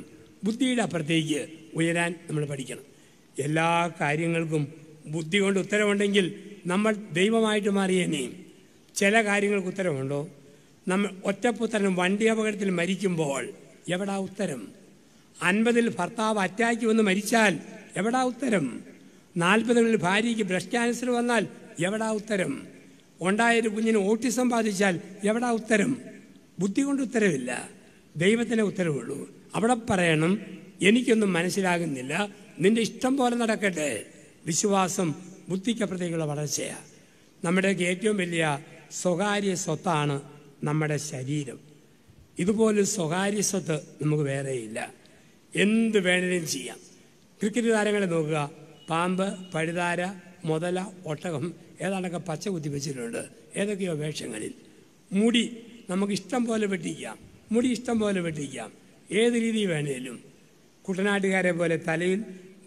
ബുദ്ധിയുടെ അപ്പുറത്തേക്ക് ഉയരാൻ നമ്മൾ പഠിക്കണം എല്ലാ കാര്യങ്ങൾക്കും ബുദ്ധി കൊണ്ട് ഉത്തരവുണ്ടെങ്കിൽ നമ്മൾ ദൈവമായിട്ട് മാറിയേനെയും ചില കാര്യങ്ങൾക്ക് ഉത്തരവുണ്ടോ നമ്മൾ ഒറ്റപ്പുത്രൻ വണ്ടി അപകടത്തിൽ മരിക്കുമ്പോൾ എവിടാ ഉത്തരം അൻപതിൽ ഭർത്താവ് അറ്റാക്ക് വന്ന് മരിച്ചാൽ എവിടാ ഉത്തരം നാൽപ്പതുകളിൽ ഭാര്യയ്ക്ക് ക്യാൻസർ വന്നാൽ എവിടാ ഉത്തരം ഉണ്ടായൊരു കുഞ്ഞിന് ഓട്ടിസം ബാധിച്ചാൽ എവിടാ ഉത്തരം ബുദ്ധി കൊണ്ട് ഉത്തരവില്ല ദൈവത്തിൻ്റെ ഉത്തരവുള്ളൂ അവിടെ പറയണം എനിക്കൊന്നും മനസ്സിലാകുന്നില്ല നിന്റെ ഇഷ്ടം പോലെ നടക്കട്ടെ വിശ്വാസം ബുദ്ധിക്കപ്പുറത്തേക്കുള്ള വളർച്ചയാണ് നമ്മുടെയൊക്കെ ഏറ്റവും വലിയ സ്വകാര്യ സ്വത്താണ് നമ്മുടെ ശരീരം ഇതുപോലെ സ്വകാര്യ സ്വത്ത് നമുക്ക് വേറെയില്ല എന്ത് വേണേലും ചെയ്യാം ക്രിക്കറ്റ് താരങ്ങളെ നോക്കുക പാമ്പ് പഴുതാര മുതല ഒട്ടകം ഏതാണ്ടൊക്കെ പച്ച കുത്തി വെച്ചിട്ടുണ്ട് ഏതൊക്കെയോ വേഷങ്ങളിൽ മുടി നമുക്ക് ഇഷ്ടം പോലെ വെട്ടിക്കാം മുടി ഇഷ്ടം പോലെ വെട്ടിക്കാം ഏത് രീതി വേണേലും കുട്ടനാട്ടുകാരെ പോലെ തലയിൽ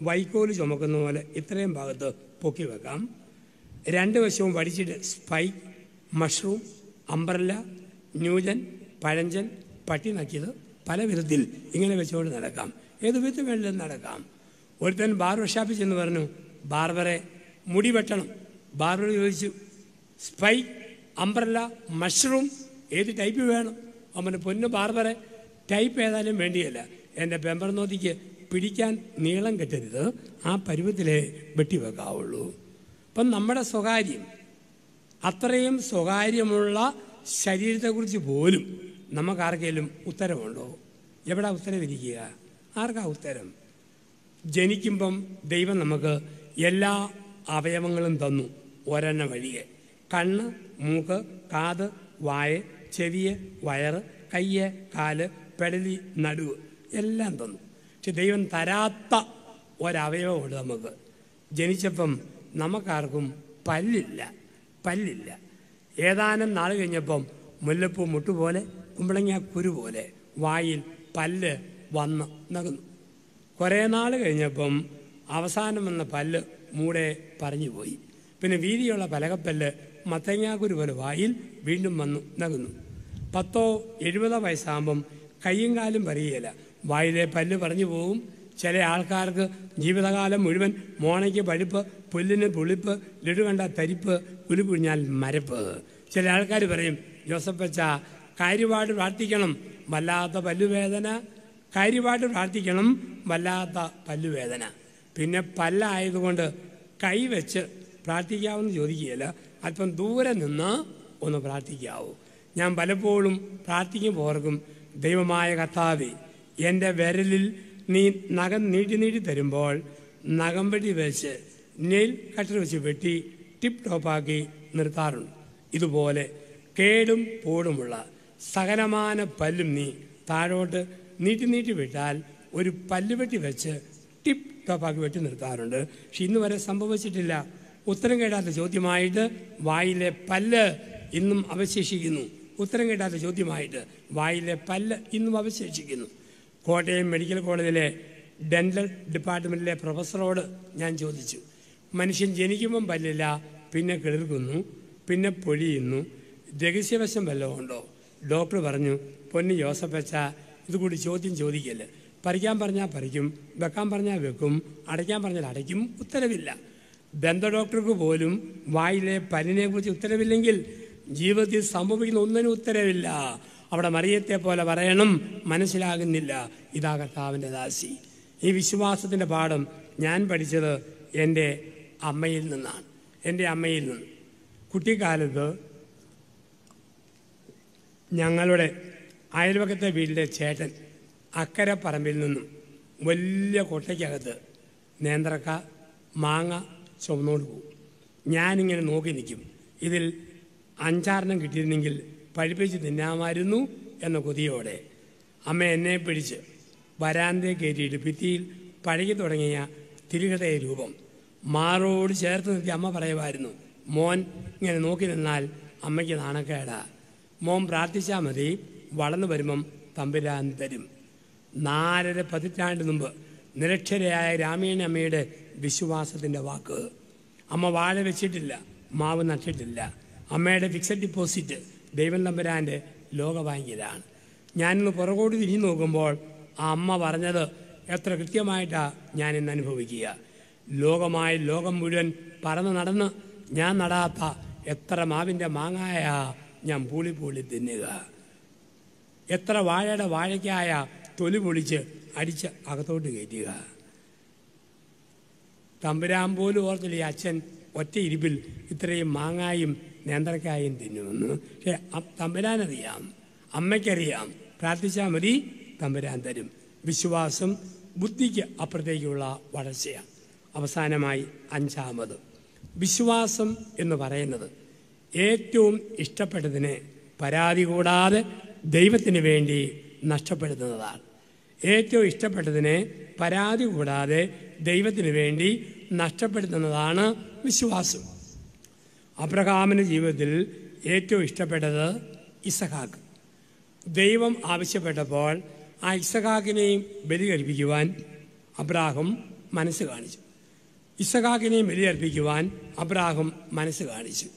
വൈക്കോൽ ചുമക്കുന്ന പോലെ ഇത്രയും ഭാഗത്ത് പൊക്കി വെക്കാം രണ്ട് വശവും വടിച്ചിട്ട് സ്പൈ മഷ്റൂം അംബ്രല്ല ന്യൂജൻ പഴഞ്ചൻ പട്ടി നക്കിയത് പല വിധത്തിൽ ഇങ്ങനെ വെച്ചുകൊണ്ട് നടക്കാം ഏത് വിധത്തിൽ വേണമെങ്കിലും നടക്കാം ഒരുത്തൻ ബാർബർ ഷാപ്പിൽ പറഞ്ഞു ബാർബറെ മുടി വെട്ടണം ബാർബർ ചോദിച്ചു സ്പൈ അംബ്രല്ല മഷ്റൂം ഏത് ടൈപ്പ് വേണം അവന് പൊന്ന് ബാർബറെ ടൈപ്പ് ഏതായാലും വേണ്ടിയല്ല എൻ്റെ പെമ്പർനോതിക്ക് പിടിക്കാൻ നീളം കിട്ടരുത് ആ പരുവത്തിലേ വെട്ടിവെക്കാവുള്ളൂ അപ്പം നമ്മുടെ സ്വകാര്യം അത്രയും സ്വകാര്യമുള്ള ശരീരത്തെക്കുറിച്ച് പോലും നമുക്കാർക്കെങ്കിലും ഉത്തരവുണ്ടോ എവിടെ ഉത്തരവിരിക്കുക ആർക്കാ ഉത്തരം ജനിക്കുമ്പം ദൈവം നമുക്ക് എല്ലാ അവയവങ്ങളും തന്നു ഒരെണ്ണ വഴിയെ കണ്ണ് മൂക്ക് കാത് വായ ചെവിയെ വയറ് കയ്യെ കാല് പെടലി നടുവ് എല്ലാം തന്നു പക്ഷെ ദൈവം തരാത്ത ഒരവയവമുണ്ട് നമുക്ക് ജനിച്ചപ്പം നമുക്കാർക്കും പല്ലില്ല പല്ലില്ല ഏതാനും നാൾ കഴിഞ്ഞപ്പം മുല്ലപ്പൂ മുട്ടുപോലെ കുമ്പളങ്ങ കുരു പോലെ വായിൽ പല്ല് വന്ന് നകുന്നു കുറേ നാൾ കഴിഞ്ഞപ്പം അവസാനം വന്ന പല്ല് മൂടെ പറഞ്ഞുപോയി പിന്നെ വീതിയുള്ള പലകപ്പല്ല് മത്തങ്ങാക്കുരു പോലെ വായിൽ വീണ്ടും വന്നു നകുന്നു പത്തോ എഴുപതോ വയസ്സാകുമ്പം കയ്യും കാലും പറയുകയില്ല വായിലെ പല്ല് പറഞ്ഞു പോകും ചില ആൾക്കാർക്ക് ജീവിതകാലം മുഴുവൻ മോണയ്ക്ക് പഴുപ്പ് പുല്ലിന് പുളിപ്പ് ലഡു കണ്ട തരിപ്പ് പുലി കുഴിഞ്ഞാൽ മരപ്പ് ചില ആൾക്കാർ പറയും ജോസഫ് അച്ഛ കാര്യപാട് പ്രാർത്ഥിക്കണം വല്ലാത്ത പല്ലുവേദന കാര്യപാട് പ്രാർത്ഥിക്കണം വല്ലാത്ത പല്ലുവേദന പിന്നെ പല്ലായതുകൊണ്ട് കൈവച്ച് പ്രാർത്ഥിക്കാവുന്ന ചോദിക്കുകയില്ല അല്പം ദൂരെ നിന്ന് ഒന്ന് പ്രാർത്ഥിക്കാവൂ ഞാൻ പലപ്പോഴും പ്രാർത്ഥിക്കുമ്പോർക്കും ദൈവമായ കർത്താവെ എൻ്റെ വിരലിൽ നീ നഖം നീട്ടി നീട്ടി തരുമ്പോൾ നഖം വെട്ടി വെച്ച് നെയിൽ കട്ടർ വെച്ച് വെട്ടി ടിപ്പ് ടോപ്പാക്കി നിർത്താറുണ്ട് ഇതുപോലെ കേടും പോടുമുള്ള സകലമാന പല്ലും നീ താഴോട്ട് നീട്ടി നീട്ടി വിട്ടാൽ ഒരു പല്ലുവെട്ടി വെച്ച് ടിപ്പ് സ്റ്റോപ്പാക്കി വെട്ടി നിർത്താറുണ്ട് പക്ഷെ ഇന്ന് വരെ സംഭവിച്ചിട്ടില്ല ഉത്തരം കേടാത്ത ചോദ്യമായിട്ട് വായിലെ പല്ല് ഇന്നും അവശേഷിക്കുന്നു ഉത്തരം കേടാത്ത ചോദ്യമായിട്ട് വായിലെ പല്ല് ഇന്നും അവശേഷിക്കുന്നു കോട്ടയം മെഡിക്കൽ കോളേജിലെ ഡെൻ്റൽ ഡിപ്പാർട്ട്മെൻറ്റിലെ പ്രൊഫസറോട് ഞാൻ ചോദിച്ചു മനുഷ്യൻ ജനിക്കുമ്പം പല്ലില്ല പിന്നെ കിളിർക്കുന്നു പിന്നെ പൊഴിയുന്നു രഹസ്യവശം വല്ലതും ഉണ്ടോ ഡോക്ടർ പറഞ്ഞു പൊന്നു ജോസഫ് അച്ഛ ഇതുകൂടി ചോദ്യം ചോദിക്കല്ലേ പറിക്കാൻ പറഞ്ഞാൽ പറിക്കും വെക്കാൻ പറഞ്ഞാൽ വെക്കും അടയ്ക്കാൻ പറഞ്ഞാൽ അടയ്ക്കും ഉത്തരവില്ല ദന്ത ഡോക്ടർക്ക് പോലും വായിലെ കുറിച്ച് ഉത്തരവില്ലെങ്കിൽ ജീവിതത്തിൽ സംഭവിക്കുന്ന ഒന്നിനും ഉത്തരവില്ല അവിടെ മറിയത്തെ പോലെ പറയണം മനസ്സിലാകുന്നില്ല ഇതാ കർത്താവിൻ്റെ ദാസി ഈ വിശ്വാസത്തിൻ്റെ പാഠം ഞാൻ പഠിച്ചത് എൻ്റെ അമ്മയിൽ നിന്നാണ് എൻ്റെ അമ്മയിൽ നിന്ന് കുട്ടിക്കാലത്ത് ഞങ്ങളുടെ അയൽവക്കത്തെ വീട്ടിലെ ചേട്ടൻ അക്കരെ പറമ്പിൽ നിന്നും വലിയ കൊട്ടയ്ക്കകത്ത് നേന്ത്രക്ക മാങ്ങ ചുമന്നോട് പോകും ഞാനിങ്ങനെ നോക്കി നിൽക്കും ഇതിൽ അഞ്ചാറെണ്ണം കിട്ടിയിരുന്നെങ്കിൽ പഴിപ്പിച്ച് തിന്നാമായിരുന്നു എന്ന കൊതിയോടെ അമ്മ എന്നെ പിടിച്ച് വരാന്തയെ കയറ്റിയിട്ട് ഭിത്തിയിൽ പഴകി തുടങ്ങിയ തിരികഥയ രൂപം മാറോട് ചേർത്ത് നിർത്തി അമ്മ പറയുമായിരുന്നു മോൻ ഇങ്ങനെ നോക്കി നിന്നാൽ അമ്മയ്ക്ക് നാണക്കേടാ മോൻ പ്രാർത്ഥിച്ചാൽ മതി വളർന്നു വരുമ്പം തമ്പുരാൻ തരും നാലര പതിറ്റാണ്ട് മുമ്പ് നിരക്ഷരയായ രാമേണ അമ്മയുടെ വിശ്വാസത്തിൻ്റെ വാക്ക് അമ്മ വാഴ വെച്ചിട്ടില്ല മാവ് നട്ടിട്ടില്ല അമ്മയുടെ ഫിക്സഡ് ഡിപ്പോസിറ്റ് ദൈവം തമ്പുരാൻ്റെ ലോക വാങ്ങിയതാണ് ഞാനിന്ന് പുറകോട്ട് തിരിഞ്ഞു നോക്കുമ്പോൾ ആ അമ്മ പറഞ്ഞത് എത്ര കൃത്യമായിട്ടാണ് ഞാൻ ഇന്ന് അനുഭവിക്കുക ലോകമായി ലോകം മുഴുവൻ പറന്ന് നടന്ന് ഞാൻ നടാത്ത എത്ര മാവിൻ്റെ മാങ്ങായ ഞാൻ പൂളി പൂളി തിന്നുക എത്ര വാഴയുടെ വാഴയ്ക്കായ തൊലി പൊളിച്ച് അടിച്ച് അകത്തോട്ട് കയറ്റുക തമ്പുരാൻ പോലും ഓർത്തില്ല ഈ അച്ഛൻ ഒറ്റ ഇരിപ്പിൽ ഇത്രയും മാങ്ങായും നേന്ത്രക്കായും തിന്നുമെന്ന് പക്ഷെ തമ്പുരാനറിയാം അമ്മയ്ക്കറിയാം പ്രാർത്ഥിച്ചാൽ മതി തമ്പുരാൻ തരും വിശ്വാസം ബുദ്ധിക്ക് അപ്പുറത്തേക്കുള്ള വളർച്ചയാണ് അവസാനമായി അഞ്ചാമത് വിശ്വാസം എന്ന് പറയുന്നത് ഏറ്റവും ഇഷ്ടപ്പെട്ടതിനെ പരാതി കൂടാതെ ദൈവത്തിന് വേണ്ടി നഷ്ടപ്പെടുത്തുന്നതാണ് ഏറ്റവും ഇഷ്ടപ്പെട്ടതിനെ പരാതി കൂടാതെ ദൈവത്തിന് വേണ്ടി നഷ്ടപ്പെടുത്തുന്നതാണ് വിശ്വാസം അബ്രഹാമിൻ്റെ ജീവിതത്തിൽ ഏറ്റവും ഇഷ്ടപ്പെട്ടത് ഇസഹാക്ക് ദൈവം ആവശ്യപ്പെട്ടപ്പോൾ ആ ഇസഹാക്കിനെയും ബലി കഴിപ്പിക്കുവാൻ അബ്രാഹം മനസ്സ് കാണിച്ചു ഇസഹാക്കിനെയും ബലി കഴിപ്പിക്കുവാൻ അബ്രാഹം മനസ്സ് കാണിച്ചു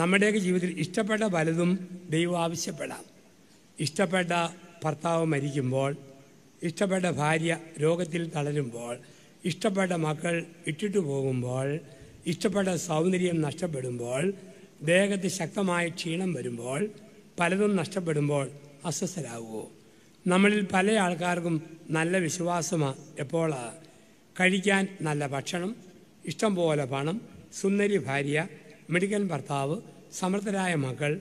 നമ്മുടെയൊക്കെ ജീവിതത്തിൽ ഇഷ്ടപ്പെട്ട പലതും ദൈവം ആവശ്യപ്പെടാം ഇഷ്ടപ്പെട്ട ഭർത്താവ് മരിക്കുമ്പോൾ ഇഷ്ടപ്പെട്ട ഭാര്യ രോഗത്തിൽ തളരുമ്പോൾ ഇഷ്ടപ്പെട്ട മക്കൾ ഇട്ടിട്ടു പോകുമ്പോൾ ഇഷ്ടപ്പെട്ട സൗന്ദര്യം നഷ്ടപ്പെടുമ്പോൾ ദേഹത്ത് ശക്തമായ ക്ഷീണം വരുമ്പോൾ പലതും നഷ്ടപ്പെടുമ്പോൾ അസ്വസ്ഥരാകുമോ നമ്മളിൽ പല ആൾക്കാർക്കും നല്ല വിശ്വാസമാണ് എപ്പോഴാണ് കഴിക്കാൻ നല്ല ഭക്ഷണം ഇഷ്ടം പോലെ പണം സുന്ദരി ഭാര്യ മെഡിക്കൽ ഭർത്താവ് സമർത്ഥരായ മക്കൾ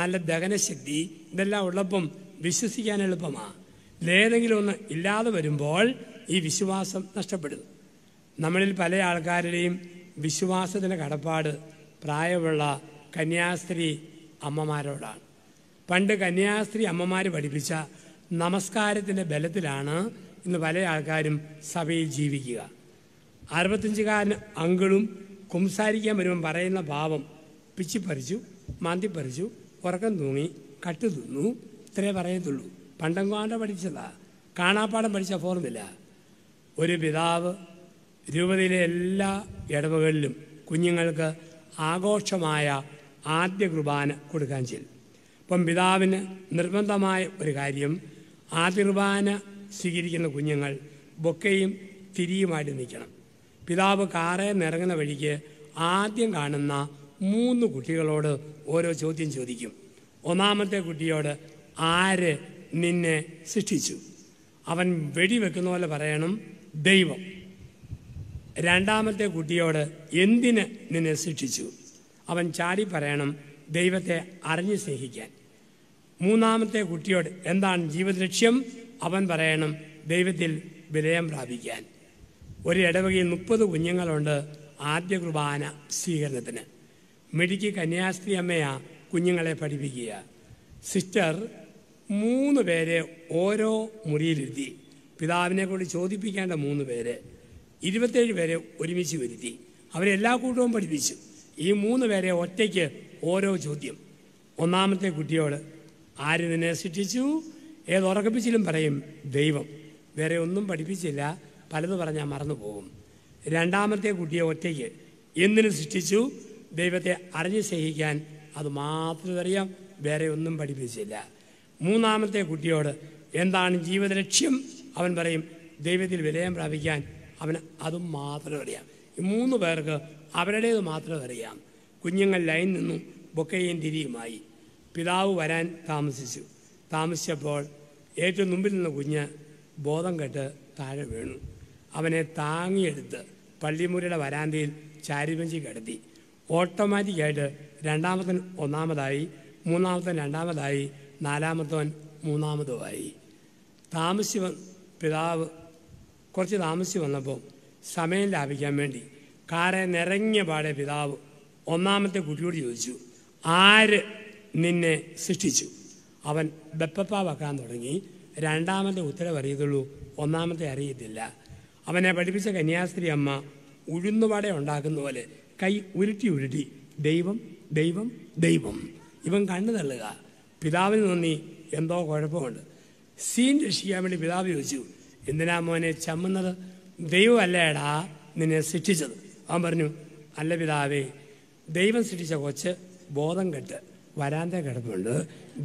നല്ല ദഹനശക്തി ഇതെല്ലാം ഉള്ളപ്പം വിശ്വസിക്കാൻ എളുപ്പമാണ് ഇതിലേതെങ്കിലും ഒന്ന് ഇല്ലാതെ വരുമ്പോൾ ഈ വിശ്വാസം നഷ്ടപ്പെടുന്നു നമ്മളിൽ പല ആൾക്കാരുടെയും വിശ്വാസത്തിൻ്റെ കടപ്പാട് പ്രായമുള്ള കന്യാസ്ത്രീ അമ്മമാരോടാണ് പണ്ട് കന്യാസ്ത്രീ അമ്മമാർ പഠിപ്പിച്ച നമസ്കാരത്തിൻ്റെ ബലത്തിലാണ് ഇന്ന് പല ആൾക്കാരും സഭയിൽ ജീവിക്കുക അറുപത്തഞ്ചുകാരൻ അങ്കിളും കുംസാരിക്കാൻ വരുമ്പം പറയുന്ന ഭാവം പിച്ചിപ്പറിച്ചു മാന്തിപ്പറിച്ചു ഉറക്കം തൂങ്ങി കട്ടു തിന്നു ഇത്രേ പറയത്തുള്ളൂ പണ്ടെങ്ങാണ്ട് പഠിച്ചതാ കാണാപ്പാടം പഠിച്ച ഫോർമില്ല ഒരു പിതാവ് രൂപതയിലെ എല്ലാ ഇടവകളിലും കുഞ്ഞുങ്ങൾക്ക് ആഘോഷമായ ആദ്യ കുർബാന കൊടുക്കാൻ ചെയ്യും ഇപ്പം പിതാവിന് നിർബന്ധമായ ഒരു കാര്യം ആദ്യ കുർബാന സ്വീകരിക്കുന്ന കുഞ്ഞുങ്ങൾ ബൊക്കയും തിരിയുമായിട്ട് നിൽക്കണം പിതാവ് കാറെ നിറങ്ങുന്ന വഴിക്ക് ആദ്യം കാണുന്ന മൂന്ന് കുട്ടികളോട് ഓരോ ചോദ്യം ചോദിക്കും ഒന്നാമത്തെ കുട്ടിയോട് ആര് നിന്നെ സൃഷ്ടിച്ചു അവൻ വെടിവെക്കുന്ന പോലെ പറയണം ദൈവം രണ്ടാമത്തെ കുട്ടിയോട് എന്തിന് നിന്നെ സൃഷ്ടിച്ചു അവൻ ചാടി പറയണം ദൈവത്തെ അറിഞ്ഞ് സ്നേഹിക്കാൻ മൂന്നാമത്തെ കുട്ടിയോട് എന്താണ് ജീവിത ലക്ഷ്യം അവൻ പറയണം ദൈവത്തിൽ വിലയം പ്രാപിക്കാൻ ഒരു ഇടവകയിൽ മുപ്പത് കുഞ്ഞുങ്ങളുണ്ട് ആദ്യ കുർബാന സ്വീകരണത്തിന് മെഡിക്കൽ കന്യാസ്ത്രീ അമ്മയാ കുഞ്ഞുങ്ങളെ പഠിപ്പിക്കുക സിസ്റ്റർ മൂന്ന് പേരെ ഓരോ മുറിയിലിരുത്തി പിതാവിനെ കൊണ്ട് ചോദിപ്പിക്കേണ്ട മൂന്ന് പേര് ഇരുപത്തേഴ് പേരെ ഒരുമിച്ച് വരുത്തി അവരെല്ലാ കൂട്ടവും പഠിപ്പിച്ചു ഈ മൂന്ന് പേരെ ഒറ്റയ്ക്ക് ഓരോ ചോദ്യം ഒന്നാമത്തെ കുട്ടിയോട് ആര് നിന്നെ സൃഷ്ടിച്ചു ഏതുറക്കപ്പിച്ചിലും പറയും ദൈവം വേറെ ഒന്നും പഠിപ്പിച്ചില്ല പലത് പറഞ്ഞാൽ മറന്നു പോകും രണ്ടാമത്തെ കുട്ടിയെ ഒറ്റയ്ക്ക് എന്തിനു സൃഷ്ടിച്ചു ദൈവത്തെ അറിഞ്ഞ് സ്നേഹിക്കാൻ അത് മാത്രം അറിയാം വേറെ ഒന്നും പഠിപ്പിച്ചില്ല മൂന്നാമത്തെ കുട്ടിയോട് എന്താണ് ജീവിത ലക്ഷ്യം അവൻ പറയും ദൈവത്തിൽ വിലയം പ്രാപിക്കാൻ അവന് അതും മാത്രമേ അറിയാം ഈ മൂന്ന് പേർക്ക് അവരുടേത് മാത്രമേ അറിയാം കുഞ്ഞുങ്ങൾ ലൈൻ നിന്നും ബൊക്കയും തിരിയുമായി പിതാവ് വരാൻ താമസിച്ചു താമസിച്ചപ്പോൾ ഏറ്റവും മുമ്പിൽ നിന്ന കുഞ്ഞ് ബോധം കെട്ട് താഴെ വീണു അവനെ താങ്ങിയെടുത്ത് പള്ളിമുറിയുടെ വരാന്തയിൽ ചാരിപഞ്ചി കിടത്തി ഓട്ടോമാറ്റിക്കായിട്ട് രണ്ടാമത്തൻ ഒന്നാമതായി മൂന്നാമത്തൻ രണ്ടാമതായി നാലാമത്തവൻ മൂന്നാമതുമായി താമസിച്ച് പിതാവ് കുറച്ച് താമസി വന്നപ്പോൾ സമയം ലാഭിക്കാൻ വേണ്ടി കാറെ നിറഞ്ഞ പാടെ പിതാവ് ഒന്നാമത്തെ കുട്ടിയോട് ചോദിച്ചു ആര് നിന്നെ സൃഷ്ടിച്ചു അവൻ ബെപ്പപ്പ വെക്കാൻ തുടങ്ങി രണ്ടാമത്തെ ഉത്തരവ് അറിയത്തുള്ളൂ ഒന്നാമത്തെ അറിയത്തില്ല അവനെ പഠിപ്പിച്ച കന്യാസ്ത്രീ അമ്മ ഉഴുന്നുപാടെ ഉണ്ടാക്കുന്ന പോലെ കൈ ഉരുട്ടി ഉരുട്ടി ദൈവം ദൈവം ദൈവം ഇവൻ കണ്ണു തള്ളുക പിതാവിന് നന്ദി എന്തോ കുഴപ്പമുണ്ട് സീൻ രക്ഷിക്കാൻ വേണ്ടി പിതാവ് ചോദിച്ചു എന്തിനാ മോനെ ചമ്മുന്നത് ദൈവമല്ലേടാ നിന്നെ സൃഷ്ടിച്ചത് അവൻ പറഞ്ഞു അല്ല പിതാവേ ദൈവം സൃഷ്ടിച്ച കൊച്ച് ബോധം കെട്ട് വരാന്ത കിടപ്പുണ്ട്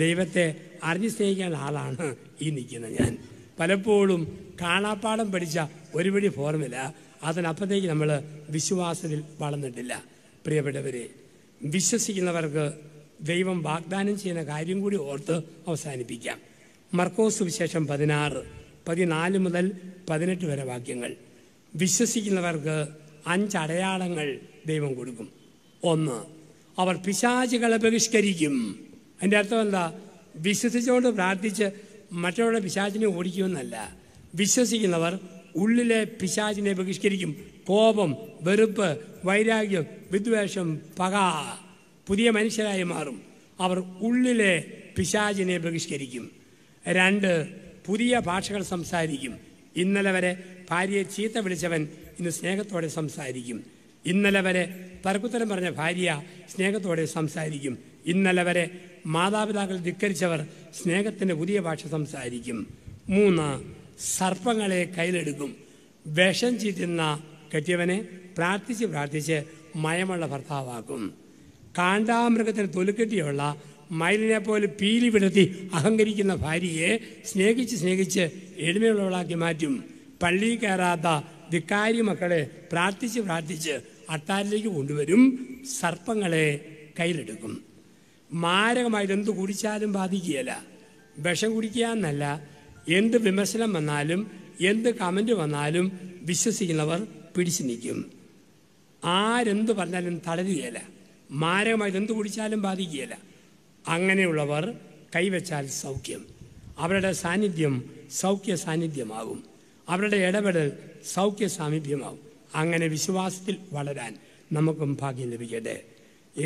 ദൈവത്തെ അറിഞ്ഞു സ്നേഹിക്കാൻ ആളാണ് ഈ നിൽക്കുന്നത് ഞാൻ പലപ്പോഴും കാണാപ്പാടം പഠിച്ച ഒരുപടി ഫോർമില്ല അതിനപ്പുറത്തേക്ക് നമ്മൾ വിശ്വാസത്തിൽ വളർന്നിട്ടില്ല പ്രിയപ്പെട്ടവരെ വിശ്വസിക്കുന്നവർക്ക് ദൈവം വാഗ്ദാനം ചെയ്യുന്ന കാര്യം കൂടി ഓർത്ത് അവസാനിപ്പിക്കാം മർക്കോസ് വിശേഷം പതിനാറ് പതിനാല് മുതൽ പതിനെട്ട് വരെ വാക്യങ്ങൾ വിശ്വസിക്കുന്നവർക്ക് അഞ്ചടയാളങ്ങൾ ദൈവം കൊടുക്കും ഒന്ന് അവർ പിശാചുകളെ ബഹിഷ്കരിക്കും അതിൻ്റെ അർത്ഥം എന്താ വിശ്വസിച്ചുകൊണ്ട് പ്രാർത്ഥിച്ച് മറ്റുള്ള പിശാചിനെ ഓടിക്കുമെന്നല്ല വിശ്വസിക്കുന്നവർ ഉള്ളിലെ പിശാചിനെ ബഹിഷ്കരിക്കും കോപം വെറുപ്പ് വൈരാഗ്യം വിദ്വേഷം പക പുതിയ മനുഷ്യരായി മാറും അവർ ഉള്ളിലെ പിശാചിനെ ബഹിഷ്കരിക്കും രണ്ട് പുതിയ ഭാഷകൾ സംസാരിക്കും ഇന്നലെ വരെ ഭാര്യയെ ചീത്ത വിളിച്ചവൻ ഇന്ന് സ്നേഹത്തോടെ സംസാരിക്കും ഇന്നലെ വരെ തർക്കുത്തരം പറഞ്ഞ ഭാര്യ സ്നേഹത്തോടെ സംസാരിക്കും ഇന്നലെ വരെ മാതാപിതാക്കൾ ധിക്കരിച്ചവർ സ്നേഹത്തിൻ്റെ പുതിയ ഭാഷ സംസാരിക്കും മൂന്ന് സർപ്പങ്ങളെ കയ്യിലെടുക്കും വിഷം ചീറ്റുന്ന കെട്ടിയവനെ പ്രാർത്ഥിച്ച് പ്രാർത്ഥിച്ച് മയമുള്ള ഭർത്താവാക്കും കാണ്ടാമൃഗത്തിന് തൊലുക്കെട്ടിയുള്ള മയിലിനെ പോലെ പീലി വിടർത്തി അഹങ്കരിക്കുന്ന ഭാര്യയെ സ്നേഹിച്ച് സ്നേഹിച്ച് എളിമയുള്ളവളാക്കി മാറ്റും പള്ളി കയറാത്ത ധിക്കാരി മക്കളെ പ്രാർത്ഥിച്ച് പ്രാർത്ഥിച്ച് അട്ടാരിലേക്ക് കൊണ്ടുവരും സർപ്പങ്ങളെ കയ്യിലെടുക്കും മാരകമായി എന്ത് കുടിച്ചാലും ബാധിക്കുകയില്ല വിഷം കുടിക്കുക എന്നല്ല എന്ത് വിമർശനം വന്നാലും എന്ത് കമൻറ്റ് വന്നാലും വിശ്വസിക്കുന്നവർ പിടിച്ചു നിൽക്കും ആരെന്ത് പറഞ്ഞാലും തളരുകയില്ല മാരകമായി എന്ത് കുടിച്ചാലും ബാധിക്കുകയില്ല അങ്ങനെയുള്ളവർ കൈവച്ചാൽ സൗഖ്യം അവരുടെ സാന്നിധ്യം സൗഖ്യ സാന്നിധ്യമാകും അവരുടെ ഇടപെടൽ സൗഖ്യ സാമീപ്യമാകും അങ്ങനെ വിശ്വാസത്തിൽ വളരാൻ നമുക്കും ഭാഗ്യം ലഭിക്കട്ടെ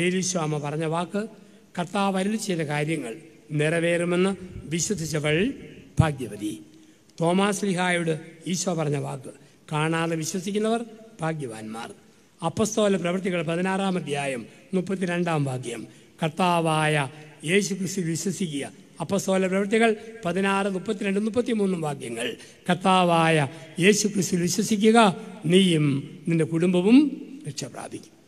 ഏലിശ്വാമ പറഞ്ഞ വാക്ക് കർത്താവ് ചെയ്ത കാര്യങ്ങൾ നിറവേറുമെന്ന് വിശ്വസിച്ചവൾ ഭാഗ്യവതി തോമാസ് ലിഹായോട് ഈശോ പറഞ്ഞ വാക്ക് കാണാതെ വിശ്വസിക്കുന്നവർ ഭാഗ്യവാന്മാർ അപ്പസ്തോല പ്രവൃത്തികൾ പതിനാറാം അധ്യായം മുപ്പത്തിരണ്ടാം വാക്യം കർത്താവായ യേശു ക്രിസ്തു വിശ്വസിക്കുക അപ്പസ്തോല പ്രവൃത്തികൾ പതിനാറ് മുപ്പത്തിരണ്ട് മുപ്പത്തിമൂന്നും വാക്യങ്ങൾ കർത്താവായ യേശു ക്രിസ്തു വിശ്വസിക്കുക നീയും നിന്റെ കുടുംബവും രക്ഷ പ്രാപിക്കും